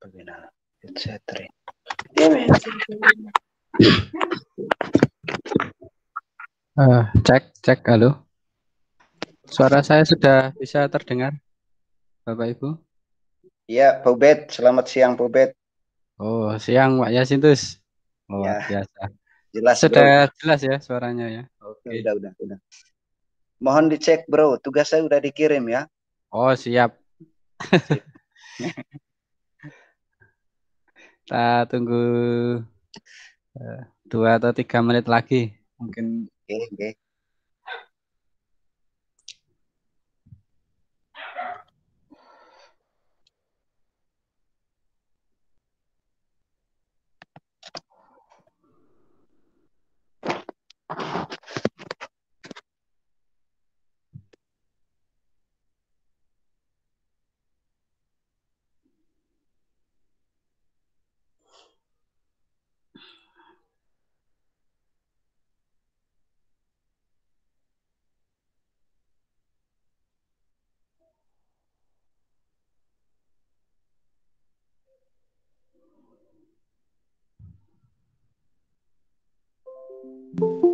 Pagina, etc. Uh, eh, cek, cek, halo. Suara saya sudah bisa terdengar, Bapak Ibu? ya Bobet. Selamat siang, Bobet. Oh, siang, Pak Yasintus. Oh, ya. biasa. Jelas, Sudah bro. jelas ya suaranya ya. Oke, okay. udah, udah, udah. Mohon dicek, Bro. Tugas saya udah dikirim ya. Oh, siap. Kita tunggu eh, dua atau tiga menit lagi mungkin. Oke, okay, Okay. thank you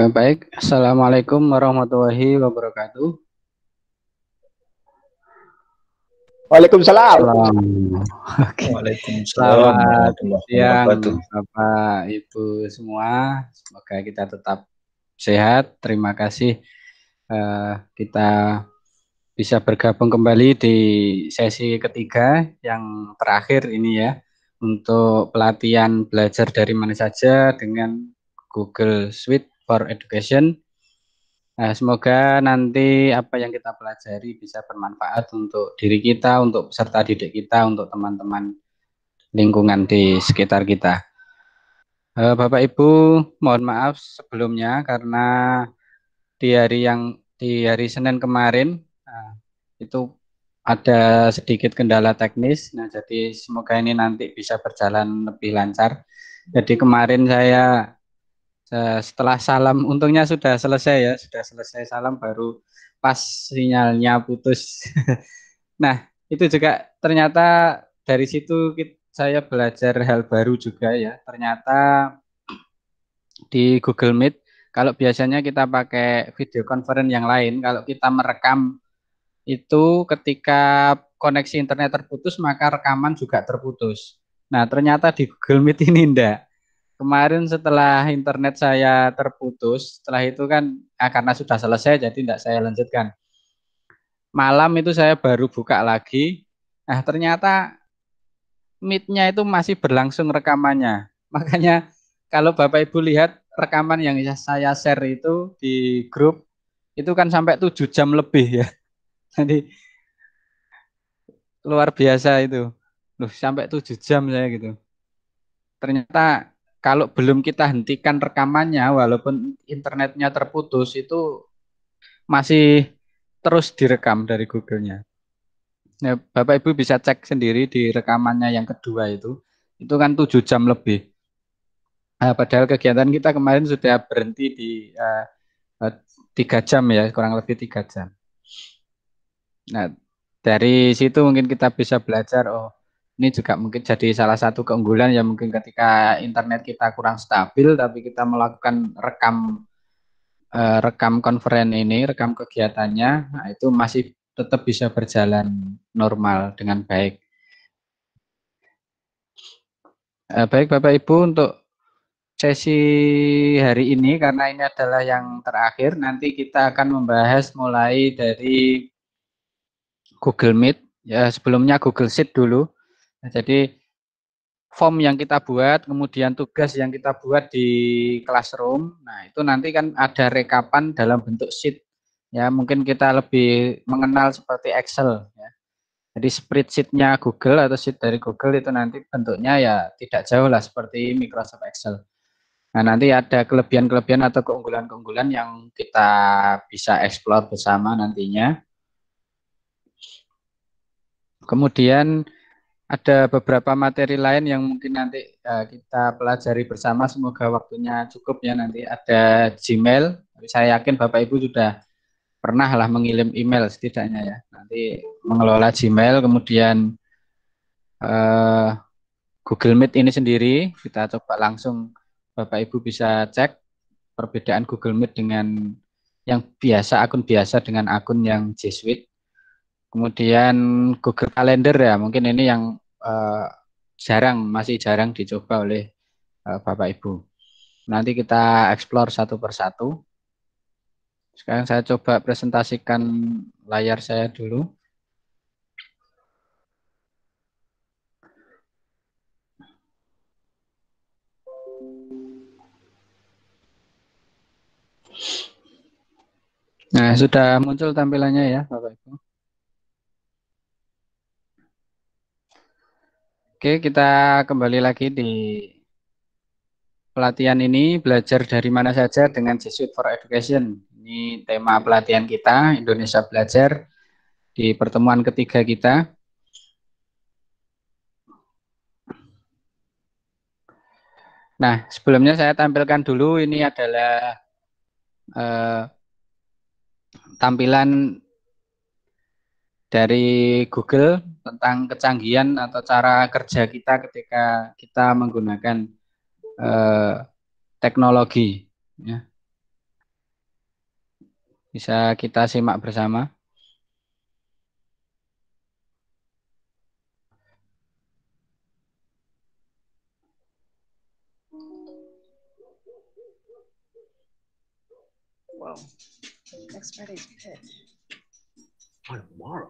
Eh, baik, Assalamualaikum warahmatullahi wabarakatuh. Waalaikumsalam. Waalaikumsalam. Selamat siang Bapak Ibu semua. Semoga kita tetap sehat. Terima kasih eh, kita bisa bergabung kembali di sesi ketiga yang terakhir ini ya untuk pelatihan belajar dari mana saja dengan Google Suite for Education. Nah, semoga nanti apa yang kita pelajari bisa bermanfaat untuk diri kita, untuk peserta didik kita, untuk teman-teman lingkungan di sekitar kita. Eh, Bapak Ibu, mohon maaf sebelumnya karena di hari yang di hari Senin kemarin eh, itu ada sedikit kendala teknis. Nah, jadi semoga ini nanti bisa berjalan lebih lancar. Jadi kemarin saya Eh, setelah salam untungnya sudah selesai ya sudah selesai salam baru pas sinyalnya putus nah itu juga ternyata dari situ saya belajar hal baru juga ya ternyata di Google Meet kalau biasanya kita pakai video conference yang lain kalau kita merekam itu ketika koneksi internet terputus maka rekaman juga terputus. Nah, ternyata di Google Meet ini ndak kemarin setelah internet saya terputus, setelah itu kan ah, karena sudah selesai jadi tidak saya lanjutkan. Malam itu saya baru buka lagi. Nah, ternyata meetnya itu masih berlangsung rekamannya. Makanya kalau Bapak Ibu lihat rekaman yang saya share itu di grup itu kan sampai 7 jam lebih ya. Jadi luar biasa itu. Loh, sampai 7 jam saya gitu. Ternyata kalau belum kita hentikan rekamannya walaupun internetnya terputus itu masih terus direkam dari Google-nya. Nah, Bapak Ibu bisa cek sendiri di rekamannya yang kedua itu. Itu kan 7 jam lebih. Nah, padahal kegiatan kita kemarin sudah berhenti di ah, eh, tiga uh, jam ya, kurang lebih tiga jam. Nah, dari situ mungkin kita bisa belajar oh ini juga mungkin jadi salah satu keunggulan ya mungkin ketika internet kita kurang stabil tapi kita melakukan rekam eh, rekam konferen ini rekam kegiatannya nah itu masih tetap bisa berjalan normal dengan baik eh, baik bapak ibu untuk sesi hari ini karena ini adalah yang terakhir nanti kita akan membahas mulai dari Google Meet ya sebelumnya Google Sheet dulu Nah, jadi form yang kita buat, kemudian tugas yang kita buat di classroom, nah itu nanti kan ada rekapan dalam bentuk sheet. Ya, mungkin kita lebih mengenal seperti Excel. Ya. Jadi spreadsheet-nya Google atau sheet dari Google itu nanti bentuknya ya tidak jauh lah seperti Microsoft Excel. Nah nanti ada kelebihan-kelebihan atau keunggulan-keunggulan yang kita bisa eksplor bersama nantinya. Kemudian ada beberapa materi lain yang mungkin nanti uh, kita pelajari bersama. Semoga waktunya cukup ya nanti ada Gmail. Saya yakin Bapak Ibu sudah pernah lah mengirim email setidaknya ya. Nanti mengelola Gmail, kemudian uh, Google Meet ini sendiri kita coba langsung Bapak Ibu bisa cek perbedaan Google Meet dengan yang biasa akun biasa dengan akun yang G Suite. Kemudian Google Calendar ya, mungkin ini yang uh, jarang, masih jarang dicoba oleh uh, Bapak Ibu. Nanti kita explore satu persatu. Sekarang saya coba presentasikan layar saya dulu. Nah, sudah muncul tampilannya ya, Bapak Ibu. Oke, kita kembali lagi di pelatihan ini belajar dari mana saja dengan Jesuit for Education. Ini tema pelatihan kita Indonesia Belajar di pertemuan ketiga kita. Nah, sebelumnya saya tampilkan dulu ini adalah uh, tampilan dari Google tentang kecanggihan atau cara kerja kita ketika kita menggunakan uh, teknologi. Ya. Bisa kita simak bersama. Wow. next Tomorrow.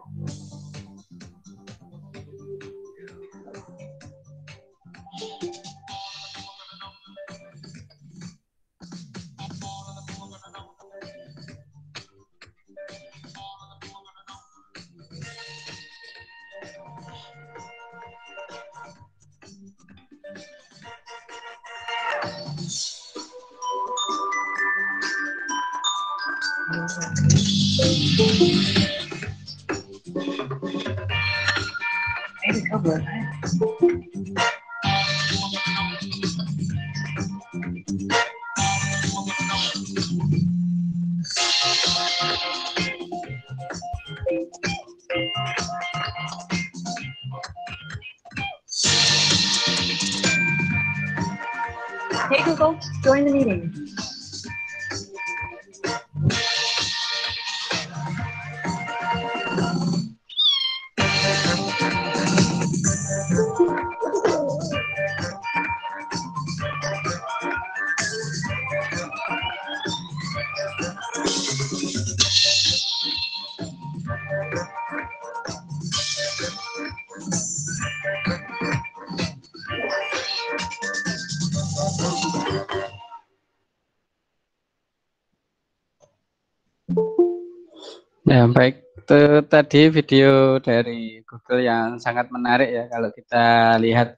tadi video dari Google yang sangat menarik ya kalau kita lihat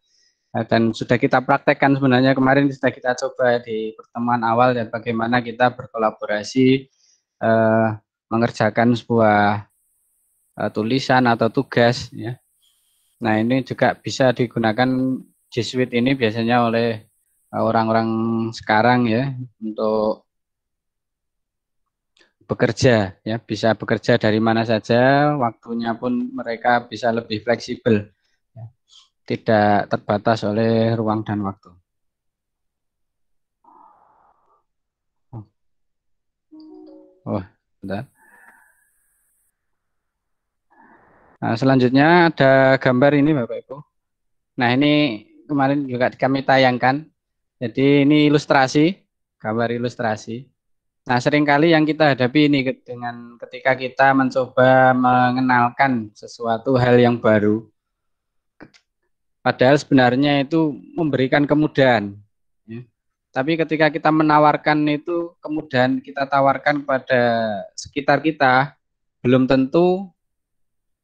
nah, dan sudah kita praktekkan sebenarnya kemarin sudah kita coba di pertemuan awal dan bagaimana kita berkolaborasi eh, mengerjakan sebuah eh, tulisan atau tugas ya. Nah ini juga bisa digunakan G Suite ini biasanya oleh eh, orang-orang sekarang ya untuk bekerja ya bisa bekerja dari mana saja waktunya pun mereka bisa lebih fleksibel ya. tidak terbatas oleh ruang dan waktu oh, oh bentar nah, selanjutnya ada gambar ini bapak ibu nah ini kemarin juga kami tayangkan jadi ini ilustrasi gambar ilustrasi Nah, seringkali yang kita hadapi ini dengan ketika kita mencoba mengenalkan sesuatu hal yang baru, padahal sebenarnya itu memberikan kemudahan. Ya. Tapi ketika kita menawarkan itu, kemudahan kita tawarkan pada sekitar kita, belum tentu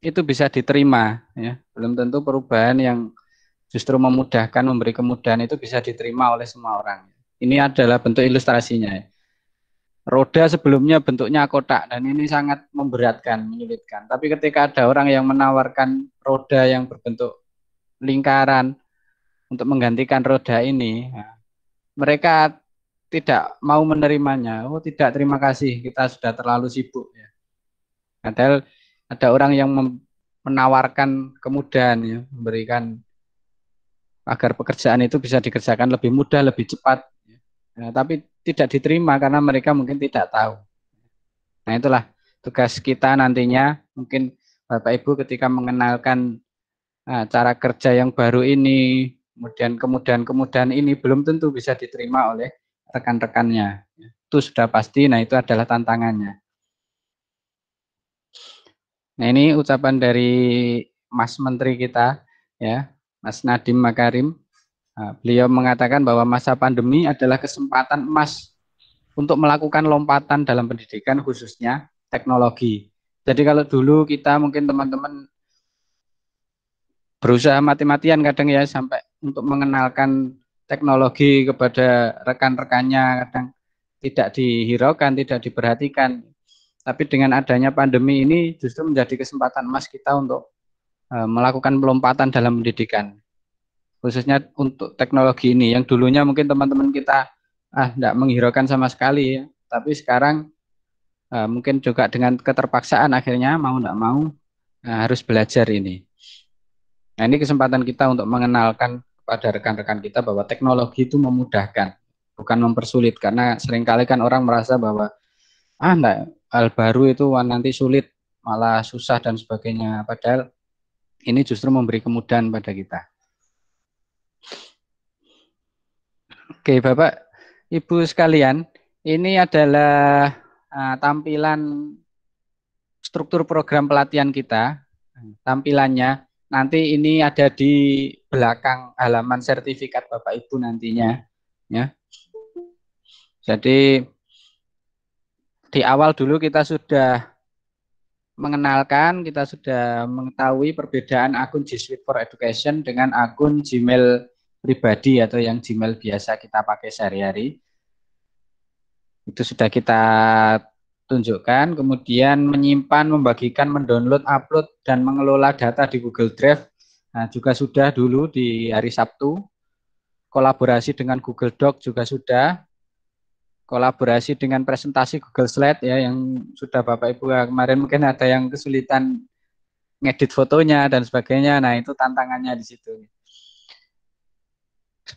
itu bisa diterima. Ya. Belum tentu perubahan yang justru memudahkan, memberi kemudahan itu bisa diterima oleh semua orang. Ini adalah bentuk ilustrasinya. Ya roda sebelumnya bentuknya kotak dan ini sangat memberatkan, menyulitkan. Tapi ketika ada orang yang menawarkan roda yang berbentuk lingkaran untuk menggantikan roda ini, nah, mereka tidak mau menerimanya. Oh, tidak, terima kasih. Kita sudah terlalu sibuk ya. Padahal ada orang yang menawarkan kemudahan ya, memberikan agar pekerjaan itu bisa dikerjakan lebih mudah, lebih cepat. Ya. Nah, tapi tidak diterima karena mereka mungkin tidak tahu. Nah itulah tugas kita nantinya mungkin Bapak Ibu ketika mengenalkan nah, cara kerja yang baru ini, kemudian kemudian kemudian ini belum tentu bisa diterima oleh rekan-rekannya. Itu sudah pasti, nah itu adalah tantangannya. Nah ini ucapan dari Mas Menteri kita, ya Mas Nadiem Makarim. Nah, beliau mengatakan bahwa masa pandemi adalah kesempatan emas untuk melakukan lompatan dalam pendidikan khususnya teknologi. Jadi kalau dulu kita mungkin teman-teman berusaha mati-matian kadang ya sampai untuk mengenalkan teknologi kepada rekan-rekannya kadang tidak dihiraukan, tidak diperhatikan. Tapi dengan adanya pandemi ini justru menjadi kesempatan emas kita untuk eh, melakukan pelompatan dalam pendidikan khususnya untuk teknologi ini yang dulunya mungkin teman-teman kita ah tidak menghiraukan sama sekali ya tapi sekarang uh, mungkin juga dengan keterpaksaan akhirnya mau tidak mau uh, harus belajar ini nah ini kesempatan kita untuk mengenalkan kepada rekan-rekan kita bahwa teknologi itu memudahkan bukan mempersulit karena seringkali kan orang merasa bahwa ah enggak hal baru itu nanti sulit malah susah dan sebagainya padahal ini justru memberi kemudahan pada kita Oke, Bapak, Ibu sekalian, ini adalah uh, tampilan struktur program pelatihan kita. Tampilannya nanti ini ada di belakang halaman sertifikat Bapak Ibu nantinya, ya. Jadi di awal dulu kita sudah mengenalkan, kita sudah mengetahui perbedaan akun G Suite for Education dengan akun Gmail pribadi atau yang Gmail biasa kita pakai sehari-hari. Itu sudah kita tunjukkan, kemudian menyimpan, membagikan, mendownload, upload, dan mengelola data di Google Drive. Nah, juga sudah dulu di hari Sabtu. Kolaborasi dengan Google Doc juga sudah. Kolaborasi dengan presentasi Google Slide ya yang sudah Bapak Ibu ya, kemarin mungkin ada yang kesulitan ngedit fotonya dan sebagainya. Nah, itu tantangannya di situ.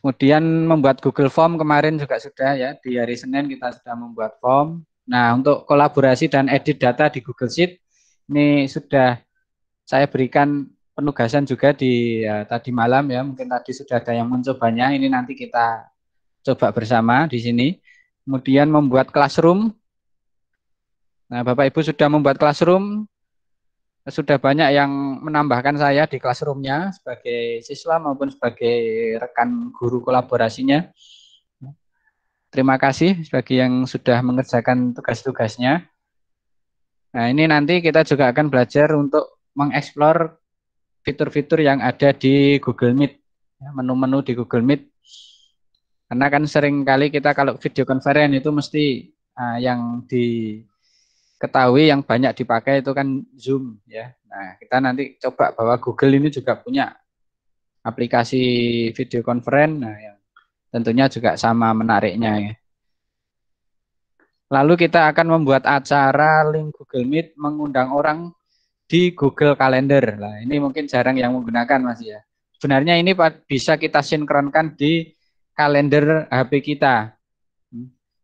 Kemudian membuat Google Form kemarin juga sudah ya di hari Senin kita sudah membuat form. Nah untuk kolaborasi dan edit data di Google Sheet ini sudah saya berikan penugasan juga di ya, tadi malam ya mungkin tadi sudah ada yang mencobanya ini nanti kita coba bersama di sini. Kemudian membuat classroom. Nah Bapak Ibu sudah membuat classroom sudah banyak yang menambahkan saya di classroomnya sebagai siswa maupun sebagai rekan guru kolaborasinya. Terima kasih bagi yang sudah mengerjakan tugas-tugasnya. Nah ini nanti kita juga akan belajar untuk mengeksplor fitur-fitur yang ada di Google Meet, ya, menu-menu di Google Meet. Karena kan sering kali kita kalau video konferen itu mesti ah, yang di ketahui yang banyak dipakai itu kan Zoom ya. Nah, kita nanti coba bahwa Google ini juga punya aplikasi video conference nah yang tentunya juga sama menariknya ya. Lalu kita akan membuat acara link Google Meet mengundang orang di Google Calendar. Nah, ini mungkin jarang yang menggunakan Mas ya. Sebenarnya ini bisa kita sinkronkan di kalender HP kita.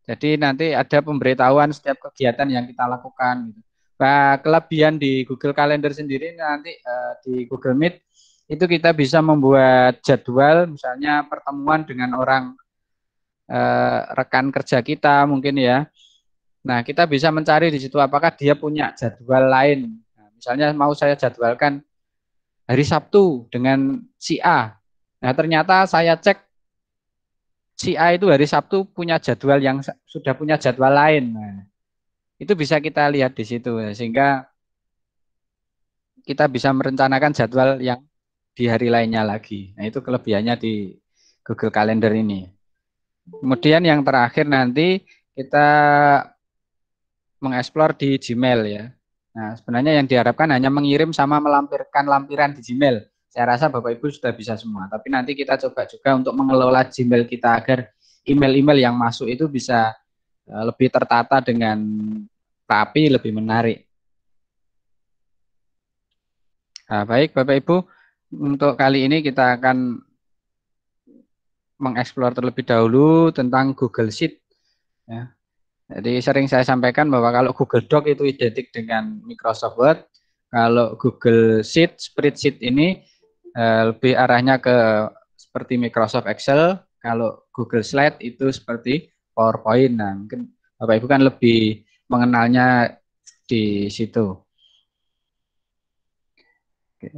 Jadi nanti ada pemberitahuan setiap kegiatan yang kita lakukan. Gitu. Nah, kelebihan di Google Calendar sendiri nanti uh, di Google Meet itu kita bisa membuat jadwal, misalnya pertemuan dengan orang uh, rekan kerja kita mungkin ya. Nah, kita bisa mencari di situ apakah dia punya jadwal lain. Nah, misalnya mau saya jadwalkan hari Sabtu dengan si A. Nah, ternyata saya cek si A itu hari Sabtu punya jadwal yang sudah punya jadwal lain. Nah, itu bisa kita lihat di situ ya, sehingga kita bisa merencanakan jadwal yang di hari lainnya lagi. Nah, itu kelebihannya di Google Calendar ini. Kemudian yang terakhir nanti kita mengeksplor di Gmail ya. Nah, sebenarnya yang diharapkan hanya mengirim sama melampirkan lampiran di Gmail. Saya rasa Bapak Ibu sudah bisa semua. Tapi nanti kita coba juga untuk mengelola Gmail kita agar email-email yang masuk itu bisa e, lebih tertata dengan rapi, lebih menarik. Nah, baik Bapak Ibu, untuk kali ini kita akan mengeksplor terlebih dahulu tentang Google Sheet. Ya. Jadi sering saya sampaikan bahwa kalau Google Doc itu identik dengan Microsoft Word, kalau Google Sheet, spreadsheet ini Eh, lebih arahnya ke seperti Microsoft Excel, kalau Google Slide itu seperti PowerPoint. Nah, mungkin Bapak Ibu kan lebih mengenalnya di situ. Oke.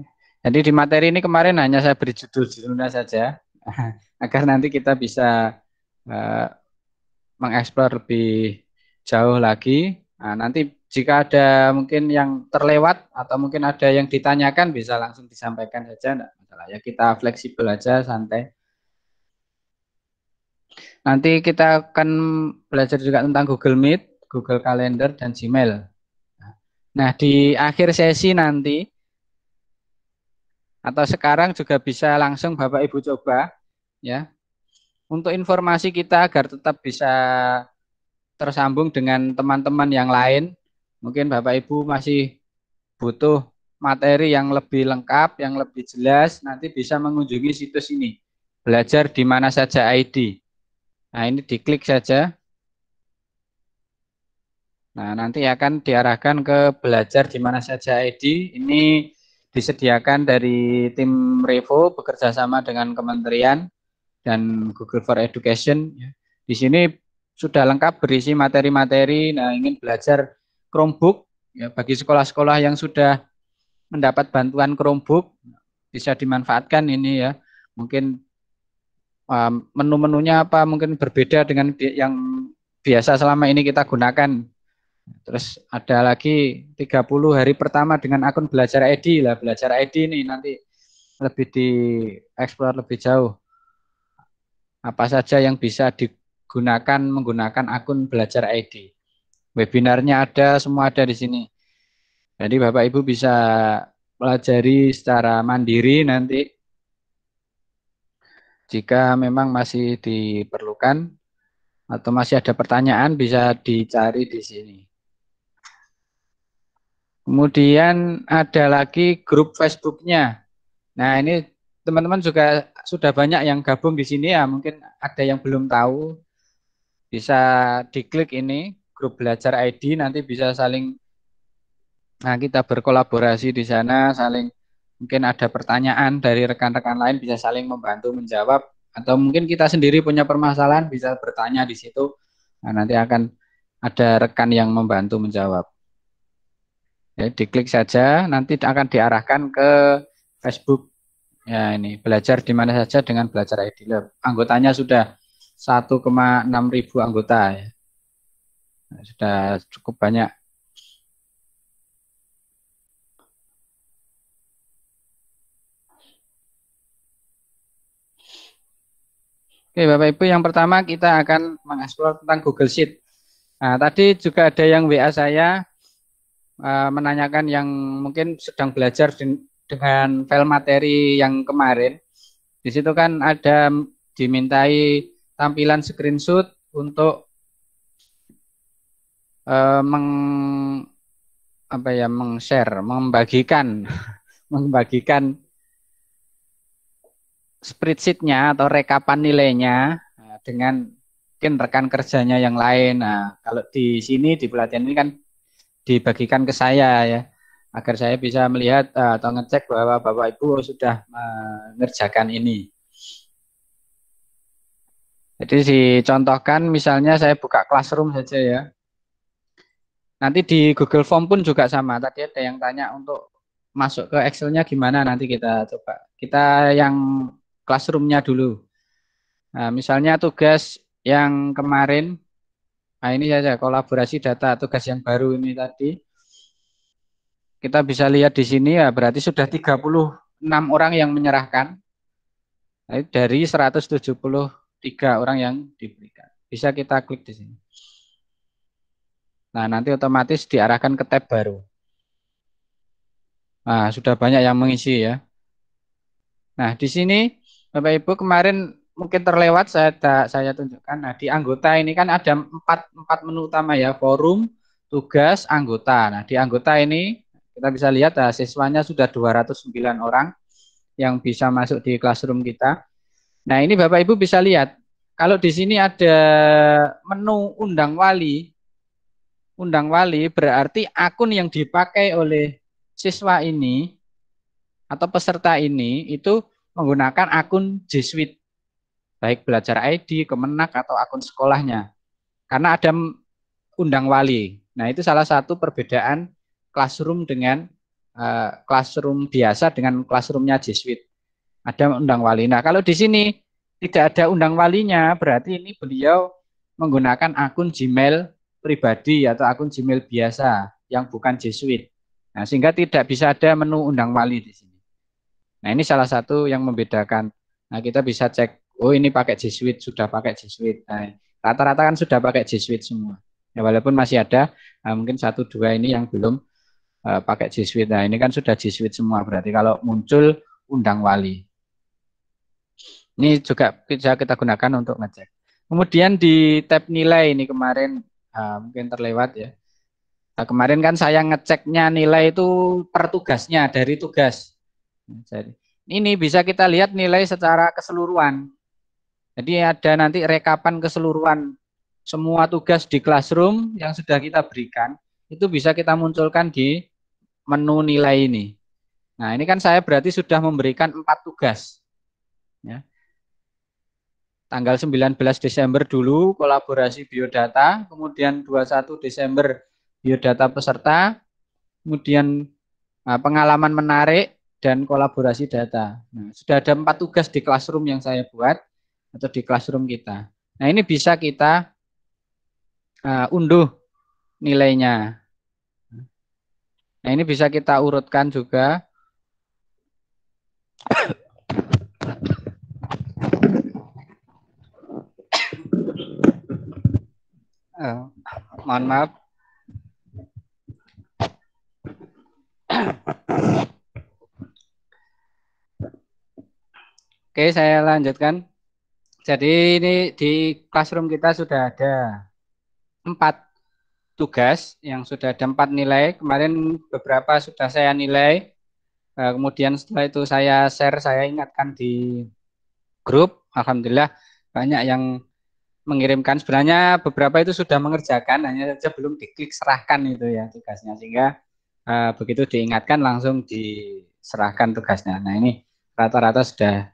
Jadi di materi ini kemarin hanya saya beri judul-judulnya saja agar nanti kita bisa uh, mengeksplor lebih jauh lagi. Nah, nanti jika ada mungkin yang terlewat atau mungkin ada yang ditanyakan bisa langsung disampaikan saja enggak masalah ya kita fleksibel aja santai nanti kita akan belajar juga tentang Google Meet Google Calendar dan Gmail nah di akhir sesi nanti atau sekarang juga bisa langsung Bapak Ibu coba ya untuk informasi kita agar tetap bisa tersambung dengan teman-teman yang lain Mungkin Bapak Ibu masih butuh materi yang lebih lengkap, yang lebih jelas, nanti bisa mengunjungi situs ini. Belajar di mana saja ID. Nah, ini diklik saja. Nah, nanti akan diarahkan ke belajar di mana saja ID. Ini disediakan dari tim Revo bekerja sama dengan kementerian dan Google for Education. Ya. Di sini sudah lengkap berisi materi-materi. Nah, ingin belajar Chromebook ya bagi sekolah-sekolah yang sudah mendapat bantuan Chromebook bisa dimanfaatkan ini ya. Mungkin um, menu-menunya apa mungkin berbeda dengan yang biasa selama ini kita gunakan. Terus ada lagi 30 hari pertama dengan akun belajar ID lah. Belajar ID ini nanti lebih di explore lebih jauh. Apa saja yang bisa digunakan menggunakan akun belajar ID webinarnya ada, semua ada di sini. Jadi Bapak Ibu bisa pelajari secara mandiri nanti jika memang masih diperlukan atau masih ada pertanyaan bisa dicari di sini. Kemudian ada lagi grup Facebooknya. Nah ini teman-teman juga sudah banyak yang gabung di sini ya, mungkin ada yang belum tahu bisa diklik ini grup belajar ID nanti bisa saling nah kita berkolaborasi di sana saling mungkin ada pertanyaan dari rekan-rekan lain bisa saling membantu menjawab atau mungkin kita sendiri punya permasalahan bisa bertanya di situ nah, nanti akan ada rekan yang membantu menjawab ya, diklik saja nanti akan diarahkan ke Facebook ya ini belajar di mana saja dengan belajar ID Lab anggotanya sudah 1,6 ribu anggota ya. Nah, sudah cukup banyak. Oke, Bapak Ibu, yang pertama kita akan mengeksplor tentang Google Sheet. Nah, tadi juga ada yang WA saya eh, menanyakan yang mungkin sedang belajar dengan file materi yang kemarin. Di situ kan ada dimintai tampilan screenshot untuk Eh, meng apa ya meng-share, membagikan membagikan spreadsheetnya atau rekapan nilainya eh, dengan mungkin rekan kerjanya yang lain. Nah, kalau di sini di pelatihan ini kan dibagikan ke saya ya agar saya bisa melihat eh, atau ngecek bahwa Bapak Ibu sudah mengerjakan ini. Jadi dicontohkan misalnya saya buka classroom saja ya. Nanti di Google Form pun juga sama. Tadi ada yang tanya untuk masuk ke Excel-nya gimana nanti kita coba. Kita yang classroom-nya dulu. Nah, misalnya tugas yang kemarin, nah ini saja kolaborasi data tugas yang baru ini tadi. Kita bisa lihat di sini ya berarti sudah 36 orang yang menyerahkan nah, dari 173 orang yang diberikan. Bisa kita klik di sini. Nah, nanti otomatis diarahkan ke tab baru. Nah, sudah banyak yang mengisi ya. Nah, di sini Bapak Ibu kemarin mungkin terlewat saya tak saya tunjukkan. Nah, di anggota ini kan ada empat, empat menu utama ya, forum, tugas, anggota. Nah, di anggota ini kita bisa lihat nah, siswanya sudah 209 orang yang bisa masuk di classroom kita. Nah, ini Bapak Ibu bisa lihat kalau di sini ada menu undang wali undang wali berarti akun yang dipakai oleh siswa ini atau peserta ini itu menggunakan akun G Suite. Baik belajar ID, kemenak, atau akun sekolahnya. Karena ada undang wali. Nah itu salah satu perbedaan classroom dengan uh, classroom biasa dengan classroomnya G Suite. Ada undang wali. Nah kalau di sini tidak ada undang walinya, berarti ini beliau menggunakan akun Gmail pribadi atau akun Gmail biasa yang bukan G Suite. Nah, sehingga tidak bisa ada menu undang wali di sini. Nah, ini salah satu yang membedakan. Nah, kita bisa cek, oh ini pakai G Suite, sudah pakai G Suite. Nah, rata-rata kan sudah pakai G Suite semua. Ya, walaupun masih ada nah, mungkin satu dua ini yang belum uh, pakai G Suite. Nah, ini kan sudah G Suite semua. Berarti kalau muncul undang wali. Ini juga bisa kita gunakan untuk ngecek. Kemudian di tab nilai ini kemarin uh, mungkin terlewat ya. Nah, kemarin kan saya ngeceknya nilai itu per tugasnya dari tugas. Nah, jadi ini bisa kita lihat nilai secara keseluruhan. Jadi ada nanti rekapan keseluruhan semua tugas di classroom yang sudah kita berikan itu bisa kita munculkan di menu nilai ini. Nah, ini kan saya berarti sudah memberikan empat tugas. Ya tanggal 19 Desember dulu kolaborasi biodata, kemudian 21 Desember biodata peserta, kemudian ah, pengalaman menarik dan kolaborasi data. Nah, sudah ada empat tugas di classroom yang saya buat atau di classroom kita. Nah, ini bisa kita uh, unduh nilainya. Nah, ini bisa kita urutkan juga Uh, mohon maaf. Oke, saya lanjutkan. Jadi ini di classroom kita sudah ada empat tugas yang sudah ada empat nilai. Kemarin beberapa sudah saya nilai. Eh, kemudian setelah itu saya share, saya ingatkan di grup. Alhamdulillah banyak yang mengirimkan sebenarnya beberapa itu sudah mengerjakan hanya saja belum diklik serahkan itu ya tugasnya sehingga uh, begitu diingatkan langsung diserahkan tugasnya nah ini rata-rata sudah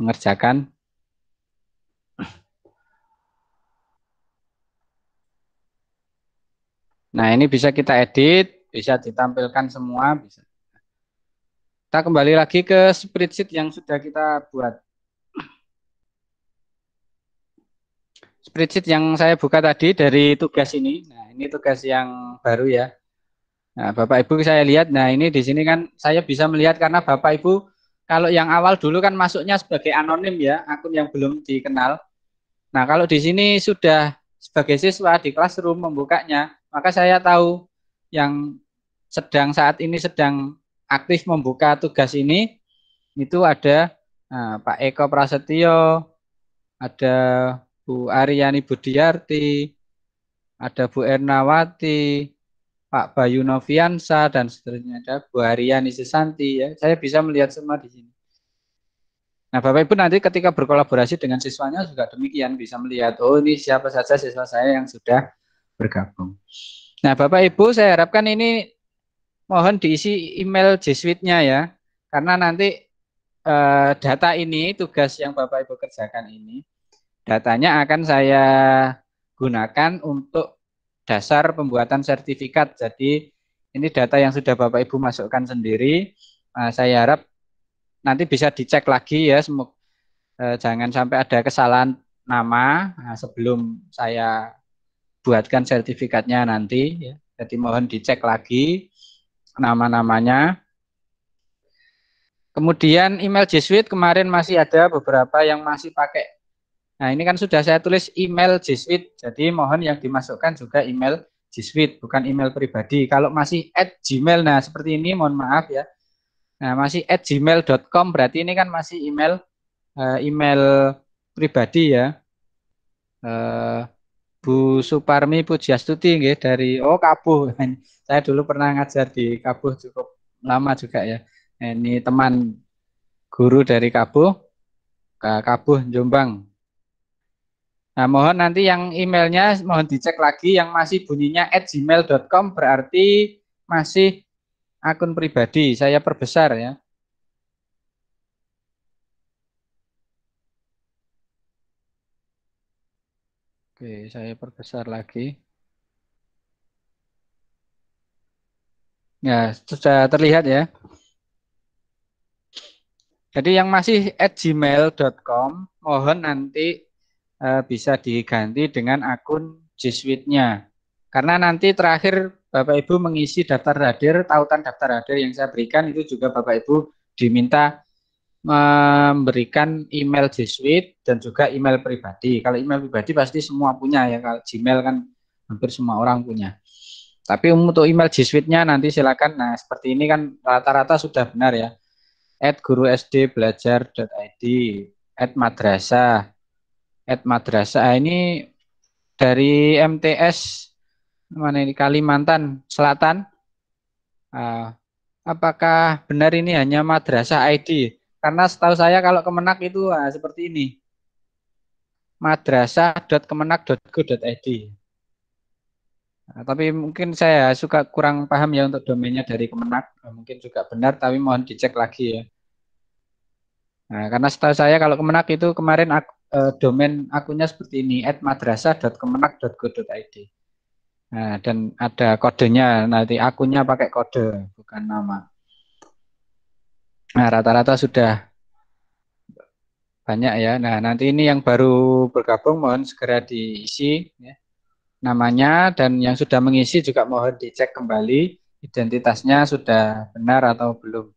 mengerjakan nah ini bisa kita edit bisa ditampilkan semua bisa kita kembali lagi ke spreadsheet yang sudah kita buat spreadsheet yang saya buka tadi dari tugas ini. Nah, ini tugas yang baru ya. Nah, Bapak Ibu saya lihat, nah ini di sini kan saya bisa melihat karena Bapak Ibu kalau yang awal dulu kan masuknya sebagai anonim ya, akun yang belum dikenal. Nah, kalau di sini sudah sebagai siswa di classroom membukanya, maka saya tahu yang sedang saat ini sedang aktif membuka tugas ini itu ada nah, Pak Eko Prasetyo, ada Bu Ariyani Budiarti, ada Bu Ernawati, Pak Bayu Noviansa, dan seterusnya. Ada Bu Ariyani Sesanti. Ya. Saya bisa melihat semua di sini. Nah, Bapak Ibu nanti ketika berkolaborasi dengan siswanya juga demikian bisa melihat, oh ini siapa saja siswa saya yang sudah bergabung. Nah, Bapak Ibu saya harapkan ini mohon diisi email Jesuitnya ya, karena nanti eh, data ini tugas yang Bapak Ibu kerjakan ini Datanya akan saya gunakan untuk dasar pembuatan sertifikat. Jadi ini data yang sudah Bapak Ibu masukkan sendiri. Uh, saya harap nanti bisa dicek lagi ya. Semoga uh, eh, jangan sampai ada kesalahan nama nah, sebelum saya buatkan sertifikatnya nanti. Ya. Jadi mohon dicek lagi nama-namanya. Kemudian email G Suite kemarin masih ada beberapa yang masih pakai Nah, ini kan sudah saya tulis email G Suite. Jadi mohon yang dimasukkan juga email G Suite, bukan email pribadi. Kalau masih at Gmail, nah seperti ini mohon maaf ya. Nah, masih at gmail.com berarti ini kan masih email eh, email pribadi ya. Eh, Bu Suparmi Pujiastuti nggih dari oh Kabuh. Saya dulu pernah ngajar di Kabuh cukup lama juga ya. Ini teman guru dari Kabuh, Kabuh Jombang. Nah, mohon nanti yang emailnya mohon dicek lagi yang masih bunyinya at gmail.com berarti masih akun pribadi. Saya perbesar ya. Oke, saya perbesar lagi. Ya, sudah terlihat ya. Jadi yang masih at gmail.com, mohon nanti eh, bisa diganti dengan akun G Suite-nya. Karena nanti terakhir Bapak Ibu mengisi daftar hadir, tautan daftar hadir yang saya berikan itu juga Bapak Ibu diminta memberikan email G Suite dan juga email pribadi. Kalau email pribadi pasti semua punya ya, kalau Gmail kan hampir semua orang punya. Tapi untuk email G Suite-nya nanti silakan. Nah, seperti ini kan rata-rata sudah benar ya. At gurusdbelajar.id, madrasah, at madrasah ah, ini dari MTS mana ini Kalimantan Selatan. Uh, apakah benar ini hanya madrasah ID? Karena setahu saya kalau kemenak itu uh, seperti ini. madrasah.kemenak.go.id. Nah, tapi mungkin saya suka kurang paham ya untuk domainnya dari Kemenak. Mungkin juga benar tapi mohon dicek lagi ya. Nah, karena setahu saya kalau Kemenak itu kemarin aku Eh, domain akunnya seperti ini @madrasah.kemenak.go.id. Nah, dan ada kodenya nanti akunnya pakai kode bukan nama. Nah, rata-rata sudah banyak ya. Nah, nanti ini yang baru bergabung mohon segera diisi ya. namanya dan yang sudah mengisi juga mohon dicek kembali identitasnya sudah benar atau belum.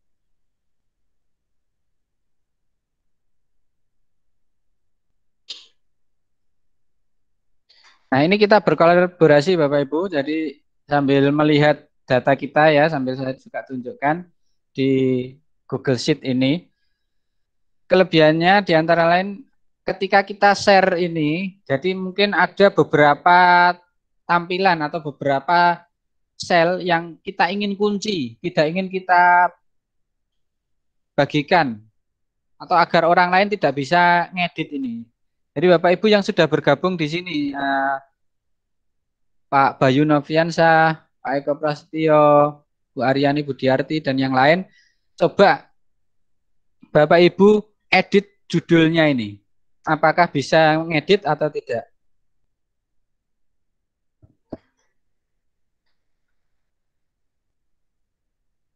Nah, ini kita berkolaborasi Bapak Ibu. Jadi sambil melihat data kita ya, sambil saya juga tunjukkan di Google Sheet ini. Kelebihannya di antara lain ketika kita share ini, jadi mungkin ada beberapa tampilan atau beberapa sel yang kita ingin kunci, tidak ingin kita bagikan atau agar orang lain tidak bisa ngedit ini. Jadi Bapak Ibu yang sudah bergabung di sini, uh, Pak Bayu Noviansa, Pak Eko Prasetyo, Bu Aryani Budiarti, dan yang lain, coba Bapak Ibu edit judulnya ini. Apakah bisa ngedit atau tidak?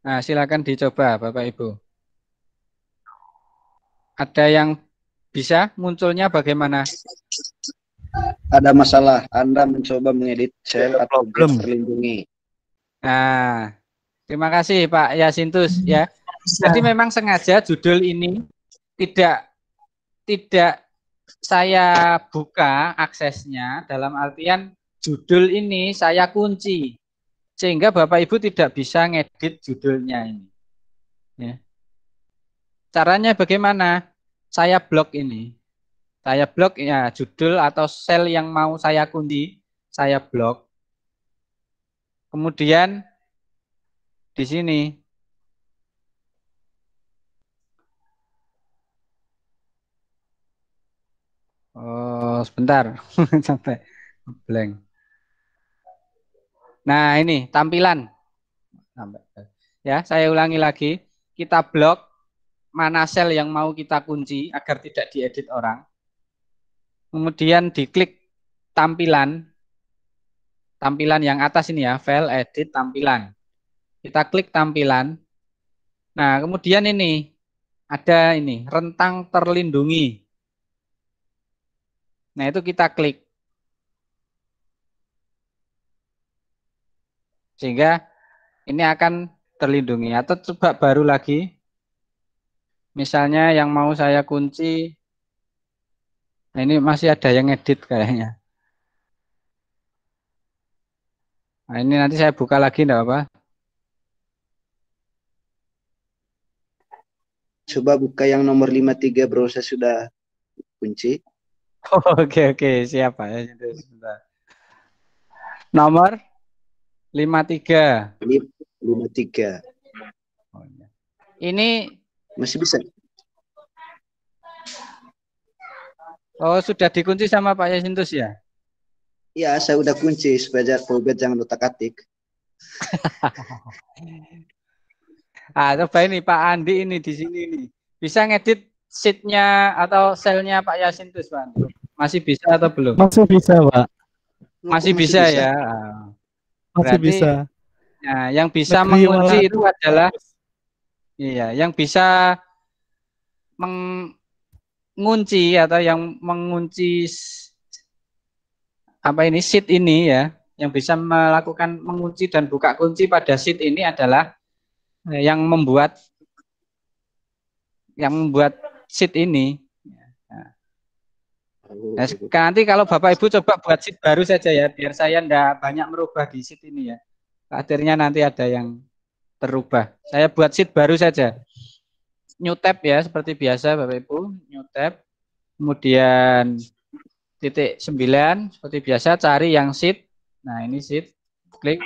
Nah, silakan dicoba Bapak Ibu. Ada yang bisa munculnya bagaimana? Ada masalah, Anda mencoba mengedit share atau terlindungi. Nah, terima kasih Pak Yasintus ya. Jadi memang sengaja judul ini tidak tidak saya buka aksesnya dalam artian judul ini saya kunci sehingga Bapak Ibu tidak bisa ngedit judulnya ini. Ya. Caranya bagaimana? saya blok ini. Saya blok ya judul atau sel yang mau saya kunci, saya blok. Kemudian di sini Oh, sebentar. Sampai blank. Nah, ini tampilan. Ya, saya ulangi lagi. Kita blok mana sel yang mau kita kunci agar tidak diedit orang. Kemudian diklik tampilan. Tampilan yang atas ini ya, file edit tampilan. Kita klik tampilan. Nah, kemudian ini ada ini rentang terlindungi. Nah, itu kita klik. Sehingga ini akan terlindungi atau coba baru lagi Misalnya yang mau saya kunci, nah ini masih ada yang edit kayaknya. Nah ini nanti saya buka lagi enggak apa? Coba buka yang nomor 53 bro, saya sudah kunci. Oke oke, siapa ya? Nomor 53. 53. Iya. Ini masih bisa. Oh, sudah dikunci sama Pak Yasintus ya? Iya, saya udah kunci supaya Pobet jangan lupa atik ah, coba ini Pak Andi ini di sini nih. Bisa ngedit seatnya atau selnya Pak Yasintus, Pak? Masih bisa atau belum? Masih bisa, Pak. Masih, Masih bisa, ya. Ah. ya. Berarti, Masih bisa. Nah, yang bisa Negeri mengunci malah. itu adalah Iya, yang bisa mengunci atau yang mengunci apa ini seat ini ya, yang bisa melakukan mengunci dan buka kunci pada seat ini adalah eh, yang membuat yang membuat seat ini. Ya. Nah, oh, gitu. nanti kalau Bapak Ibu coba buat seat baru saja ya, biar saya ndak banyak merubah di seat ini ya. Akhirnya nanti ada yang terubah. Saya buat sheet baru saja. New tab ya, seperti biasa Bapak Ibu, new tab. Kemudian titik 9, seperti biasa cari yang sheet. Nah, ini sheet. Klik.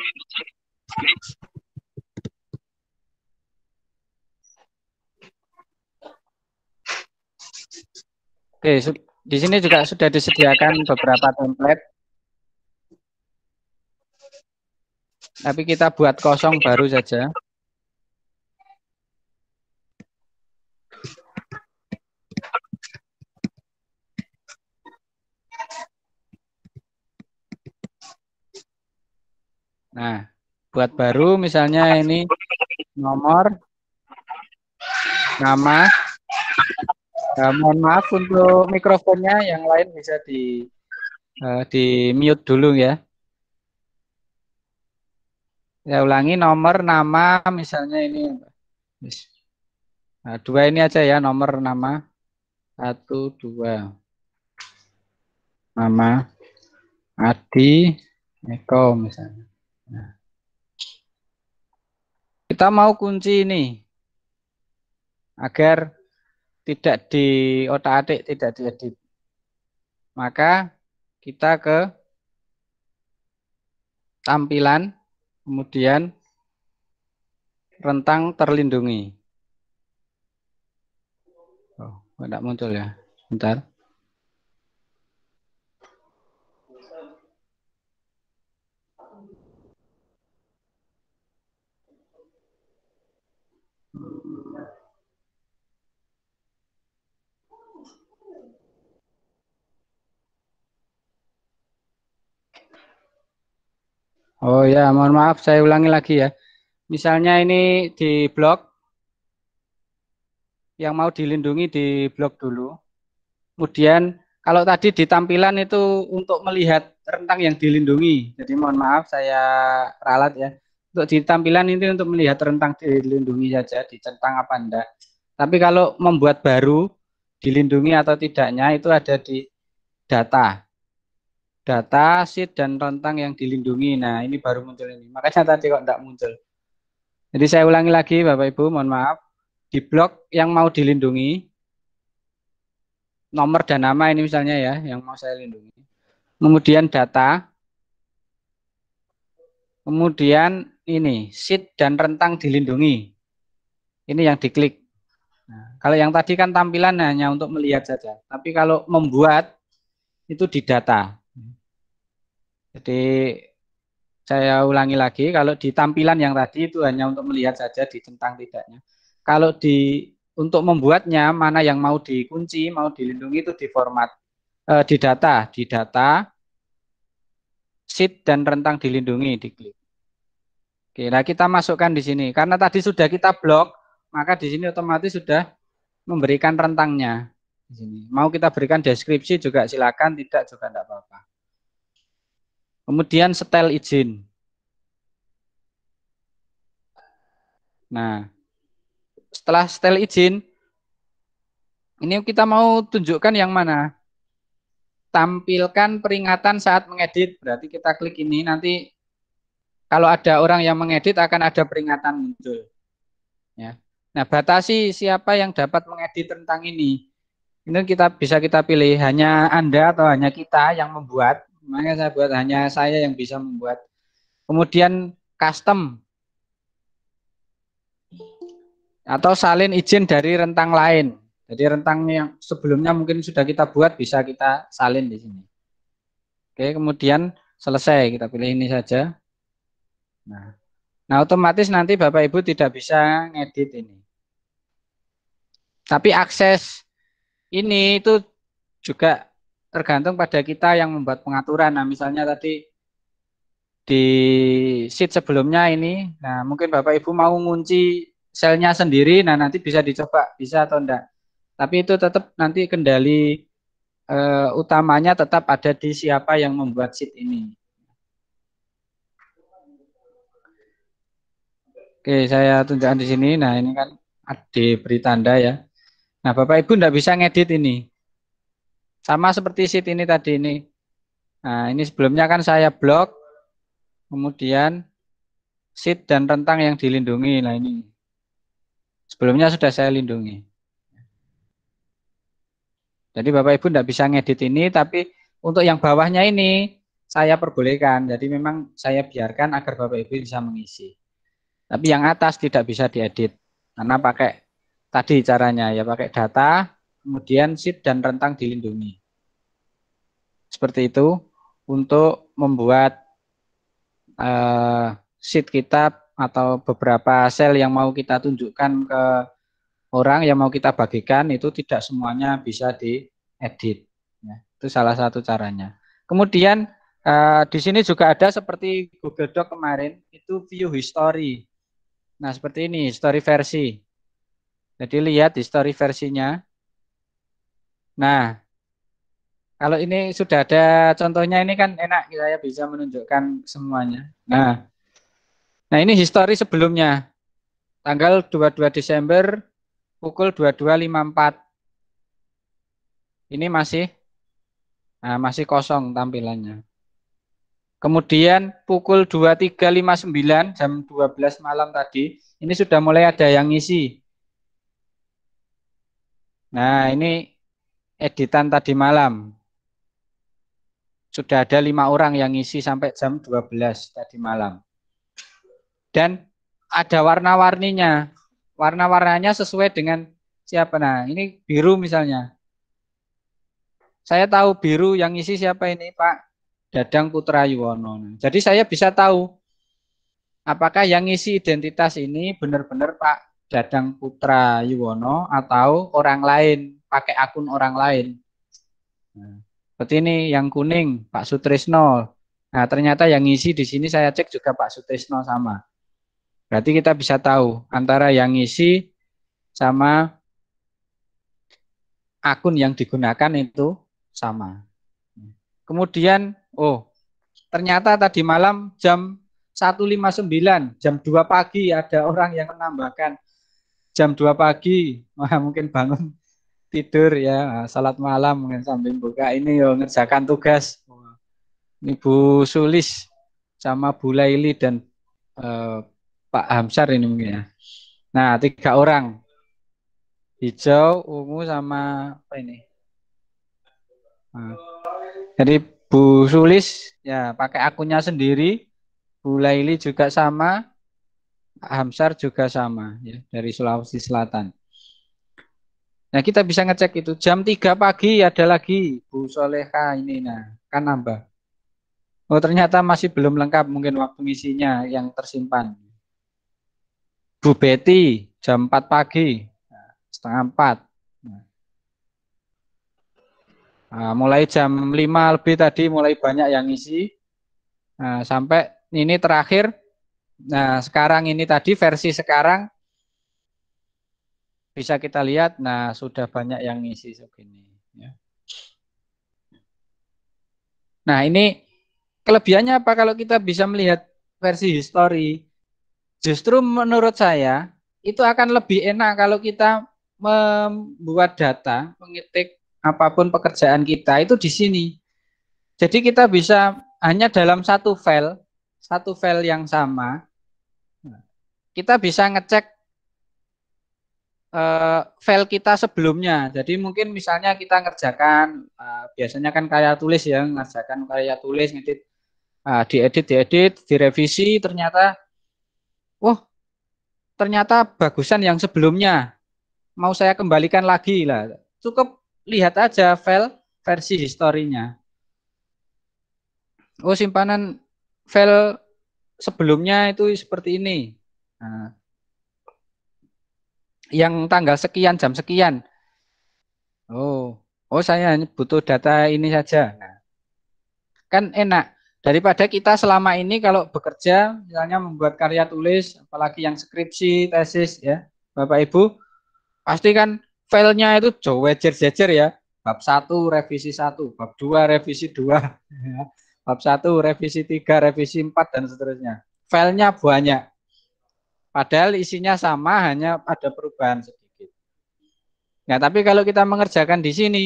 Oke, di sini juga sudah disediakan beberapa template. Tapi kita buat kosong baru saja. Nah, buat baru misalnya ini nomor nama Nah, mohon maaf untuk mikrofonnya yang lain bisa di uh, di mute dulu ya ya ulangi nomor nama misalnya ini nah, dua ini aja ya nomor nama satu dua nama Adi Eko misalnya kita mau kunci ini agar tidak di otak-atik, tidak diedit. Maka kita ke tampilan, kemudian rentang terlindungi. Oh, tidak muncul ya. Sebentar. Oh ya, mohon maaf saya ulangi lagi ya. Misalnya ini di blog yang mau dilindungi di blog dulu. Kemudian kalau tadi di tampilan itu untuk melihat rentang yang dilindungi. Jadi mohon maaf saya ralat ya. Untuk di tampilan ini untuk melihat rentang dilindungi saja, dicentang apa enggak. Tapi kalau membuat baru dilindungi atau tidaknya itu ada di data data, sheet, dan rentang yang dilindungi. Nah, ini baru muncul ini. Makanya tadi kok tidak muncul. Jadi saya ulangi lagi Bapak Ibu, mohon maaf. Di blok yang mau dilindungi, nomor dan nama ini misalnya ya, yang mau saya lindungi. Kemudian data, kemudian ini, sheet dan rentang dilindungi. Ini yang diklik. Nah, kalau yang tadi kan tampilan hanya untuk melihat saja. Tapi kalau membuat, itu di data. Jadi saya ulangi lagi, kalau di tampilan yang tadi itu hanya untuk melihat saja di centang tidaknya. Kalau di untuk membuatnya mana yang mau dikunci, mau dilindungi itu di format eh, di data, di data sheet dan rentang dilindungi diklik. Oke, nah kita masukkan di sini karena tadi sudah kita blok, maka di sini otomatis sudah memberikan rentangnya di sini. Mau kita berikan deskripsi juga silakan, tidak juga tidak apa-apa. Kemudian setel izin. Nah, setelah setel izin, ini kita mau tunjukkan yang mana? Tampilkan peringatan saat mengedit. Berarti kita klik ini, nanti kalau ada orang yang mengedit akan ada peringatan muncul. Ya. Nah, batasi siapa yang dapat mengedit tentang ini. Ini kita bisa kita pilih hanya Anda atau hanya kita yang membuat Makanya saya buat hanya saya yang bisa membuat. Kemudian custom atau salin izin dari rentang lain. Jadi rentang yang sebelumnya mungkin sudah kita buat bisa kita salin di sini. Oke, kemudian selesai kita pilih ini saja. Nah, nah otomatis nanti Bapak Ibu tidak bisa ngedit ini. Tapi akses ini itu juga tergantung pada kita yang membuat pengaturan. Nah, misalnya tadi di sheet sebelumnya ini, nah mungkin Bapak Ibu mau ngunci selnya sendiri, nah nanti bisa dicoba, bisa atau enggak. Tapi itu tetap nanti kendali eh, utamanya tetap ada di siapa yang membuat sheet ini. Oke, saya tunjukkan di sini. Nah, ini kan ada beri tanda ya. Nah, Bapak Ibu enggak bisa ngedit ini. Sama seperti sheet ini tadi ini. Nah, ini sebelumnya kan saya blok, kemudian sheet dan rentang yang dilindungi. Nah, ini sebelumnya sudah saya lindungi. Jadi Bapak Ibu tidak bisa ngedit ini, tapi untuk yang bawahnya ini saya perbolehkan. Jadi memang saya biarkan agar Bapak Ibu bisa mengisi. Tapi yang atas tidak bisa diedit karena pakai tadi caranya ya pakai data kemudian sit dan rentang dilindungi. Seperti itu untuk membuat uh, eh, sit kita atau beberapa sel yang mau kita tunjukkan ke orang yang mau kita bagikan itu tidak semuanya bisa diedit. Ya, itu salah satu caranya. Kemudian uh, di sini juga ada seperti Google Doc kemarin itu view history. Nah seperti ini history versi. Jadi lihat di story versinya. Nah, kalau ini sudah ada contohnya ini kan enak saya bisa menunjukkan semuanya. Nah, nah ini histori sebelumnya. Tanggal 22 Desember pukul 22.54. Ini masih nah, masih kosong tampilannya. Kemudian pukul 23.59 jam 12 malam tadi, ini sudah mulai ada yang ngisi. Nah, ini editan tadi malam. Sudah ada lima orang yang ngisi sampai jam 12 tadi malam. Dan ada warna-warninya. Warna-warnanya sesuai dengan siapa. Nah, ini biru misalnya. Saya tahu biru yang ngisi siapa ini, Pak Dadang Putra Yuwono. Nah, jadi saya bisa tahu apakah yang ngisi identitas ini benar-benar Pak Dadang Putra Yuwono atau orang lain pakai akun orang lain. Nah, seperti ini yang kuning Pak Sutrisno. Nah, ternyata yang ngisi di sini saya cek juga Pak Sutrisno sama. Berarti kita bisa tahu antara yang ngisi sama akun yang digunakan itu sama. Kemudian, oh, ternyata tadi malam jam 159, jam 2 pagi ada orang yang menambahkan jam 2 pagi, mungkin bangun tidur ya ah, salat malam mungkin sambil buka ini yo ngerjakan tugas Ibu Sulis sama Bu Laili dan uh, Pak Hamsar ini mungkin ya. Nah tiga orang hijau, ungu sama apa ini? Nah, jadi Bu Sulis ya pakai akunnya sendiri, Bu Laili juga sama, pak Hamsar juga sama ya dari Sulawesi Selatan. Nah, kita bisa ngecek itu. Jam 3 pagi ada lagi Bu Soleha ini. Nah, kan nambah. Oh, ternyata masih belum lengkap mungkin waktu misinya yang tersimpan. Bu Betty jam 4 pagi, nah, setengah 4. Nah. nah, mulai jam 5 lebih tadi mulai banyak yang isi Nah, sampai ini terakhir. Nah, sekarang ini tadi versi sekarang bisa kita lihat nah sudah banyak yang ngisi segini ya. Nah, ini kelebihannya apa kalau kita bisa melihat versi history? Justru menurut saya itu akan lebih enak kalau kita membuat data, mengetik apapun pekerjaan kita itu di sini. Jadi kita bisa hanya dalam satu file, satu file yang sama, kita bisa ngecek uh, file kita sebelumnya. Jadi mungkin misalnya kita ngerjakan uh, biasanya kan karya tulis ya, ngerjakan karya tulis ngedit uh, diedit diedit, direvisi ternyata wah oh, ternyata bagusan yang sebelumnya. Mau saya kembalikan lagi lah. Cukup lihat aja file versi historinya. Oh, simpanan file sebelumnya itu seperti ini. Nah, yang tanggal sekian jam sekian. Oh, oh saya butuh data ini saja. Nah, kan enak daripada kita selama ini kalau bekerja misalnya membuat karya tulis apalagi yang skripsi tesis ya Bapak Ibu pasti kan filenya itu jejer-jejer ya bab 1 revisi 1 bab 2 revisi 2 ya. bab 1 revisi 3 revisi 4 dan seterusnya filenya banyak Padahal isinya sama, hanya ada perubahan sedikit. Nah, tapi kalau kita mengerjakan di sini,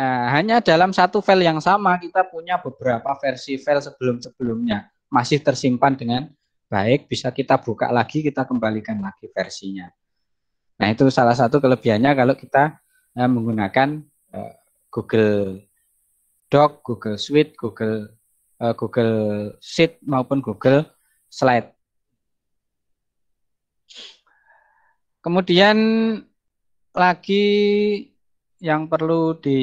eh, hanya dalam satu file yang sama, kita punya beberapa versi file sebelum-sebelumnya. Masih tersimpan dengan baik, bisa kita buka lagi, kita kembalikan lagi versinya. Nah, itu salah satu kelebihannya kalau kita eh, menggunakan eh, Google Doc, Google Suite, Google eh, Google Sheet maupun Google Slide. Kemudian lagi yang perlu di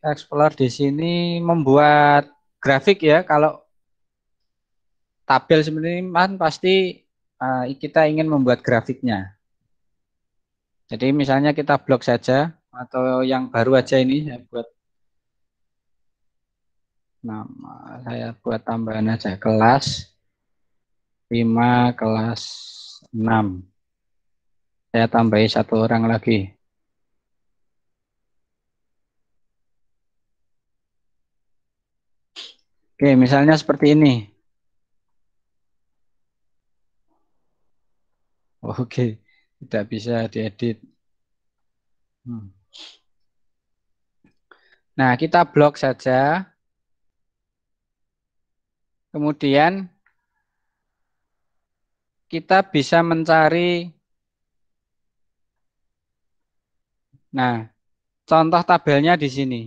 explore di sini membuat grafik ya. Kalau tabel sebenarnya pasti uh, kita ingin membuat grafiknya. Jadi misalnya kita blok saja atau yang baru aja ini saya buat nama saya buat tambahan aja kelas 5 kelas 6 saya tambahi satu orang lagi. Oke, misalnya seperti ini. Oke, tidak bisa diedit. Hmm. Nah, kita blok saja. Kemudian kita bisa mencari Nah, contoh tabelnya di sini.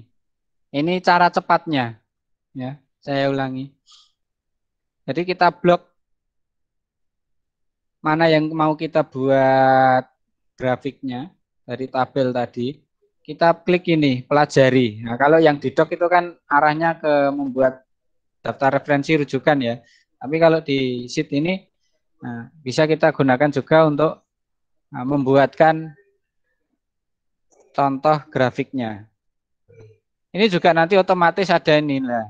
Ini cara cepatnya. Ya, saya ulangi. Jadi kita blok mana yang mau kita buat grafiknya dari tabel tadi. Kita klik ini, pelajari. Nah, kalau yang di doc itu kan arahnya ke membuat daftar referensi rujukan ya. Tapi kalau di sheet ini nah, bisa kita gunakan juga untuk nah, membuatkan contoh grafiknya. Ini juga nanti otomatis ada nilai.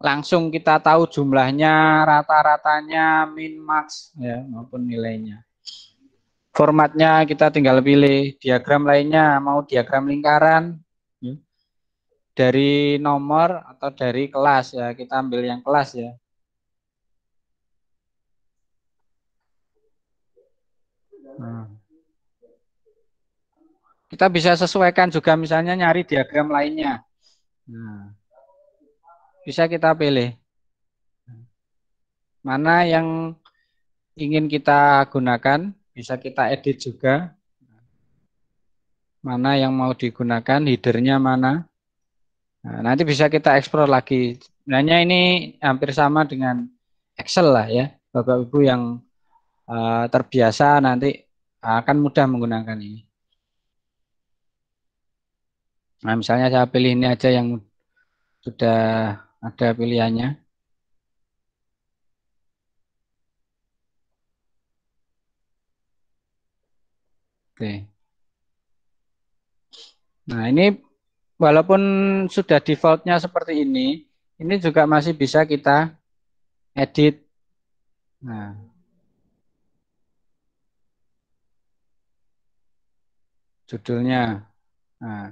Langsung kita tahu jumlahnya, rata-ratanya, min max ya maupun nilainya. Formatnya kita tinggal pilih diagram lainnya, mau diagram lingkaran ya. dari nomor atau dari kelas ya, kita ambil yang kelas ya. Nah. Kita bisa sesuaikan juga misalnya nyari diagram lainnya. Nah, bisa kita pilih. Mana yang ingin kita gunakan, bisa kita edit juga. Mana yang mau digunakan, headernya mana. Nah, nanti bisa kita explore lagi. Sebenarnya ini hampir sama dengan Excel lah ya. Bapak Ibu yang uh, terbiasa nanti akan mudah menggunakan ini. Nah, misalnya saya pilih ini aja yang sudah ada pilihannya. Oke. Nah, ini walaupun sudah defaultnya seperti ini, ini juga masih bisa kita edit. Nah. Judulnya. Nah.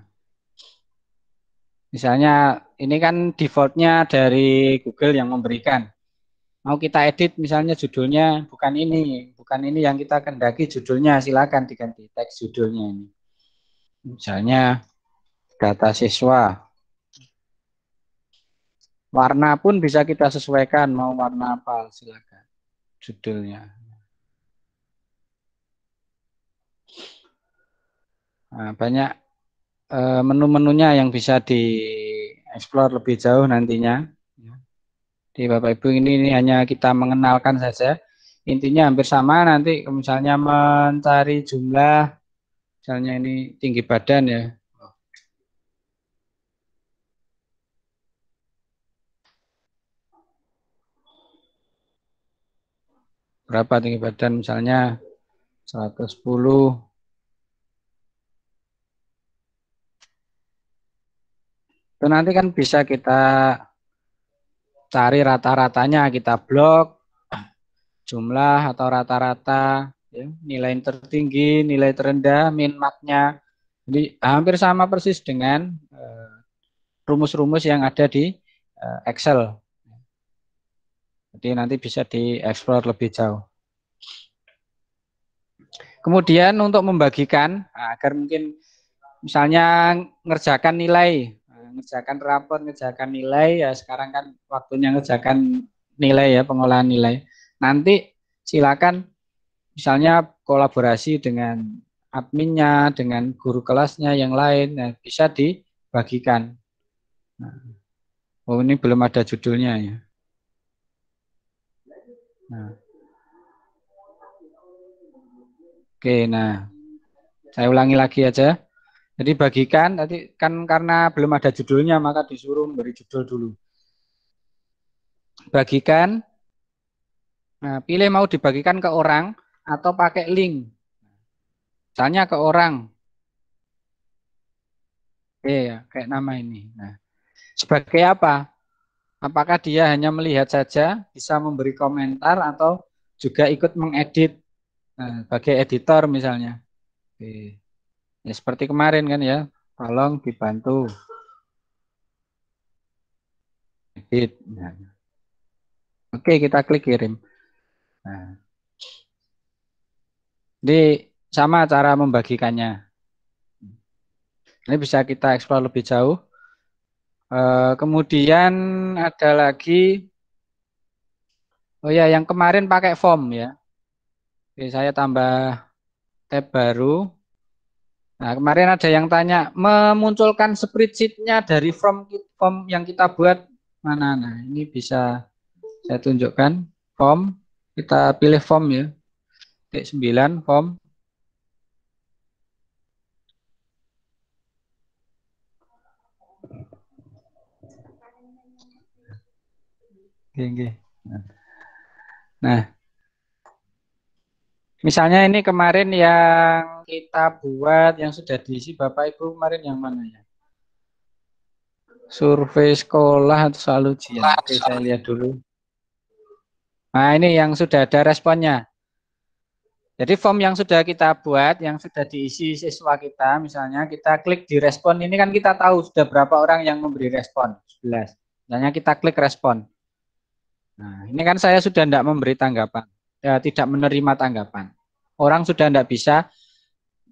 Misalnya ini kan defaultnya dari Google yang memberikan. Mau kita edit misalnya judulnya bukan ini, bukan ini yang kita kendaki judulnya, silakan diganti teks judulnya ini. Misalnya data siswa. Warna pun bisa kita sesuaikan mau warna apa, silakan judulnya. Nah, banyak Eh, menu-menunya yang bisa dieksplor lebih jauh nantinya. Ya. Di Bapak Ibu ini, ini hanya kita mengenalkan saja. Intinya hampir sama nanti misalnya mencari jumlah, misalnya ini tinggi badan ya. Berapa tinggi badan misalnya 110 Itu nanti kan bisa kita cari rata-ratanya, kita blok jumlah atau rata-rata ya, nilai tertinggi, nilai terendah, min maknya. Jadi hampir sama persis dengan eh, rumus-rumus uh, yang ada di uh, Excel. Jadi nanti bisa dieksplor lebih jauh. Kemudian untuk membagikan agar mungkin misalnya ngerjakan nilai Ngejakan rapor, ngejakan nilai ya sekarang kan waktunya ngejakan nilai ya pengolahan nilai. Nanti silakan misalnya kolaborasi dengan adminnya, dengan guru kelasnya yang lain ya, bisa dibagikan. Nah, oh ini belum ada judulnya ya. Nah. Oke, nah saya ulangi lagi aja. Jadi bagikan tadi kan karena belum ada judulnya maka disuruh memberi judul dulu. Bagikan. Nah, pilih mau dibagikan ke orang atau pakai link. Tanya ke orang. Oke, ya, kayak nama ini. Nah, sebagai apa? Apakah dia hanya melihat saja, bisa memberi komentar atau juga ikut mengedit nah, sebagai editor misalnya. Oke. Ya, seperti kemarin kan ya, tolong dibantu. Edit. Nah. Oke, kita klik kirim. Nah. Jadi sama cara membagikannya. Ini bisa kita explore lebih jauh. E, kemudian ada lagi, oh ya yang kemarin pakai form ya. Oke, saya tambah tab baru. Nah, kemarin ada yang tanya, memunculkan spreadsheet-nya dari form, form yang kita buat mana? Nah, ini bisa saya tunjukkan. Form, kita pilih form ya. t 9, form. Oke, oke. Nah, misalnya ini kemarin yang kita buat yang sudah diisi Bapak Ibu kemarin yang mana ya? Survei sekolah atau soal ujian. Oke, saya lihat dulu. Nah, ini yang sudah ada responnya. Jadi form yang sudah kita buat, yang sudah diisi siswa kita, misalnya kita klik di respon, ini kan kita tahu sudah berapa orang yang memberi respon, 11. Misalnya kita klik respon. Nah, ini kan saya sudah tidak memberi tanggapan, ya, tidak menerima tanggapan. Orang sudah tidak bisa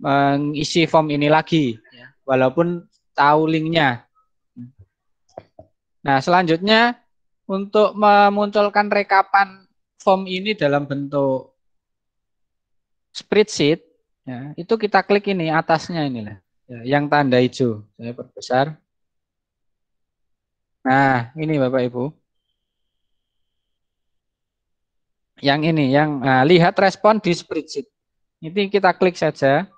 mengisi form ini lagi, ya. walaupun tahu linknya. Nah, selanjutnya untuk memunculkan rekapan form ini dalam bentuk spreadsheet, ya, itu kita klik ini atasnya inilah, ya, yang tanda hijau. Saya perbesar. Nah, ini Bapak Ibu. Yang ini, yang nah, lihat respon di spreadsheet. Ini kita klik saja.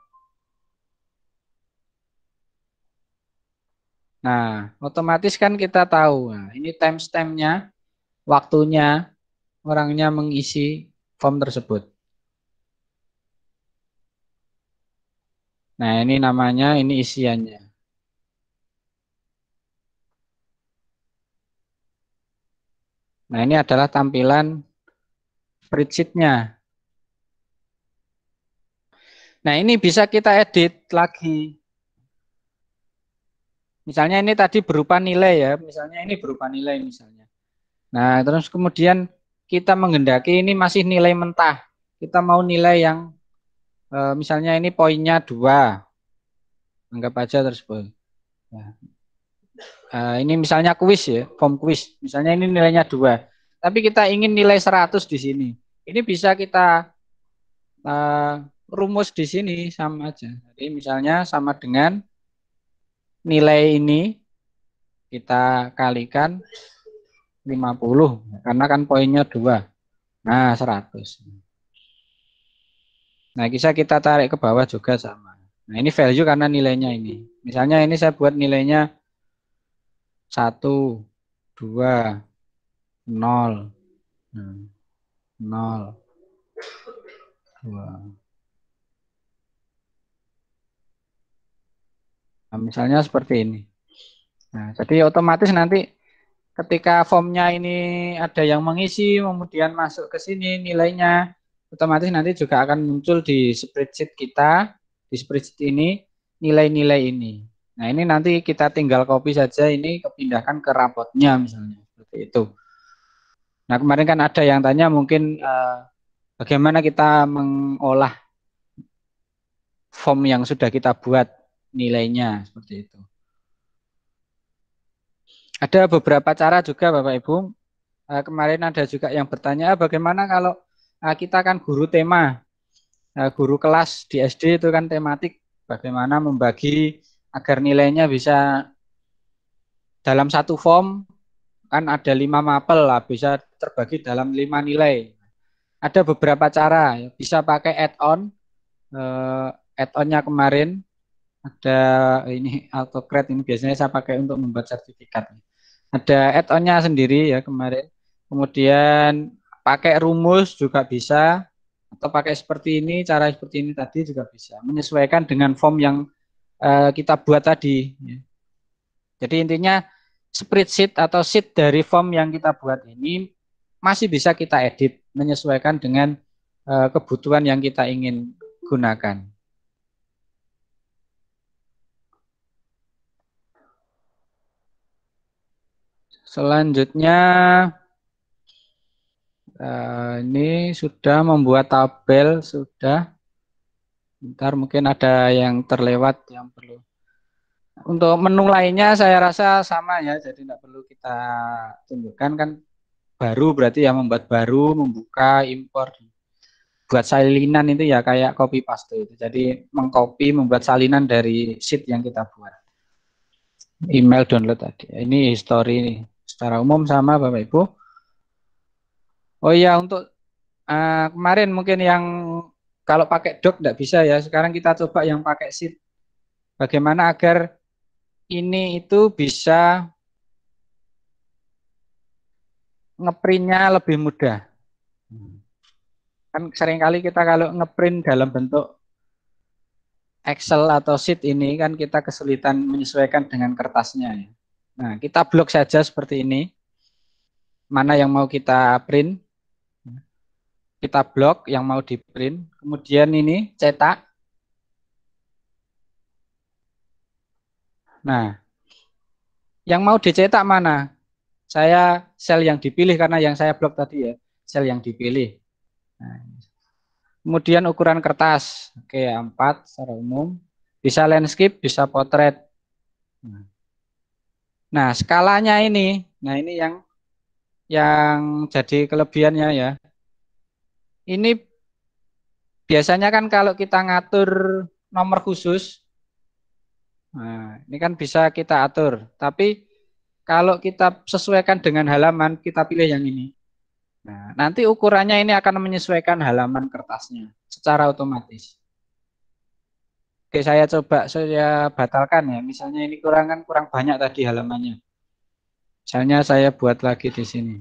Nah, otomatis kan kita tahu. Nah, ini timestampnya, waktunya orangnya mengisi form tersebut. Nah, ini namanya, ini isiannya. Nah, ini adalah tampilan spreadsheet-nya. Nah, ini bisa kita edit lagi. Misalnya ini tadi berupa nilai ya, misalnya ini berupa nilai misalnya. Nah, terus kemudian kita mengendaki ini masih nilai mentah. Kita mau nilai yang e, misalnya ini poinnya dua, anggap aja tersebut. Nah, e, ini misalnya kuis ya, form kuis. Misalnya ini nilainya dua, tapi kita ingin nilai 100 di sini. Ini bisa kita e, rumus di sini sama aja. Jadi misalnya sama dengan nilai ini kita kalikan 50 karena kan poinnya 2. nah 100 nah bisa kita tarik ke bawah juga sama nah ini value karena nilainya ini misalnya ini saya buat nilainya 1 2 0 0 2 Nah, misalnya seperti ini. Nah, jadi otomatis nanti ketika formnya ini ada yang mengisi, kemudian masuk ke sini nilainya, otomatis nanti juga akan muncul di spreadsheet kita, di spreadsheet ini, nilai-nilai ini. Nah, ini nanti kita tinggal copy saja, ini kepindahkan ke rapotnya misalnya, seperti itu. Nah, kemarin kan ada yang tanya mungkin eh, bagaimana kita mengolah form yang sudah kita buat nilainya seperti itu. Ada beberapa cara juga Bapak Ibu. Eh, kemarin ada juga yang bertanya ah, bagaimana kalau eh, kita kan guru tema, eh, guru kelas di SD itu kan tematik, bagaimana membagi agar nilainya bisa dalam satu form kan ada lima mapel lah bisa terbagi dalam lima nilai. Ada beberapa cara, ya. bisa pakai add-on, add-onnya kemarin ada ini autocrat ini biasanya saya pakai untuk membuat sertifikat. Ada add-onnya sendiri ya kemarin. Kemudian pakai rumus juga bisa atau pakai seperti ini, cara seperti ini tadi juga bisa. Menyesuaikan dengan form yang uh, kita buat tadi. Ya. Jadi intinya spreadsheet atau sheet dari form yang kita buat ini masih bisa kita edit menyesuaikan dengan uh, kebutuhan yang kita ingin gunakan. Selanjutnya eh, ini sudah membuat tabel sudah. Ntar mungkin ada yang terlewat yang perlu. Untuk menu lainnya saya rasa sama ya, jadi tidak perlu kita tunjukkan kan baru berarti ya membuat baru, membuka, impor. Buat salinan itu ya kayak copy paste itu. Jadi mengcopy, membuat salinan dari sheet yang kita buat. Email download tadi. Ini history secara umum sama Bapak Ibu. Oh iya untuk uh, kemarin mungkin yang kalau pakai doc tidak bisa ya. Sekarang kita coba yang pakai sheet. Bagaimana agar ini itu bisa ngeprintnya lebih mudah. Kan seringkali kita kalau ngeprint dalam bentuk Excel atau sheet ini kan kita kesulitan menyesuaikan dengan kertasnya ya. Nah, kita blok saja seperti ini. Mana yang mau kita print. Kita blok yang mau di print. Kemudian ini cetak. Nah, yang mau dicetak mana? Saya sel yang dipilih karena yang saya blok tadi ya. Sel yang dipilih. Nah, kemudian ukuran kertas, oke 4 secara umum. Bisa landscape, bisa potret. Nah. Nah, skalanya ini, nah ini yang yang jadi kelebihannya ya. Ini biasanya kan kalau kita ngatur nomor khusus, nah ini kan bisa kita atur. Tapi kalau kita sesuaikan dengan halaman, kita pilih yang ini. Nah, nanti ukurannya ini akan menyesuaikan halaman kertasnya secara otomatis. Oke, saya coba saya batalkan ya. Misalnya ini kurang kan kurang banyak tadi halamannya. Misalnya saya buat lagi di sini.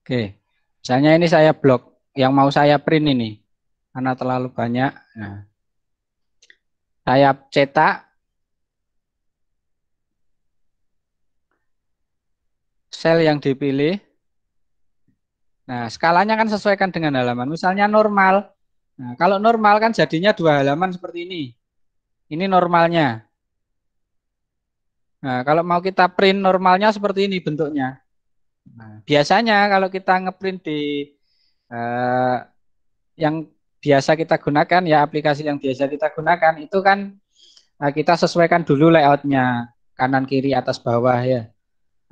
Oke, misalnya ini saya blok yang mau saya print ini karena terlalu banyak. Nah. Sayap cetak sel yang dipilih. Nah, skalanya kan sesuaikan dengan halaman. Misalnya normal. Nah, kalau normal kan jadinya dua halaman seperti ini. Ini normalnya. Nah, kalau mau kita print normalnya seperti ini bentuknya. Nah, biasanya kalau kita ngeprint di eh, yang biasa kita gunakan ya aplikasi yang biasa kita gunakan itu kan eh, kita sesuaikan dulu layoutnya kanan kiri atas bawah ya.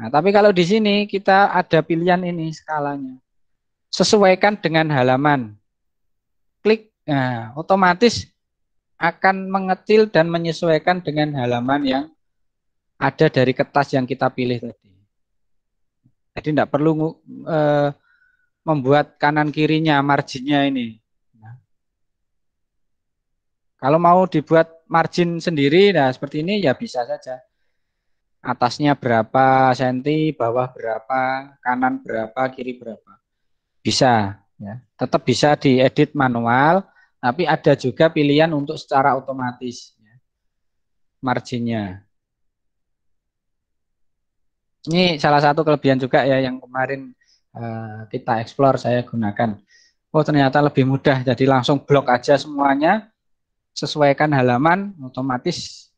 Nah, tapi kalau di sini kita ada pilihan ini skalanya. Sesuaikan dengan halaman. Klik, nah, otomatis akan mengecil dan menyesuaikan dengan halaman yang ada dari kertas yang kita pilih tadi. Jadi tidak perlu uh, membuat kanan kirinya marginnya ini. Kalau mau dibuat margin sendiri, nah seperti ini ya bisa saja. Atasnya berapa senti, bawah berapa, kanan berapa, kiri berapa. Bisa, ya. Tetap bisa diedit manual, tapi ada juga pilihan untuk secara otomatis ya. marginnya. Ini salah satu kelebihan juga ya yang kemarin uh, kita explore saya gunakan. Oh ternyata lebih mudah, jadi langsung blok aja semuanya, sesuaikan halaman, otomatis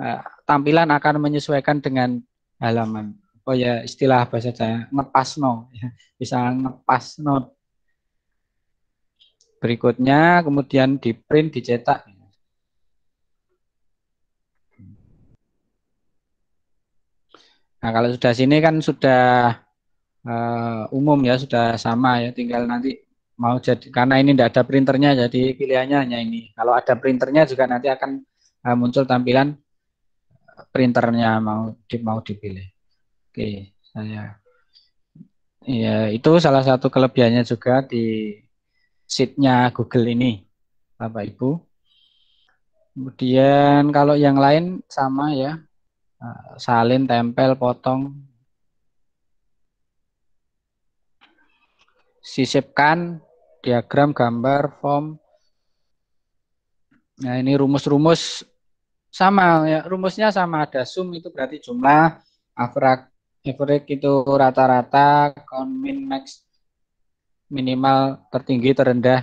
uh, tampilan akan menyesuaikan dengan halaman. Oh ya istilah bahasa saya ngepasno, ya. bisa ngepas no. Berikutnya kemudian di print dicetak. Nah kalau sudah sini kan sudah uh, umum ya sudah sama ya, tinggal nanti mau jadi karena ini tidak ada printernya jadi pilihannya hanya ini kalau ada printernya juga nanti akan eh, muncul tampilan eh, printernya mau di, mau dipilih oke saya ya itu salah satu kelebihannya juga di sheetnya Google ini Bapak Ibu kemudian kalau yang lain sama ya eh, salin tempel potong sisipkan diagram, gambar, form. Nah, ini rumus-rumus sama ya. Rumusnya sama ada sum itu berarti jumlah, average average itu rata-rata, kon min max minimal, tertinggi, terendah.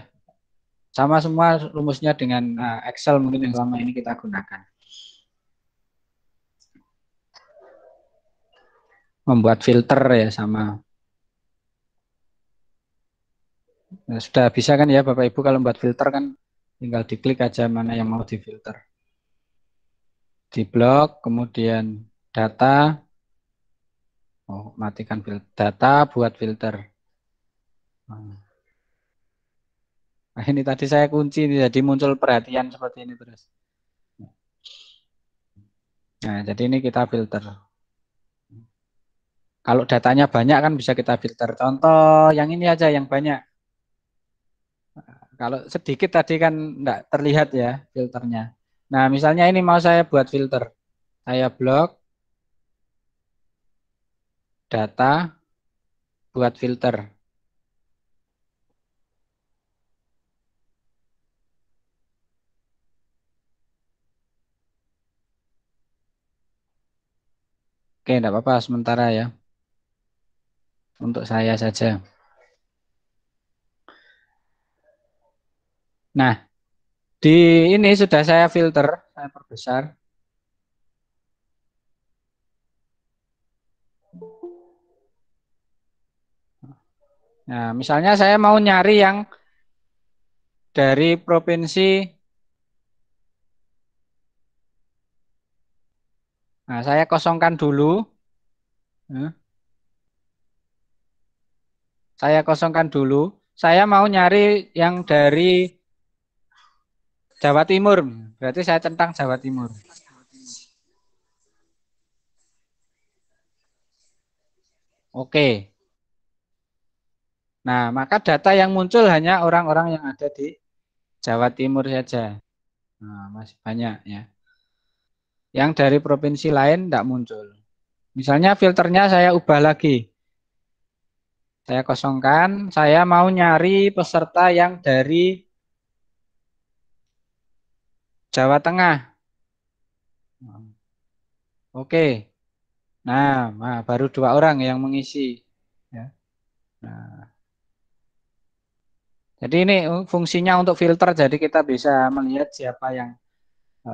Sama semua rumusnya dengan eh, Excel mungkin yang selama ini kita gunakan. Membuat filter ya sama Ya, sudah bisa kan ya Bapak Ibu kalau buat filter kan tinggal diklik aja mana yang mau difilter. Di blok, kemudian data, oh, matikan filter, data, buat filter. Nah. nah, ini tadi saya kunci, ini jadi muncul perhatian seperti ini terus. Nah, jadi ini kita filter kalau datanya banyak kan bisa kita filter. Contoh yang ini aja yang banyak. Kalau sedikit tadi kan enggak terlihat ya filternya. Nah, misalnya ini mau saya buat filter. Saya blok data buat filter. Oke, enggak apa-apa sementara ya. Untuk saya saja. Nah, di ini sudah saya filter, saya perbesar. Nah, misalnya saya mau nyari yang dari provinsi Nah, saya kosongkan dulu. saya kosongkan dulu. Saya mau nyari yang dari Jawa Timur. Berarti saya tentang Jawa Timur. Oke. Nah, maka data yang muncul hanya orang-orang yang ada di Jawa Timur saja. Nah, masih banyak ya. Yang dari provinsi lain tidak muncul. Misalnya filternya saya ubah lagi. Saya kosongkan, saya mau nyari peserta yang dari Jawa Tengah. Oke. Nah, baru dua orang yang mengisi. Ya. Nah. Jadi ini fungsinya untuk filter, jadi kita bisa melihat siapa yang e,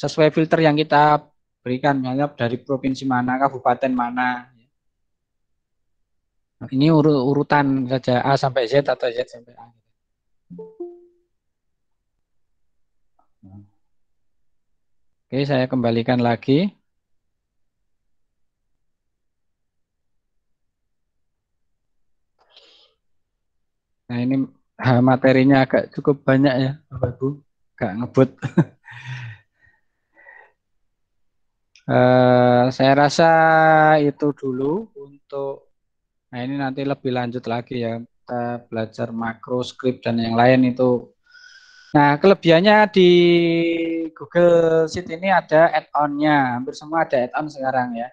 sesuai filter yang kita berikan, misalnya dari provinsi mana, kabupaten mana. Ya. Ini urutan saja A sampai Z atau Z sampai A. Oke, saya kembalikan lagi. Nah, ini materinya agak cukup banyak ya, Bapak Ibu. Gak ngebut. uh, saya rasa itu dulu untuk nah ini nanti lebih lanjut lagi ya. Kita belajar makro, script dan yang lain itu Nah, kelebihannya di Google Sheet ini ada add-on-nya. Hampir semua ada add-on sekarang ya.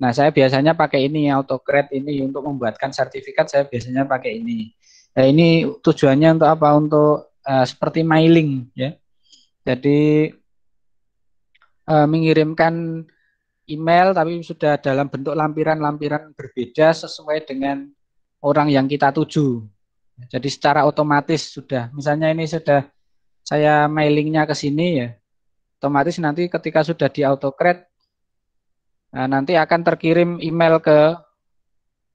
Nah, saya biasanya pakai ini AutoCAD ini untuk membuatkan sertifikat saya biasanya pakai ini. Nah, ini tujuannya untuk apa? Untuk uh, seperti mailing ya. Jadi uh, mengirimkan email tapi sudah dalam bentuk lampiran-lampiran berbeda sesuai dengan orang yang kita tuju jadi secara otomatis sudah. Misalnya ini sudah saya mailingnya ke sini ya. Otomatis nanti ketika sudah di autocrat nah eh, nanti akan terkirim email ke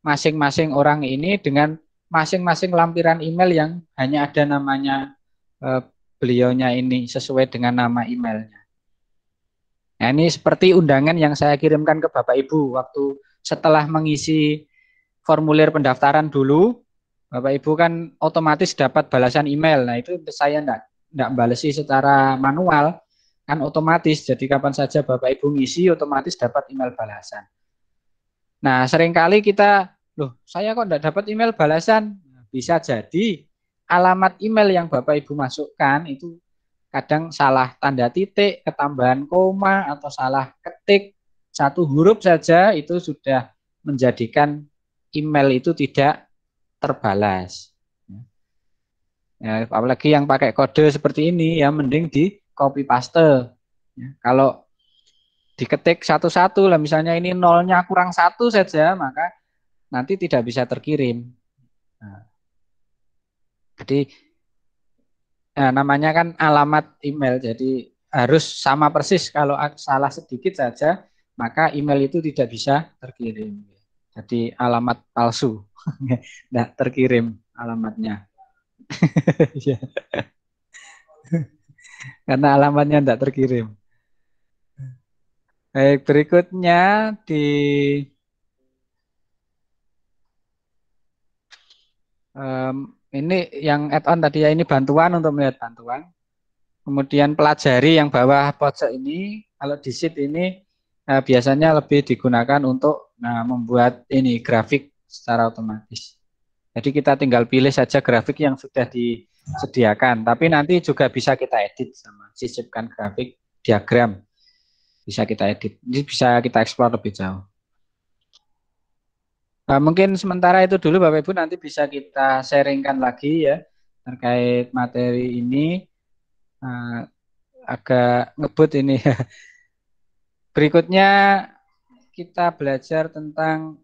masing-masing orang ini dengan masing-masing lampiran email yang hanya ada namanya eh, beliaunya ini sesuai dengan nama emailnya. Nah, ini seperti undangan yang saya kirimkan ke Bapak Ibu waktu setelah mengisi formulir pendaftaran dulu Bapak Ibu kan otomatis dapat balasan email. Nah itu saya enggak, enggak balasi secara manual, kan otomatis. Jadi kapan saja Bapak Ibu ngisi otomatis dapat email balasan. Nah seringkali kita, loh saya kok enggak dapat email balasan? Nah, bisa jadi alamat email yang Bapak Ibu masukkan itu kadang salah tanda titik, ketambahan koma, atau salah ketik. Satu huruf saja itu sudah menjadikan email itu tidak terbalas. Ya. ya, apalagi yang pakai kode seperti ini ya mending di copy paste. Ya, kalau diketik satu-satu lah misalnya ini nolnya kurang satu saja maka nanti tidak bisa terkirim. Nah, jadi ya, namanya kan alamat email jadi harus sama persis kalau salah sedikit saja maka email itu tidak bisa terkirim. Jadi alamat palsu. Tidak terkirim alamatnya. Iya. Karena alamatnya tidak terkirim. Baik, berikutnya di um, ini yang add-on tadi ya ini bantuan untuk melihat bantuan. Kemudian pelajari yang bawah pojok ini, kalau di sheet ini uh, biasanya lebih digunakan untuk nah, membuat ini grafik secara otomatis. Jadi kita tinggal pilih saja grafik yang sudah disediakan, tapi nanti juga bisa kita edit sama sisipkan grafik diagram. Bisa kita edit, ini bisa kita eksplor lebih jauh. Nah, mungkin sementara itu dulu Bapak Ibu nanti bisa kita sharingkan lagi ya terkait materi ini. Uh, agak ngebut ini. Berikutnya kita belajar tentang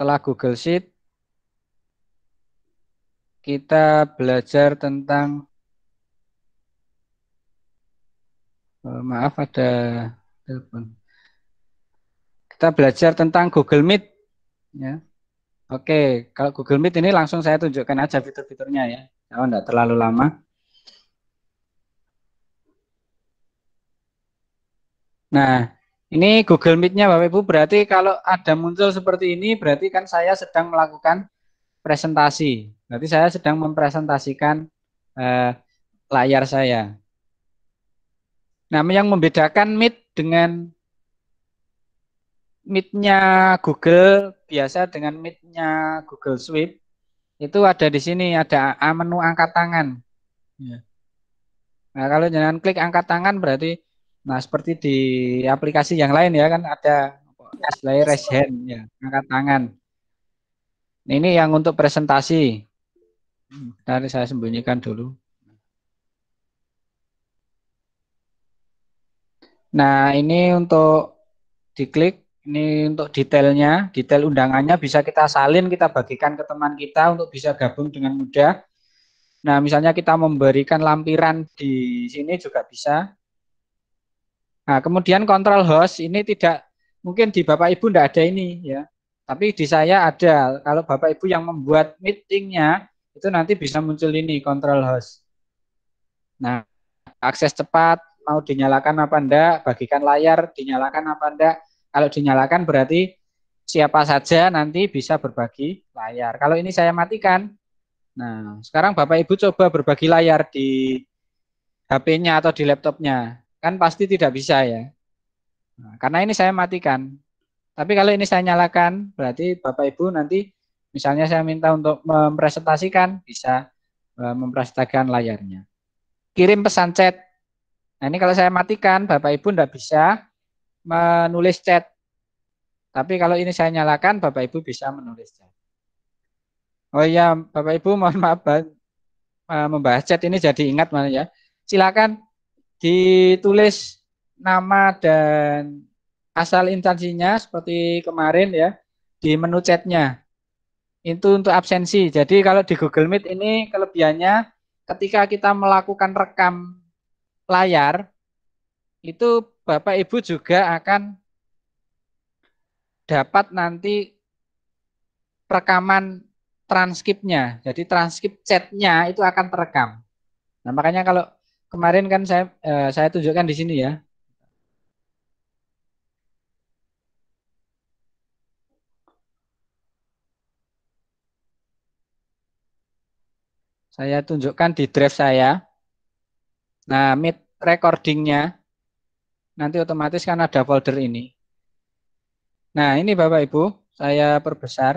setelah Google Sheet, kita belajar tentang eh, maaf ada telepon. Kita belajar tentang Google Meet ya. Oke, kalau Google Meet ini langsung saya tunjukkan aja fitur-fiturnya ya. Kalau oh, enggak terlalu lama. Nah, ini Google Meet-nya Bapak Ibu, berarti kalau ada muncul seperti ini, berarti kan saya sedang melakukan presentasi. Berarti saya sedang mempresentasikan eh, layar saya. Nah, yang membedakan Meet dengan Meet-nya Google biasa dengan Meet-nya Google Suite itu ada di sini, ada menu angkat tangan. Iya. Nah, kalau jangan klik angkat tangan berarti Nah, seperti di aplikasi yang lain ya kan ada istilahnya raise hand ya, angkat tangan. Nah, ini yang untuk presentasi. Nanti saya sembunyikan dulu. Nah, ini untuk diklik, ini untuk detailnya, detail undangannya bisa kita salin, kita bagikan ke teman kita untuk bisa gabung dengan mudah. Nah, misalnya kita memberikan lampiran di sini juga bisa, Nah, kemudian kontrol host ini tidak mungkin di Bapak Ibu tidak ada ini ya. Tapi di saya ada. Kalau Bapak Ibu yang membuat meetingnya itu nanti bisa muncul ini kontrol host. Nah, akses cepat mau dinyalakan apa enggak, bagikan layar dinyalakan apa enggak. Kalau dinyalakan berarti siapa saja nanti bisa berbagi layar. Kalau ini saya matikan. Nah, sekarang Bapak Ibu coba berbagi layar di HP-nya atau di laptopnya. Kan pasti tidak bisa ya. Nah, karena ini saya matikan. Tapi kalau ini saya nyalakan, berarti Bapak Ibu nanti misalnya saya minta untuk mempresentasikan, bisa e, mempresentasikan layarnya. Kirim pesan chat. Nah ini kalau saya matikan, Bapak Ibu tidak bisa menulis chat. Tapi kalau ini saya nyalakan, Bapak Ibu bisa menulis chat. Oh iya, Bapak Ibu mohon maaf e, membahas chat ini jadi ingat mana ya. Silakan ditulis nama dan asal instansinya seperti kemarin ya di menu chatnya. Itu untuk absensi. Jadi kalau di Google Meet ini kelebihannya ketika kita melakukan rekam layar itu Bapak Ibu juga akan dapat nanti rekaman transkripnya. Jadi transkrip chatnya itu akan terekam. Nah makanya kalau kemarin kan saya eh, saya tunjukkan di sini ya. Saya tunjukkan di drive saya. Nah, mid recordingnya nanti otomatis kan ada folder ini. Nah, ini Bapak Ibu, saya perbesar.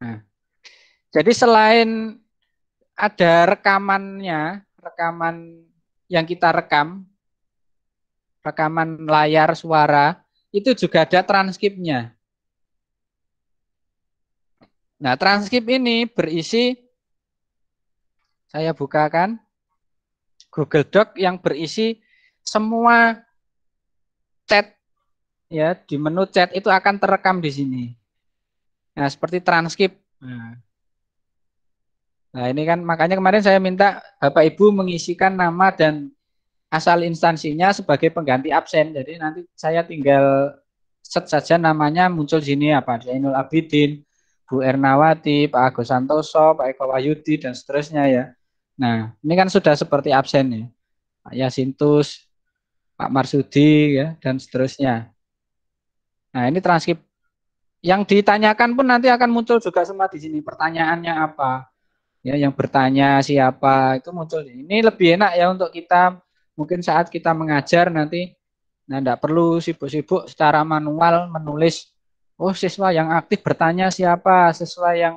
Nah, jadi selain ada rekamannya, rekaman yang kita rekam, rekaman layar suara, itu juga ada transkripnya. Nah, transkrip ini berisi, saya bukakan, Google Doc yang berisi semua chat, ya di menu chat itu akan terekam di sini. Nah, seperti transkrip. Nah, Nah ini kan makanya kemarin saya minta Bapak Ibu mengisikan nama dan asal instansinya sebagai pengganti absen. Jadi nanti saya tinggal set saja namanya muncul sini apa Zainul Abidin, Bu Ernawati, Pak Agus Santoso, Pak Eko Wahyudi dan seterusnya ya. Nah ini kan sudah seperti absen ya. Pak Yasintus, Pak Marsudi ya dan seterusnya. Nah ini transkrip yang ditanyakan pun nanti akan muncul juga semua di sini pertanyaannya apa ya yang bertanya siapa itu muncul ini lebih enak ya untuk kita mungkin saat kita mengajar nanti nah tidak perlu sibuk-sibuk secara manual menulis oh siswa yang aktif bertanya siapa siswa yang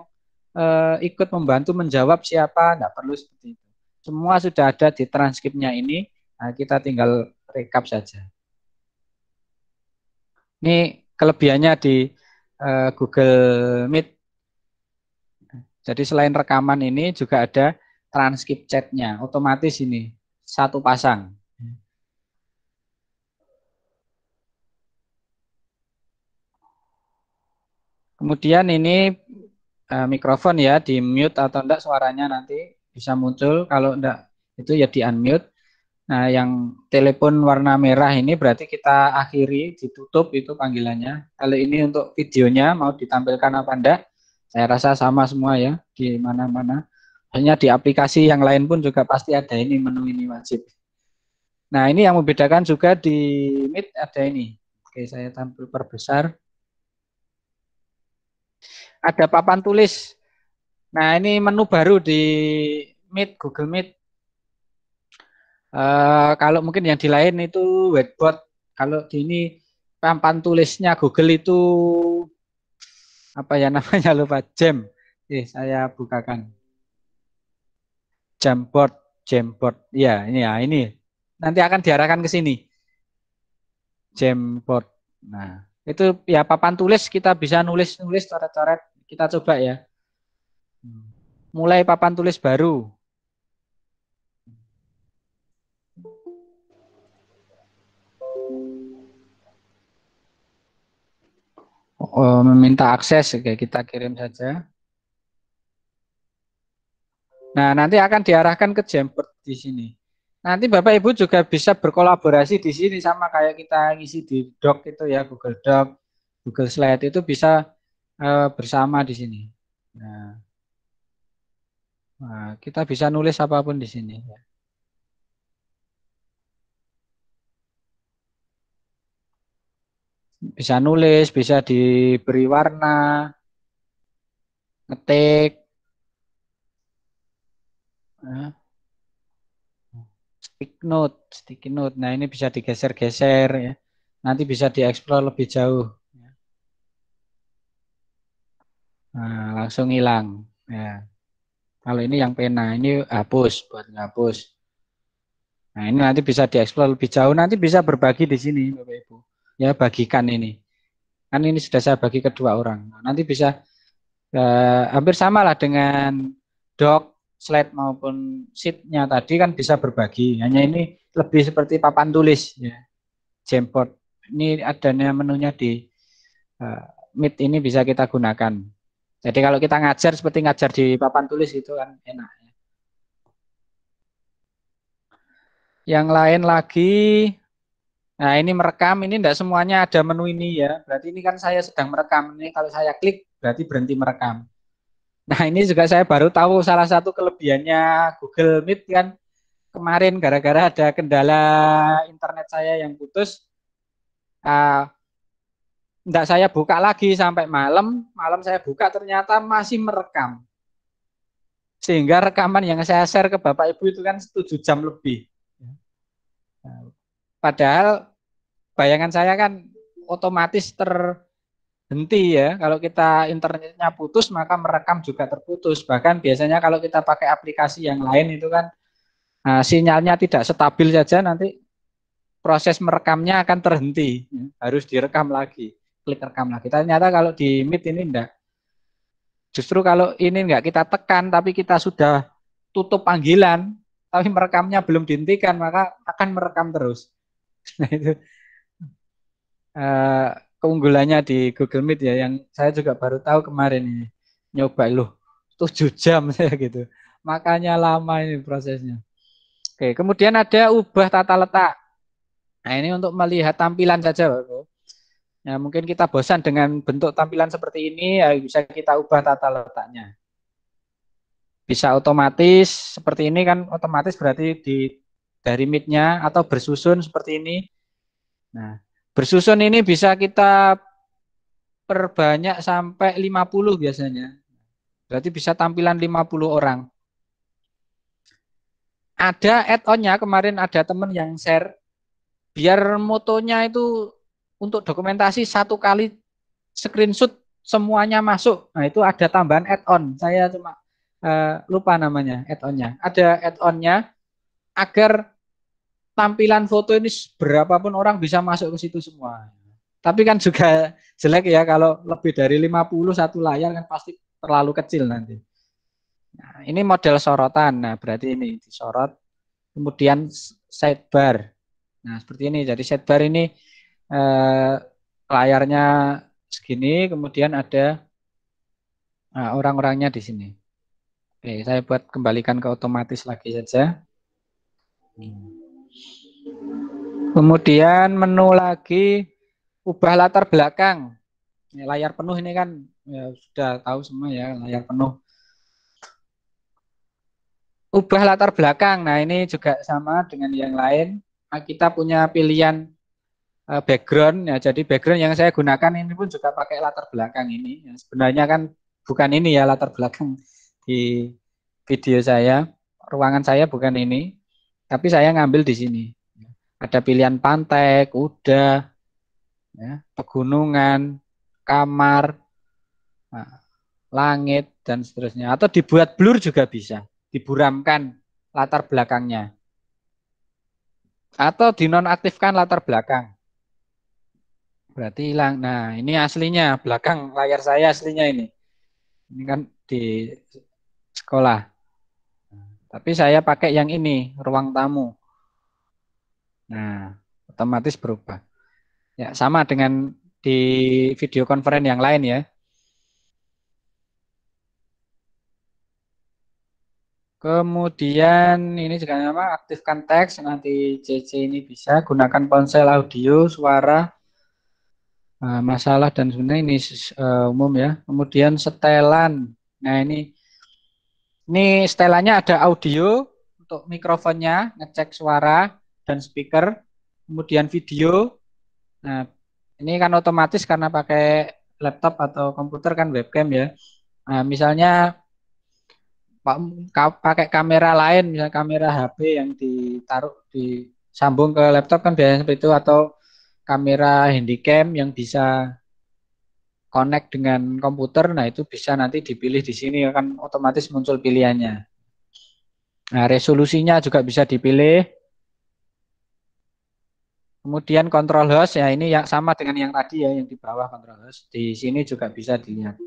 eh, ikut membantu menjawab siapa tidak perlu seperti itu semua sudah ada di transkripnya ini nah, kita tinggal rekap saja ini kelebihannya di eh, Google Meet jadi selain rekaman ini juga ada transkrip chatnya. Otomatis ini satu pasang. Kemudian ini e, mikrofon ya di mute atau enggak suaranya nanti bisa muncul. Kalau enggak itu ya di unmute. Nah yang telepon warna merah ini berarti kita akhiri ditutup itu panggilannya. Kalau ini untuk videonya mau ditampilkan apa enggak saya rasa sama semua ya di mana-mana. Hanya di aplikasi yang lain pun juga pasti ada ini menu ini wajib. Nah, ini yang membedakan juga di Meet ada ini. Oke, saya tampil perbesar. Ada papan tulis. Nah, ini menu baru di Meet, Google Meet. Uh, kalau mungkin yang di lain itu whiteboard. Kalau di ini papan tulisnya Google itu apa ya namanya lupa jam eh saya bukakan jamboard jamboard ya ini ya ini nanti akan diarahkan ke sini jamboard nah itu ya papan tulis kita bisa nulis nulis coret-coret kita coba ya hmm. mulai papan tulis baru Eh, meminta akses, oke ya, kita kirim saja. Nah, nanti akan diarahkan ke Jamboard di sini. Nanti Bapak Ibu juga bisa berkolaborasi di sini sama kayak kita ngisi di Doc itu ya, Google Doc, Google Slide itu bisa uh, bersama di sini. Nah, nah, kita bisa nulis apapun di sini ya. bisa nulis, bisa diberi warna, ngetik, stick note, sticky note. Nah ini bisa digeser-geser ya. Nanti bisa dieksplor lebih jauh. Ya. Nah, langsung hilang. Ya. Kalau ini yang pena, ini hapus buat ngapus. Nah ini nanti bisa dieksplor lebih jauh. Nanti bisa berbagi di sini, Bapak Ibu ya bagikan ini kan ini sudah saya bagi kedua orang nah, nanti bisa eh, hampir sama lah dengan doc slide maupun sheetnya tadi kan bisa berbagi hanya ini lebih seperti papan tulis ya Jamboard ini adanya menunya di uh, eh, Meet ini bisa kita gunakan jadi kalau kita ngajar seperti ngajar di papan tulis itu kan enak ya. yang lain lagi Nah, ini merekam, ini tidak semuanya ada menu ini ya. Berarti ini kan saya sedang merekam. Ini kalau saya klik, berarti berhenti merekam. Nah, ini juga saya baru tahu salah satu kelebihannya Google Meet kan. Kemarin gara-gara ada kendala internet saya yang putus, uh, saya buka lagi sampai malam. Malam saya buka ternyata masih merekam. Sehingga rekaman yang saya share ke Bapak Ibu itu kan 7 jam lebih. Nah, Padahal bayangan saya kan otomatis terhenti ya. Kalau kita internetnya putus maka merekam juga terputus. Bahkan biasanya kalau kita pakai aplikasi yang lain itu kan uh, sinyalnya tidak stabil saja nanti proses merekamnya akan terhenti. Harus direkam lagi, klik rekam lagi. Ternyata kalau di Meet ini enggak. Justru kalau ini enggak kita tekan tapi kita sudah tutup panggilan tapi merekamnya belum dihentikan maka akan merekam terus. Nah itu uh, keunggulannya di Google Meet ya yang saya juga baru tahu kemarin ini nyoba loh 7 jam saya gitu. Makanya lama ini prosesnya. Oke, kemudian ada ubah tata letak. Nah, ini untuk melihat tampilan saja, Bapak. Ya, mungkin kita bosan dengan bentuk tampilan seperti ini, ya bisa kita ubah tata letaknya. Bisa otomatis, seperti ini kan otomatis berarti di dari midnya atau bersusun seperti ini. Nah, bersusun ini bisa kita perbanyak sampai 50 biasanya. Berarti bisa tampilan 50 orang. Ada add-onnya, kemarin ada teman yang share, biar motonya itu untuk dokumentasi satu kali screenshot semuanya masuk. Nah itu ada tambahan add-on, saya cuma uh, lupa namanya add-onnya. Ada add-onnya, agar tampilan foto ini berapapun orang bisa masuk ke situ semua. Tapi kan juga jelek ya kalau lebih dari 50 satu layar kan pasti terlalu kecil nanti. Nah, ini model sorotan. Nah, berarti ini disorot. Kemudian sidebar. Nah, seperti ini. Jadi sidebar ini eh, layarnya segini, kemudian ada nah, orang-orangnya di sini. Oke, saya buat kembalikan ke otomatis lagi saja. Kemudian menu lagi ubah latar belakang. Ini ya, layar penuh ini kan ya sudah tahu semua ya layar penuh. Ubah latar belakang. Nah, ini juga sama dengan yang lain. Nah, kita punya pilihan e, background ya. Jadi background yang saya gunakan ini pun juga pakai latar belakang ini. Ya, sebenarnya kan bukan ini ya latar belakang di video saya. Ruangan saya bukan ini. Tapi saya ngambil di sini. Ada pilihan pantai, kuda, ya, pegunungan, kamar, nah, langit, dan seterusnya. Atau dibuat blur juga bisa. Diburamkan latar belakangnya. Atau dinonaktifkan latar belakang. Berarti hilang. Nah, ini aslinya. Belakang layar saya aslinya ini. Ini kan di sekolah. Tapi saya pakai yang ini, ruang tamu. Nah, otomatis berubah. Ya, sama dengan di video konferen yang lain ya. Kemudian ini juga nama aktifkan teks nanti CC ini bisa gunakan ponsel audio suara eh, masalah dan sebenarnya ini eh, umum ya. Kemudian setelan. Nah ini ini setelannya ada audio untuk mikrofonnya, ngecek suara dan speaker, kemudian video. Nah, ini kan otomatis karena pakai laptop atau komputer kan webcam ya. Nah, misalnya pakai kamera lain, misalnya kamera HP yang ditaruh di sambung ke laptop kan biasanya seperti itu atau kamera handycam yang bisa connect dengan komputer, nah itu bisa nanti dipilih di sini akan otomatis muncul pilihannya. Nah, resolusinya juga bisa dipilih. Kemudian control host ya ini yang sama dengan yang tadi ya yang di bawah control host. Di sini juga bisa dilihat.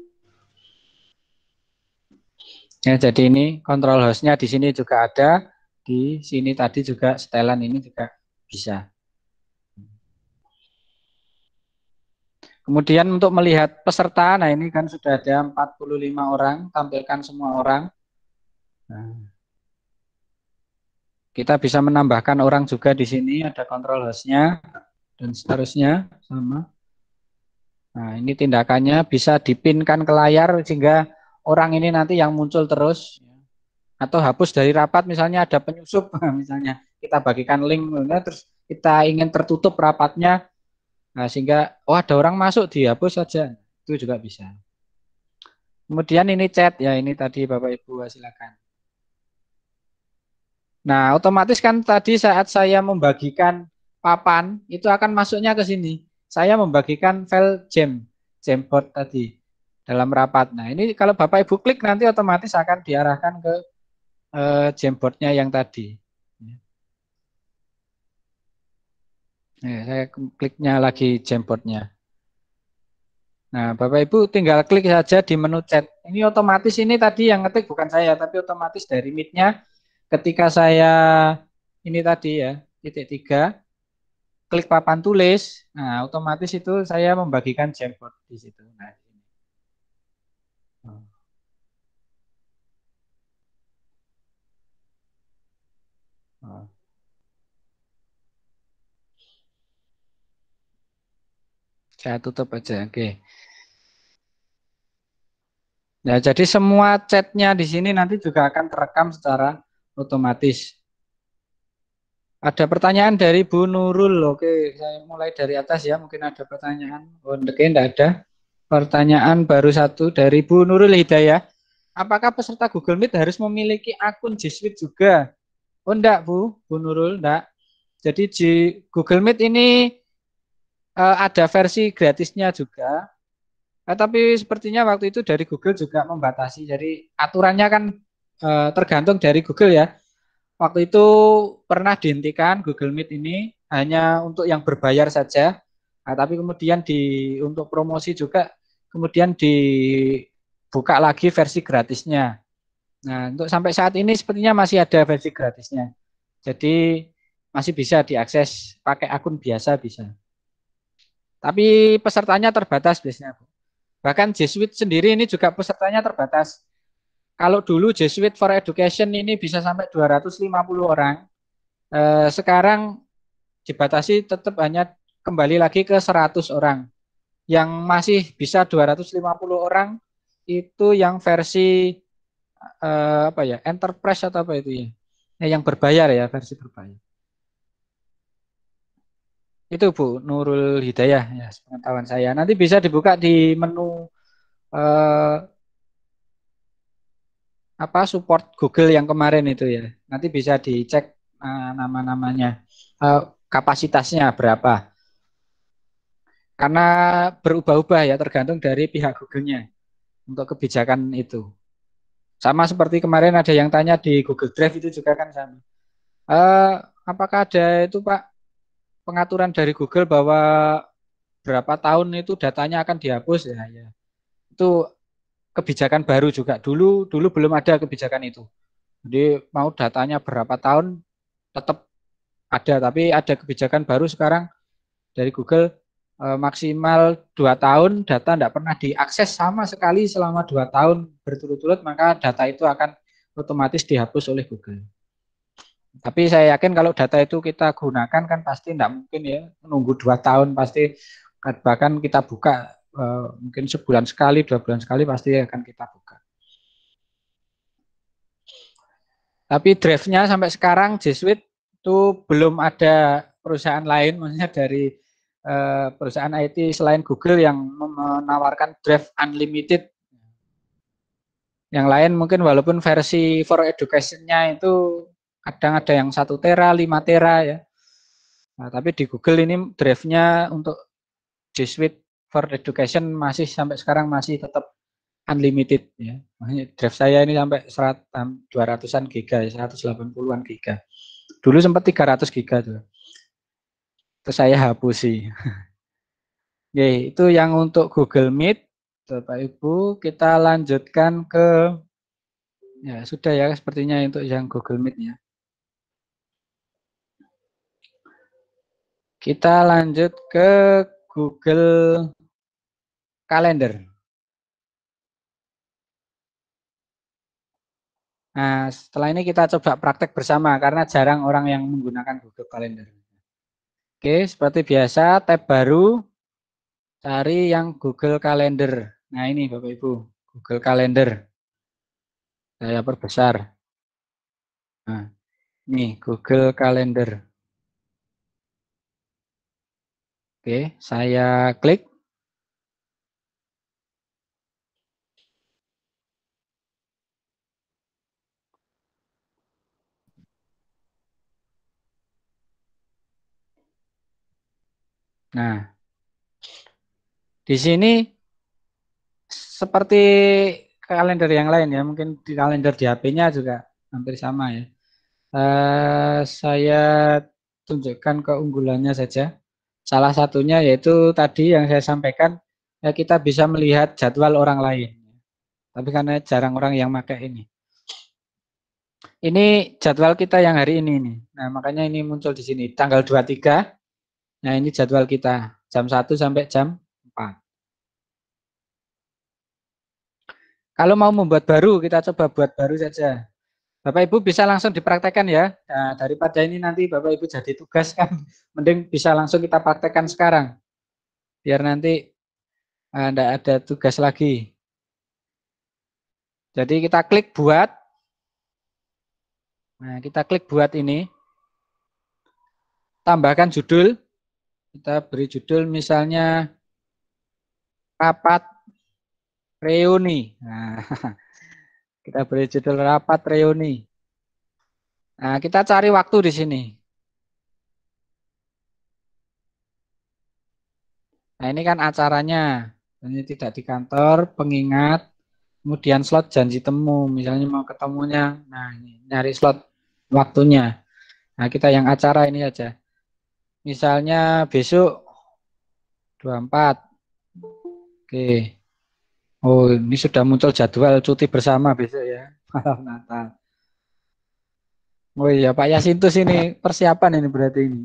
Ya, jadi ini control hostnya di sini juga ada, di sini tadi juga setelan ini juga bisa. Kemudian untuk melihat peserta, nah ini kan sudah ada 45 orang, tampilkan semua orang. Nah, kita bisa menambahkan orang juga di sini, ada kontrol hostnya dan seterusnya sama. Nah ini tindakannya bisa dipinkan ke layar sehingga orang ini nanti yang muncul terus atau hapus dari rapat misalnya ada penyusup misalnya kita bagikan link terus kita ingin tertutup rapatnya Nah, sehingga oh ada orang masuk dihapus saja. Itu juga bisa. Kemudian ini chat ya, ini tadi Bapak Ibu silakan. Nah, otomatis kan tadi saat saya membagikan papan itu akan masuknya ke sini. Saya membagikan file jam, jamboard tadi dalam rapat. Nah, ini kalau Bapak Ibu klik nanti otomatis akan diarahkan ke eh, jamboardnya yang tadi. Iya, saya kliknya lagi Jamboardnya. Nah, Bapak Ibu tinggal klik saja di menu chat. Ini otomatis ini tadi yang ngetik bukan saya, tapi otomatis dari meet-nya ketika saya ini tadi ya, titik tiga, klik papan tulis, nah otomatis itu saya membagikan Jamboard di situ. Nah, ini. Oh. Nah. Saya tutup aja. Oke. Nah, jadi semua chatnya di sini nanti juga akan terekam secara otomatis. Ada pertanyaan dari Bu Nurul. Oke, saya mulai dari atas ya. Mungkin ada pertanyaan. Oh, tidak ada. Pertanyaan baru satu dari Bu Nurul Hidayah. Apakah peserta Google Meet harus memiliki akun G Suite juga? Oh, enggak, Bu. Bu Nurul, enggak. Jadi G Google Meet ini uh, ada versi gratisnya juga. Uh, tapi sepertinya waktu itu dari Google juga membatasi. Jadi aturannya kan uh, tergantung dari Google ya. Waktu itu pernah dihentikan Google Meet ini hanya untuk yang berbayar saja. Nah, tapi kemudian di untuk promosi juga kemudian dibuka lagi versi gratisnya. Nah, untuk sampai saat ini sepertinya masih ada versi gratisnya. Jadi masih bisa diakses pakai akun biasa bisa. Tapi pesertanya terbatas biasanya, Bu. Bahkan Jesuit sendiri ini juga pesertanya terbatas. Kalau dulu Jesuit for Education ini bisa sampai 250 orang, eh, sekarang dibatasi tetap hanya kembali lagi ke 100 orang. Yang masih bisa 250 orang itu yang versi eh, apa ya, enterprise atau apa itu ya? Eh, yang berbayar ya, versi berbayar itu Bu Nurul Hidayah ya pengetahuan saya. Nanti bisa dibuka di menu eh, apa support Google yang kemarin itu ya. Nanti bisa dicek eh, nama-namanya, eh, kapasitasnya berapa. Karena berubah-ubah ya tergantung dari pihak Google-nya untuk kebijakan itu. Sama seperti kemarin ada yang tanya di Google Drive itu juga kan sama. Eh, apakah ada itu Pak pengaturan dari Google bahwa berapa tahun itu datanya akan dihapus ya, ya. itu kebijakan baru juga dulu dulu belum ada kebijakan itu jadi mau datanya berapa tahun tetap ada tapi ada kebijakan baru sekarang dari Google e, maksimal dua tahun data tidak pernah diakses sama sekali selama dua tahun berturut-turut maka data itu akan otomatis dihapus oleh Google. Tapi saya yakin kalau data itu kita gunakan kan pasti tidak mungkin ya menunggu dua tahun pasti kan bahkan kita buka uh, mungkin sebulan sekali dua bulan sekali pasti akan kita buka. Tapi draftnya sampai sekarang G Suite itu belum ada perusahaan lain maksudnya dari uh, perusahaan IT selain Google yang menawarkan draft unlimited yang lain mungkin walaupun versi for education-nya itu kadang ada yang satu tera, lima tera ya. Nah, tapi di Google ini drive-nya untuk G Suite for Education masih sampai sekarang masih tetap unlimited ya. Makanya drive saya ini sampai 100, 200-an giga, 180-an ya, giga. Dulu sempat 300 giga tuh. Terus saya sih. Oke, itu yang untuk Google Meet. Bapak Ibu, kita lanjutkan ke ya sudah ya sepertinya untuk yang Google Meet ya. Kita lanjut ke Google Calendar. Nah, setelah ini kita coba praktek bersama karena jarang orang yang menggunakan Google Calendar. Oke, seperti biasa tab baru cari yang Google Calendar. Nah, ini Bapak Ibu, Google Calendar. Saya perbesar. Nah, ini Google Calendar. Oke, saya klik. Nah, di sini seperti kalender yang lain ya, mungkin di kalender di HP-nya juga hampir sama ya. Uh, saya tunjukkan keunggulannya saja. Salah satunya yaitu tadi yang saya sampaikan, ya kita bisa melihat jadwal orang lain. Tapi karena jarang orang yang pakai ini. Ini jadwal kita yang hari ini nih. Nah, makanya ini muncul di sini tanggal 23. Nah, ini jadwal kita jam 1 sampai jam 4. Kalau mau membuat baru, kita coba buat baru saja. Bapak Ibu bisa langsung dipraktekkan ya. Nah, daripada ini nanti Bapak Ibu jadi tugas kan, mending bisa langsung kita praktekkan sekarang. Biar nanti tidak eh, uh, ada tugas lagi. Jadi kita klik buat. Nah, kita klik buat ini. Tambahkan judul. Kita beri judul misalnya rapat reuni. Nah, Kita beri judul rapat reuni. Nah, kita cari waktu di sini. Nah, ini kan acaranya. Ini tidak di kantor, pengingat, kemudian slot janji temu, misalnya mau ketemunya. Nah, ini, nyari slot waktunya. Nah, kita yang acara ini aja. Misalnya besok 24. Oke. Oh, ini sudah muncul jadwal cuti bersama besok ya, malam Natal. Oh iya, Pak Yasintus ini persiapan ini berarti ini.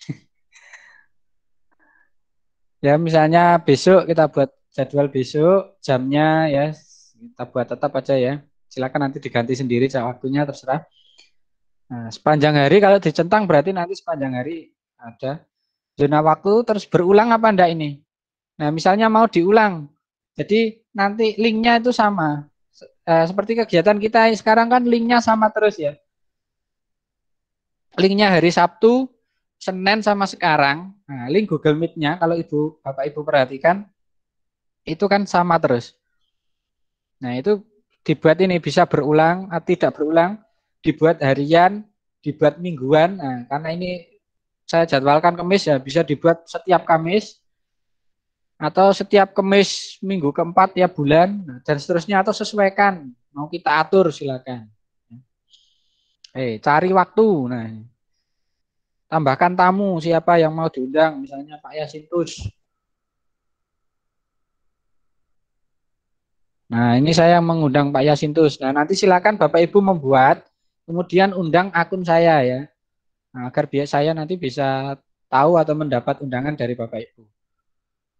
ya, misalnya besok kita buat jadwal besok, jamnya ya kita buat tetap aja ya. Silakan nanti diganti sendiri waktunya terserah. Nah, sepanjang hari kalau dicentang berarti nanti sepanjang hari ada zona waktu terus berulang apa enggak ini? Nah, misalnya mau diulang, jadi nanti linknya itu sama. Eh, seperti kegiatan kita sekarang kan linknya sama terus ya. Linknya hari Sabtu, Senin sama sekarang. Nah, link Google Meet-nya kalau Ibu Bapak Ibu perhatikan itu kan sama terus. Nah, itu dibuat ini bisa berulang atau ah, tidak berulang, dibuat harian, dibuat mingguan. Nah, karena ini saya jadwalkan Kamis ya bisa dibuat setiap Kamis atau setiap kemis minggu keempat tiap bulan nah, dan seterusnya atau sesuaikan mau kita atur silakan. Eh cari waktu. Nah tambahkan tamu siapa yang mau diundang misalnya Pak Yasintus. Nah ini saya mengundang Pak Yasintus. Nah nanti silakan Bapak Ibu membuat kemudian undang akun saya ya nah, agar biar saya nanti bisa tahu atau mendapat undangan dari Bapak Ibu.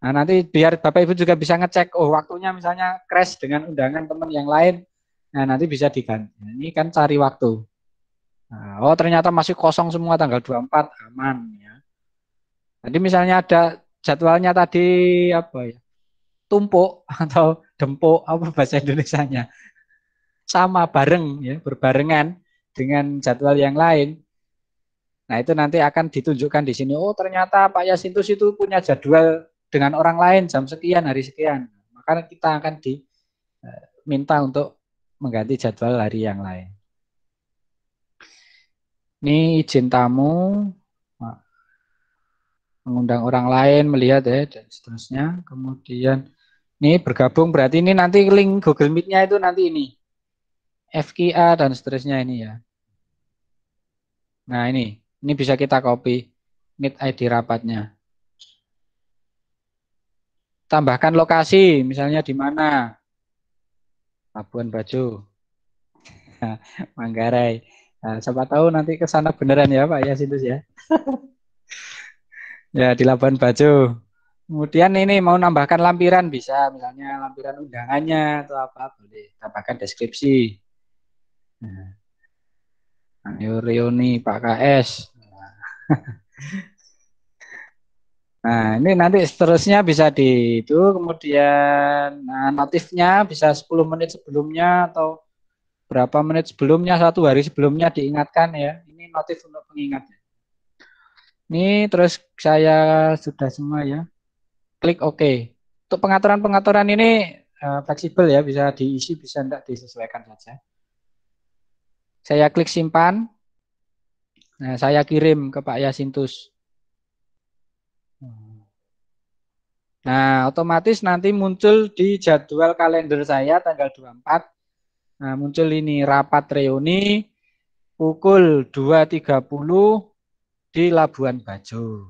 Nah, nanti biar Bapak Ibu juga bisa ngecek, oh waktunya misalnya crash dengan undangan teman yang lain, nah nanti bisa diganti. Nah, ini kan cari waktu. Nah, oh ternyata masih kosong semua tanggal 24, aman ya. Tadi misalnya ada jadwalnya tadi apa ya, tumpuk atau dempuk, apa bahasa Indonesianya. Sama bareng ya, berbarengan dengan jadwal yang lain. Nah itu nanti akan ditunjukkan di sini, oh ternyata Pak Yasintus itu punya jadwal dengan orang lain jam sekian hari sekian. Maka kita akan diminta e, untuk mengganti jadwal hari yang lain. Ini izin tamu, mengundang orang lain, melihat ya, dan seterusnya. Kemudian ini bergabung berarti ini nanti link Google Meet-nya itu nanti ini. FQA dan seterusnya ini ya. Nah ini, ini bisa kita copy Meet ID rapatnya tambahkan lokasi, misalnya di mana? Labuan Bajo, Manggarai. Nah, siapa tahu nanti ke sana beneran ya Pak Yasinus ya. ya di Labuan Bajo. Kemudian ini mau nambahkan lampiran bisa, misalnya lampiran undangannya atau apa boleh tambahkan deskripsi. Nah, Reuni Pak KS. Nah, Nah, ini nanti seterusnya bisa di itu kemudian nah, notifnya bisa 10 menit sebelumnya atau berapa menit sebelumnya satu hari sebelumnya diingatkan ya. Ini notif untuk pengingat Ini terus saya sudah semua ya. Klik OK. Untuk pengaturan-pengaturan ini uh, fleksibel ya, bisa diisi bisa tidak disesuaikan saja. Saya klik simpan. Nah, saya kirim ke Pak Yasintus. Nah, otomatis nanti muncul di jadwal kalender saya tanggal 24. Nah, muncul ini rapat reuni pukul 2.30 di Labuan Bajo.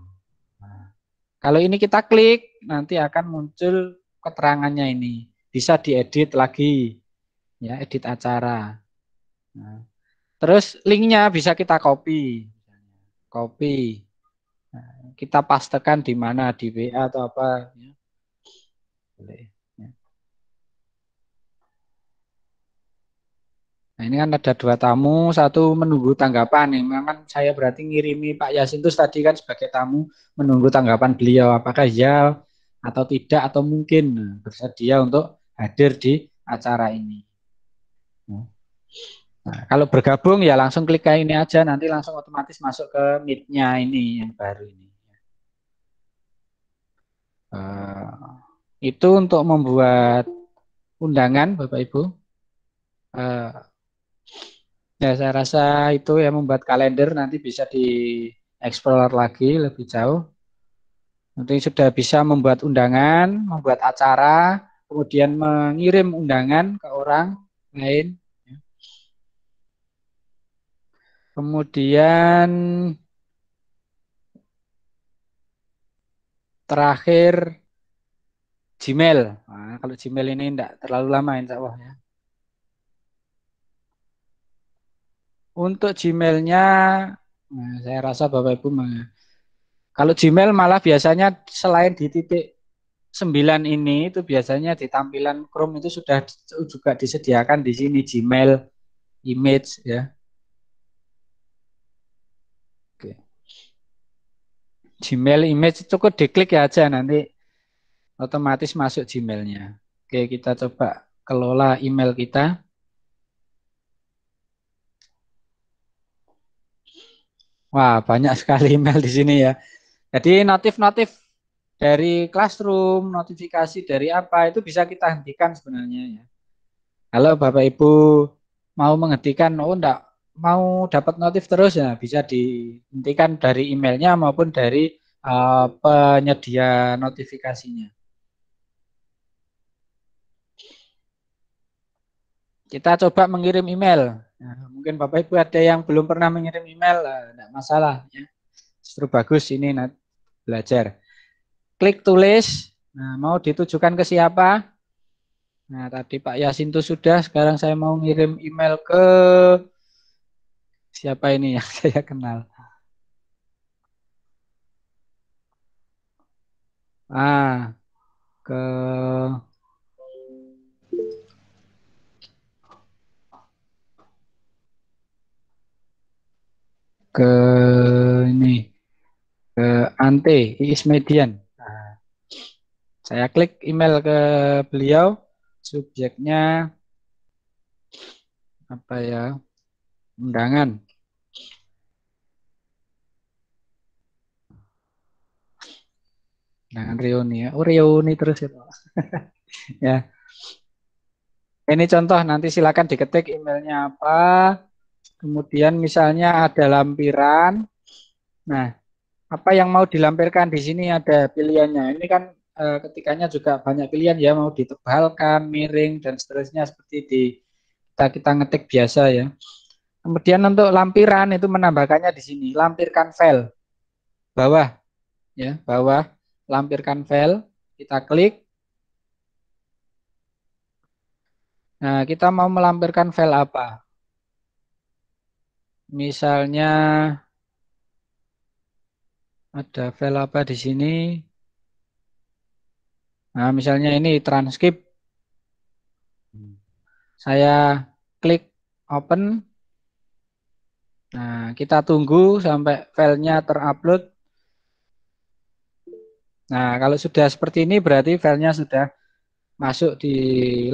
Nah, kalau ini kita klik, nanti akan muncul keterangannya ini. Bisa diedit lagi, ya edit acara. Nah, terus linknya bisa kita copy. Copy kita pastekan di mana di WA atau apa ya. Ya. Nah ini kan ada dua tamu, satu menunggu tanggapan Ini Memang saya berarti ngirimi Pak Yasin itu tadi kan sebagai tamu menunggu tanggapan beliau apakah ya atau tidak atau mungkin nah, bersedia untuk hadir di acara ini. Ya. Nah, kalau bergabung ya langsung klik kayak ini aja, nanti langsung otomatis masuk ke meet ini yang baru ini. Uh, itu untuk membuat undangan Bapak Ibu. Uh, ya saya rasa itu ya membuat kalender nanti bisa dieksplor lagi lebih jauh. Nanti sudah bisa membuat undangan, membuat acara, kemudian mengirim undangan ke orang lain Kemudian terakhir Gmail. Nah, kalau Gmail ini tidak terlalu lama insya Allah ya. Untuk Gmailnya, nah, saya rasa Bapak Ibu kalau Gmail malah biasanya selain di titik sembilan ini itu biasanya di tampilan Chrome itu sudah juga disediakan di sini Gmail image ya. Gmail image cukup diklik ya aja nanti otomatis masuk Gmailnya. Oke, kita coba kelola email kita. Wah, banyak sekali email di sini ya. Jadi notif-notif dari classroom, notifikasi dari apa itu bisa kita hentikan sebenarnya ya. Kalau Bapak Ibu, mau menghentikan? Oh enggak, mau dapat notif terus ya bisa dihentikan dari emailnya maupun dari uh, penyedia notifikasinya. Kita coba mengirim email. Nah, mungkin Bapak Ibu ada yang belum pernah mengirim email, tidak eh, uh, masalah. Ya. Justru bagus ini nah, belajar. Klik tulis. Nah, mau ditujukan ke siapa? Nah, tadi Pak Yasin itu sudah. Sekarang saya mau ngirim email ke siapa ini yang saya kenal. Ah, ke ke ini ke Ante Iis Median. Nah, saya klik email ke beliau, subjeknya apa ya? undangan undangan reuni ya oh reuni terus itu ya, ya ini contoh nanti silakan diketik emailnya apa kemudian misalnya ada lampiran nah apa yang mau dilampirkan di sini ada pilihannya ini kan e, ketikanya juga banyak pilihan ya mau ditebalkan miring dan seterusnya seperti di kita kita ngetik biasa ya Kemudian untuk lampiran itu menambahkannya di sini, lampirkan file. Bawah. Ya, bawah, lampirkan file, kita klik. Nah, kita mau melampirkan file apa? Misalnya ada file apa di sini? Nah, misalnya ini transkrip. Hmm. Saya klik open Nah, kita tunggu sampai filenya terupload. Nah, kalau sudah seperti ini berarti filenya sudah masuk di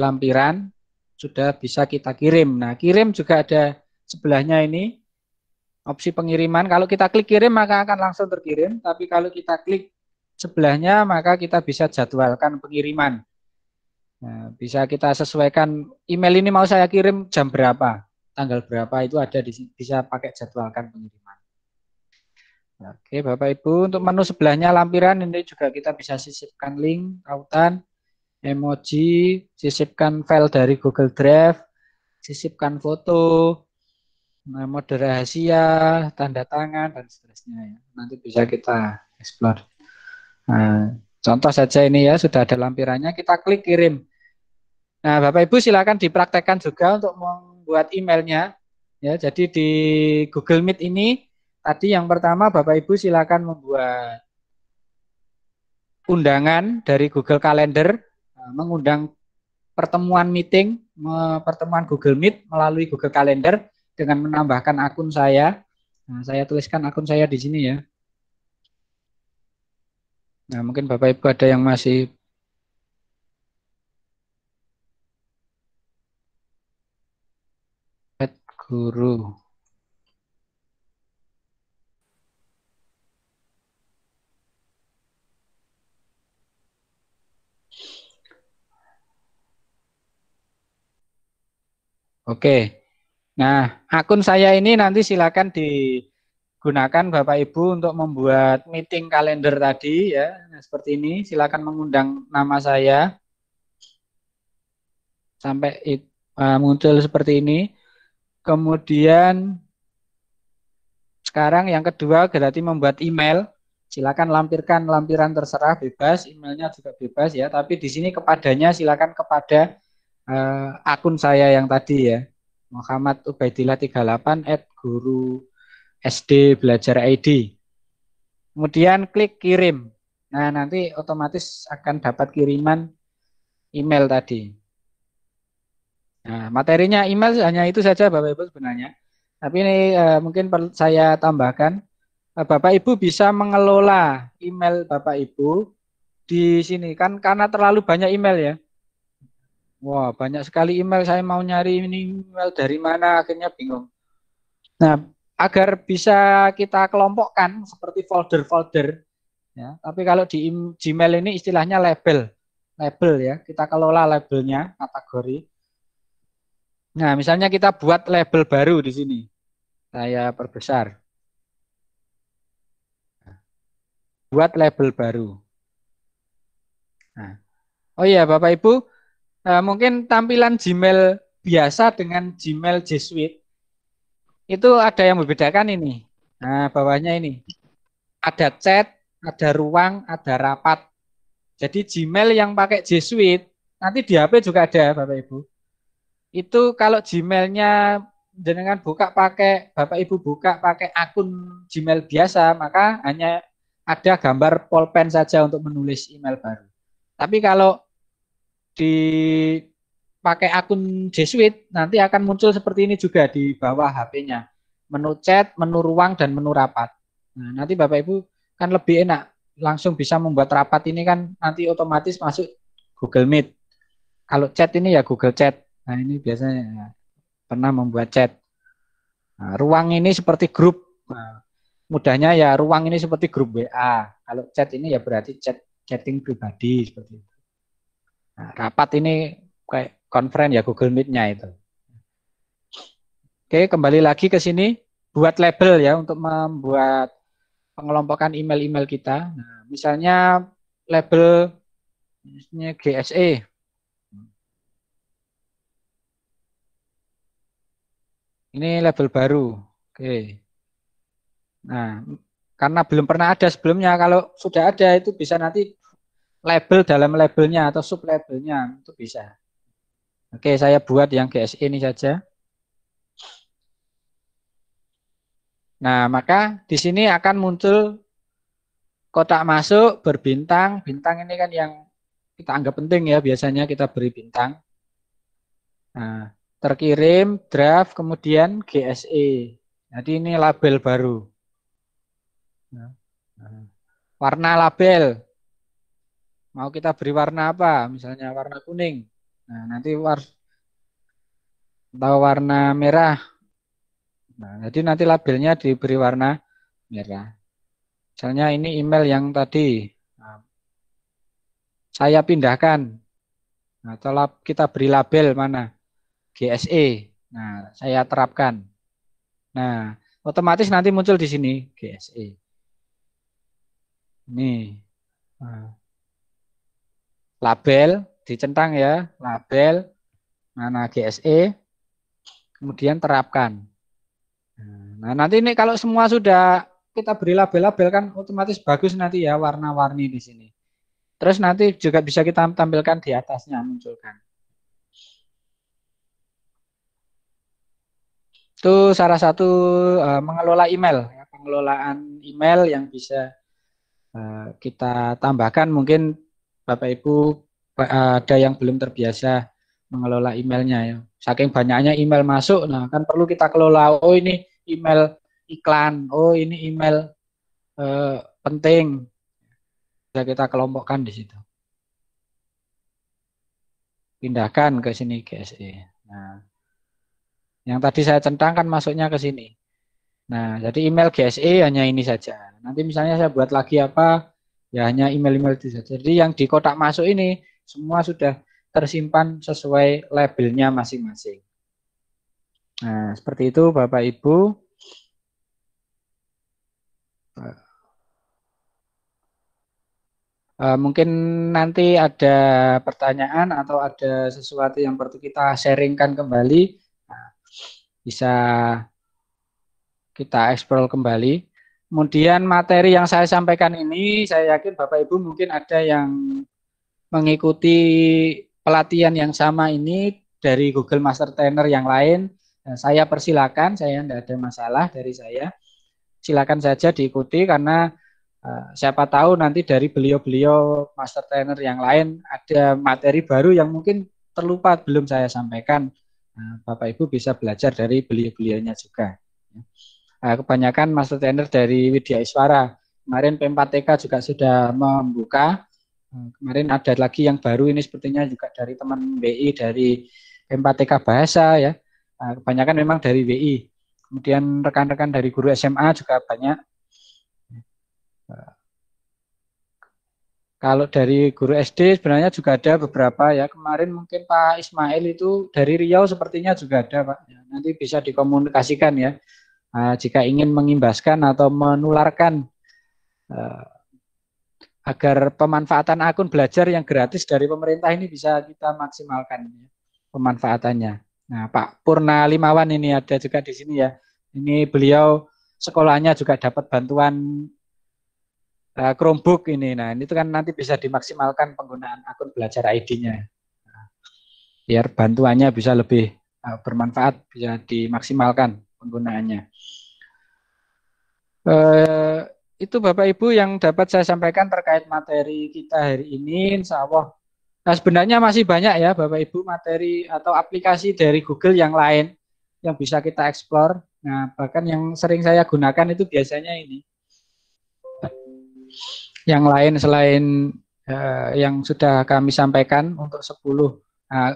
lampiran, sudah bisa kita kirim. Nah, kirim juga ada sebelahnya ini opsi pengiriman. Kalau kita klik kirim maka akan langsung terkirim, tapi kalau kita klik sebelahnya maka kita bisa jadwalkan pengiriman. Nah, bisa kita sesuaikan email ini mau saya kirim jam berapa tanggal berapa itu ada di bisa pakai jadwalkan pengiriman. Ya, oke, Bapak Ibu, untuk menu sebelahnya lampiran ini juga kita bisa sisipkan link rautan, emoji, sisipkan file dari Google Drive, sisipkan foto, eh, mode rahasia, tanda tangan dan seterusnya ya. Nanti bisa kita explore. Nah, contoh saja ini ya, sudah ada lampirannya, kita klik kirim. Nah, Bapak Ibu silakan dipraktekkan juga untuk meng buat emailnya. Ya, jadi di Google Meet ini tadi yang pertama Bapak Ibu silakan membuat undangan dari Google Calendar, eh, mengundang pertemuan meeting, pertemuan Google Meet melalui Google Calendar dengan menambahkan akun saya. Nah, saya tuliskan akun saya di sini ya. Nah, mungkin Bapak Ibu ada yang masih guru Oke. Nah, akun saya ini nanti silakan digunakan Bapak Ibu untuk membuat meeting kalender tadi ya. Nah, seperti ini silakan mengundang nama saya. Sampai uh, muncul seperti ini. Kemudian sekarang yang kedua berarti membuat email. Silakan lampirkan lampiran terserah bebas, emailnya juga bebas ya. Tapi di sini kepadanya silakan kepada uh, akun saya yang tadi ya. Muhammad Ubaidillah 38 at guru SD belajar ID. Kemudian klik kirim. Nah, nanti otomatis akan dapat kiriman email tadi. Nah, materinya email hanya itu saja Bapak Ibu sebenarnya. Tapi ini uh, mungkin saya tambahkan, uh, Bapak Ibu bisa mengelola email Bapak Ibu di sini kan karena terlalu banyak email ya. Wah, banyak sekali email saya mau nyari ini email dari mana akhirnya bingung. Nah, agar bisa kita kelompokkan seperti folder-folder ya. Tapi kalau di Gmail ini istilahnya label. Label ya, kita kelola labelnya, kategori. Nah, misalnya kita buat label baru di sini. Saya perbesar. Buat label baru. Nah. Oh iya, Bapak Ibu, nah, mungkin tampilan Gmail biasa dengan Gmail G Suite itu ada yang membedakan ini. Nah, bawahnya ini. Ada chat, ada ruang, ada rapat. Jadi Gmail yang pakai G Suite, nanti di HP juga ada Bapak Ibu itu kalau Gmailnya jenengan buka pakai Bapak Ibu buka pakai akun Gmail biasa, maka hanya ada gambar polpen saja untuk menulis email baru. Tapi kalau di pakai akun G Suite nanti akan muncul seperti ini juga di bawah HP-nya. Menu chat, menu ruang dan menu rapat. Nah, nanti Bapak Ibu kan lebih enak langsung bisa membuat rapat ini kan nanti otomatis masuk Google Meet. Kalau chat ini ya Google Chat. Nah, ini biasanya eh, pernah membuat chat. Nah, ruang ini seperti grup. Nah, mudahnya ya ruang ini seperti grup WA. Kalau chat ini ya berarti chat chatting pribadi seperti itu. Nah, rapat ini kayak konferensi ya Google Meet-nya itu. Oke, kembali lagi ke sini buat label ya untuk membuat pengelompokan email-email kita. Nah, misalnya label misalnya GSE Ini label baru. Oke. Nah, karena belum pernah ada sebelumnya, kalau sudah ada itu bisa nanti label dalam labelnya atau sub labelnya itu bisa. Oke, saya buat yang GSE ini saja. Nah, maka di sini akan muncul kotak masuk berbintang. Bintang ini kan yang kita anggap penting ya, biasanya kita beri bintang. Nah, terkirim draft kemudian GSE. Jadi ini label baru. Ya. Warna label. Mau kita beri warna apa? Misalnya warna kuning. Nah, nanti war atau warna merah. Nah, jadi nanti labelnya diberi warna merah. Misalnya ini email yang tadi nah, saya pindahkan. Nah, kita beri label mana? GSE. Nah, saya terapkan. Nah, otomatis nanti muncul di sini GSE. nih nah. Label dicentang ya, label mana nah, GSE. Kemudian terapkan. Nah, nanti ini kalau semua sudah kita beri label-label kan otomatis bagus nanti ya warna-warni di sini. Terus nanti juga bisa kita tampilkan di atasnya munculkan. Itu salah satu uh, mengelola email, ya, pengelolaan email yang bisa uh, kita tambahkan mungkin Bapak Ibu eh, ada yang belum terbiasa mengelola emailnya ya. Saking banyaknya email masuk, nah kan perlu kita kelola. Oh ini email iklan, oh ini email uh, penting. Bisa kita kelompokkan di situ. Pindahkan ke sini GSE. Nah, yang tadi saya centangkan masuknya ke sini. Nah, jadi email GSE hanya ini saja. Nanti misalnya saya buat lagi apa, ya hanya email-email itu saja. Jadi yang di kotak masuk ini semua sudah tersimpan sesuai labelnya masing-masing. Nah, seperti itu Bapak Ibu. Uh, mungkin nanti ada pertanyaan atau ada sesuatu yang perlu kita sharingkan kembali bisa kita eksplor kembali. Kemudian materi yang saya sampaikan ini, saya yakin Bapak Ibu mungkin ada yang mengikuti pelatihan yang sama ini dari Google Master Trainer yang lain. Saya persilakan, saya tidak ada masalah dari saya. Silakan saja diikuti karena uh, siapa tahu nanti dari beliau-beliau Master Trainer yang lain ada materi baru yang mungkin terlupa belum saya sampaikan. Nah, Bapak Ibu bisa belajar dari beliau-beliaunya juga. Ya. Nah, kebanyakan master trainer dari Widya Iswara. Kemarin P4TK juga sudah membuka. Nah, kemarin ada lagi yang baru ini sepertinya juga dari teman BI dari P4TK Bahasa ya. kebanyakan memang dari BI. Kemudian rekan-rekan dari guru SMA juga banyak. Kalau dari guru SD sebenarnya juga ada beberapa ya. Kemarin mungkin Pak Ismail itu dari Riau sepertinya juga ada Pak. Ya, nanti bisa dikomunikasikan ya. Uh, jika ingin mengimbaskan atau menularkan uh, agar pemanfaatan akun belajar yang gratis dari pemerintah ini bisa kita maksimalkan ya, pemanfaatannya. Nah, Pak Purna Limawan ini ada juga di sini ya. Ini beliau sekolahnya juga dapat bantuan uh, Chromebook ini. Nah, ini itu kan nanti bisa dimaksimalkan penggunaan akun belajar ID-nya. Nah, biar bantuannya bisa lebih eh, bermanfaat, bisa dimaksimalkan penggunaannya. Eh, itu Bapak Ibu yang dapat saya sampaikan terkait materi kita hari ini. Insya Allah. Nah sebenarnya masih banyak ya Bapak Ibu materi atau aplikasi dari Google yang lain yang bisa kita eksplor. Nah bahkan yang sering saya gunakan itu biasanya ini yang lain selain uh, yang sudah kami sampaikan untuk 10 uh, eh,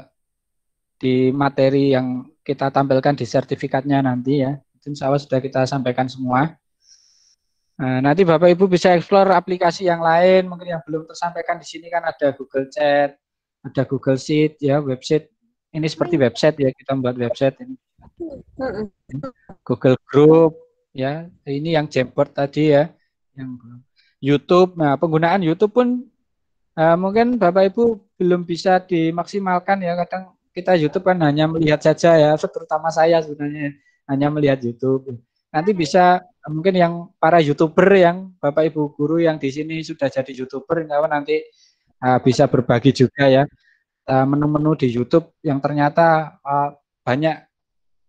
di materi yang kita tampilkan di sertifikatnya nanti ya. Insya Allah sudah kita sampaikan semua. Nah, nanti Bapak Ibu bisa explore aplikasi yang lain, mungkin yang belum tersampaikan di sini kan ada Google Chat, ada Google Sheet ya, website. Ini seperti website ya, kita membuat website ini. Google Group ya, ini yang Jamboard tadi ya, yang belum. YouTube. Nah, penggunaan YouTube pun uh, mungkin Bapak Ibu belum bisa dimaksimalkan ya. Kadang kita YouTube kan hanya melihat saja ya, terutama saya sebenarnya ya, hanya melihat YouTube. Nanti bisa mungkin yang para YouTuber yang Bapak Ibu guru yang di sini sudah jadi YouTuber, kawan nanti uh, bisa berbagi juga ya eh, menu-menu uh, di YouTube yang ternyata uh, banyak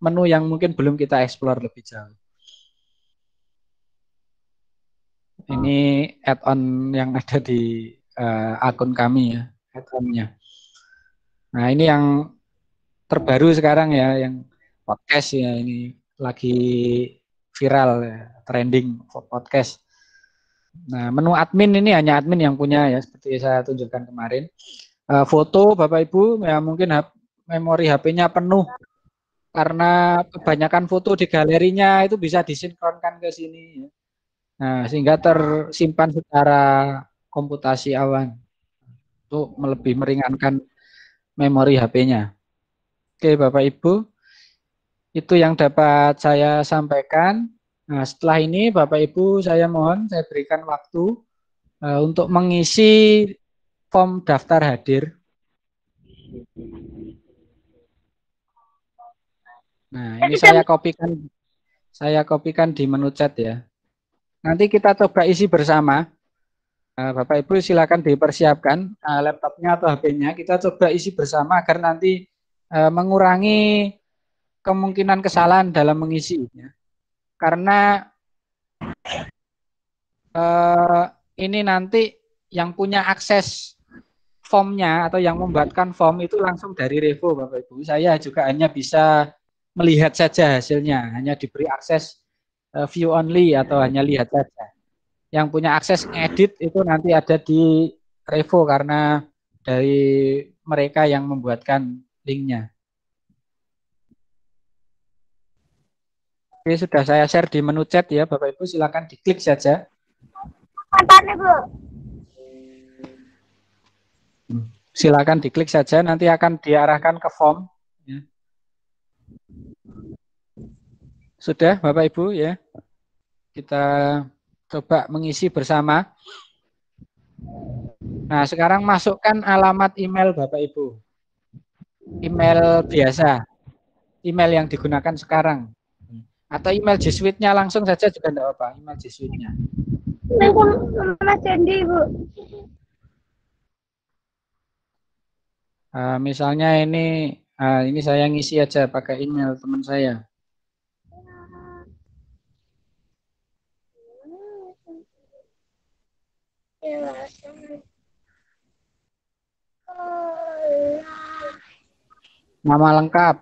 menu yang mungkin belum kita explore lebih jauh. Ini add-on yang ada di uh, akun kami ya, add-onnya. Nah ini yang terbaru sekarang ya, yang podcast ya ini lagi viral ya, trending podcast. Nah menu admin ini hanya admin yang punya ya, seperti saya tunjukkan kemarin. Uh, foto Bapak Ibu ya mungkin ha memori HP-nya penuh karena kebanyakan foto di galerinya itu bisa disinkronkan ke sini. Ya. Nah, sehingga tersimpan secara komputasi awan untuk lebih meringankan memori HP-nya. Oke, Bapak Ibu, itu yang dapat saya sampaikan. Nah, setelah ini Bapak Ibu saya mohon saya berikan waktu uh, untuk mengisi form daftar hadir. Nah, ini saya kan- kopikan saya kopikan di menu chat ya. Nanti kita coba isi bersama. Eh, Bapak Ibu silakan dipersiapkan eh, laptopnya atau HP-nya. Kita coba isi bersama agar nanti eh, mengurangi kemungkinan kesalahan dalam mengisi. Ya. Karena ini nanti yang punya akses formnya atau yang membuatkan form itu langsung dari Revo Bapak Ibu. Saya juga hanya bisa melihat saja hasilnya, hanya diberi akses Eh, view only atau iya. hanya lihat saja. Yang punya akses edit itu nanti ada di Revo karena dari mereka yang membuatkan linknya. Oke, sudah saya share di menu chat ya, Bapak Ibu silakan diklik saja. Mantan, Bu. Hmm, silakan diklik saja, nanti akan diarahkan ke form Sudah Bapak Ibu ya. Kita coba mengisi bersama. Nah, sekarang masukkan alamat email Bapak Ibu. Email biasa. Email yang digunakan sekarang. Atau email G Suite-nya langsung saja juga enggak apa, apa email G Suite-nya. Mas Bu. Uh, misalnya ini uh, ini saya ngisi aja pakai email teman saya. Nama lengkap.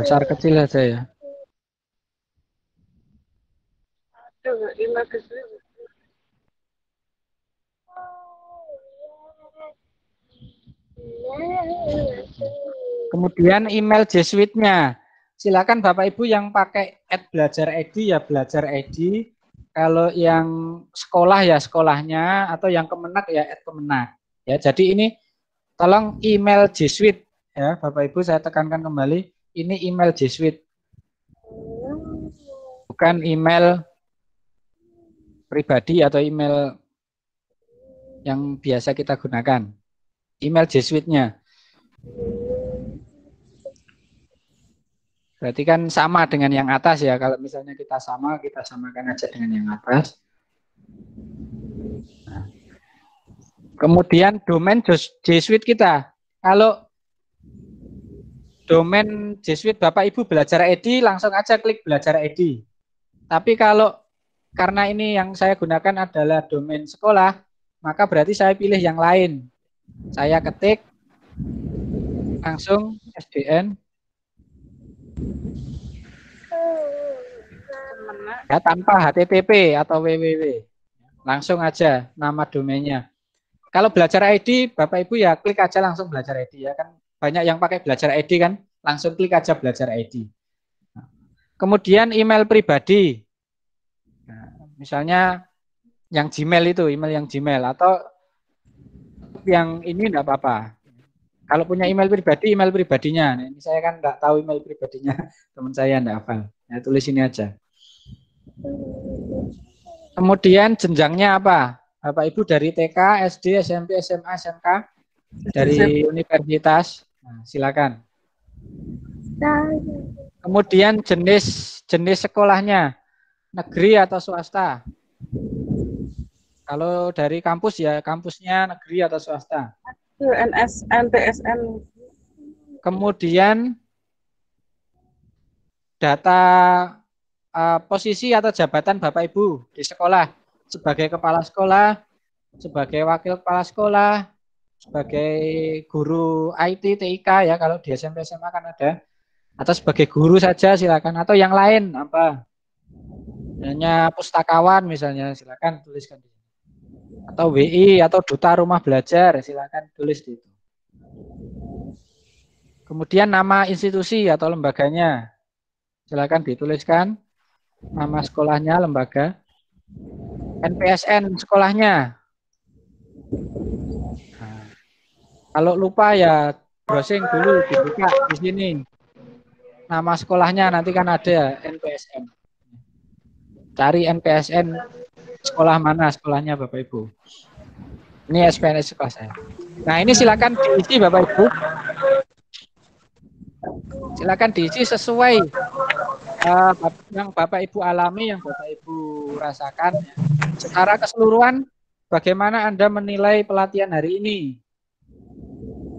Besar kecil aja ya. Kemudian email Jesuitnya silakan Bapak Ibu yang pakai add belajar ID ya belajar ID. Kalau yang sekolah ya sekolahnya atau yang kemenak ya add kemenak. Ya, jadi ini tolong email G Suite ya Bapak Ibu saya tekankan kembali ini email G Suite. Bukan email pribadi atau email yang biasa kita gunakan. Email G Suite-nya. Berarti kan sama dengan yang atas ya. Kalau misalnya kita sama, kita samakan aja dengan yang atas. Kemudian domain J Suite kita. Kalau domain J Suite Bapak Ibu belajar ID, e langsung aja klik belajar ID. E Tapi kalau karena ini yang saya gunakan adalah domain sekolah, maka berarti saya pilih yang lain. Saya ketik langsung SDN Ya, tanpa HTTP atau www. Langsung aja nama domainnya. Kalau belajar ID, Bapak Ibu ya klik aja langsung belajar ID ya kan. Banyak yang pakai belajar ID kan, langsung klik aja belajar ID. Kemudian email pribadi. misalnya yang Gmail itu, email yang Gmail atau yang ini enggak apa-apa. Kalau punya email pribadi, email pribadinya. Nah, ini saya kan nggak tahu email pribadinya teman saya nggak hafal. Ya, tulis ini aja. Kemudian jenjangnya apa? Bapak Ibu dari TK, SD, SMP, SMA, SMK, dari universitas. Nah, silakan. Kemudian jenis jenis sekolahnya negeri atau swasta. Kalau dari kampus ya kampusnya negeri atau swasta. UNS, NTSN. Kemudian data uh, posisi atau jabatan Bapak Ibu di sekolah sebagai kepala sekolah, sebagai wakil kepala sekolah, sebagai guru IT TIK ya kalau di SMP SMA kan ada atau sebagai guru saja silakan atau yang lain apa hanya pustakawan misalnya silakan tuliskan di atau WI atau duta rumah belajar silakan tulis di itu. Kemudian nama institusi atau lembaganya silakan dituliskan nama sekolahnya, lembaga, NPSN sekolahnya. Nah, kalau lupa ya browsing dulu dibuka di sini nama sekolahnya nanti kan ada NPSN. Cari NPSN sekolah mana sekolahnya Bapak Ibu. Ini SPNS sekolah saya. Nah ini silakan diisi Bapak Ibu. Silakan diisi sesuai uh, yang Bapak Ibu alami, yang Bapak Ibu rasakan. Secara keseluruhan, bagaimana Anda menilai pelatihan hari ini?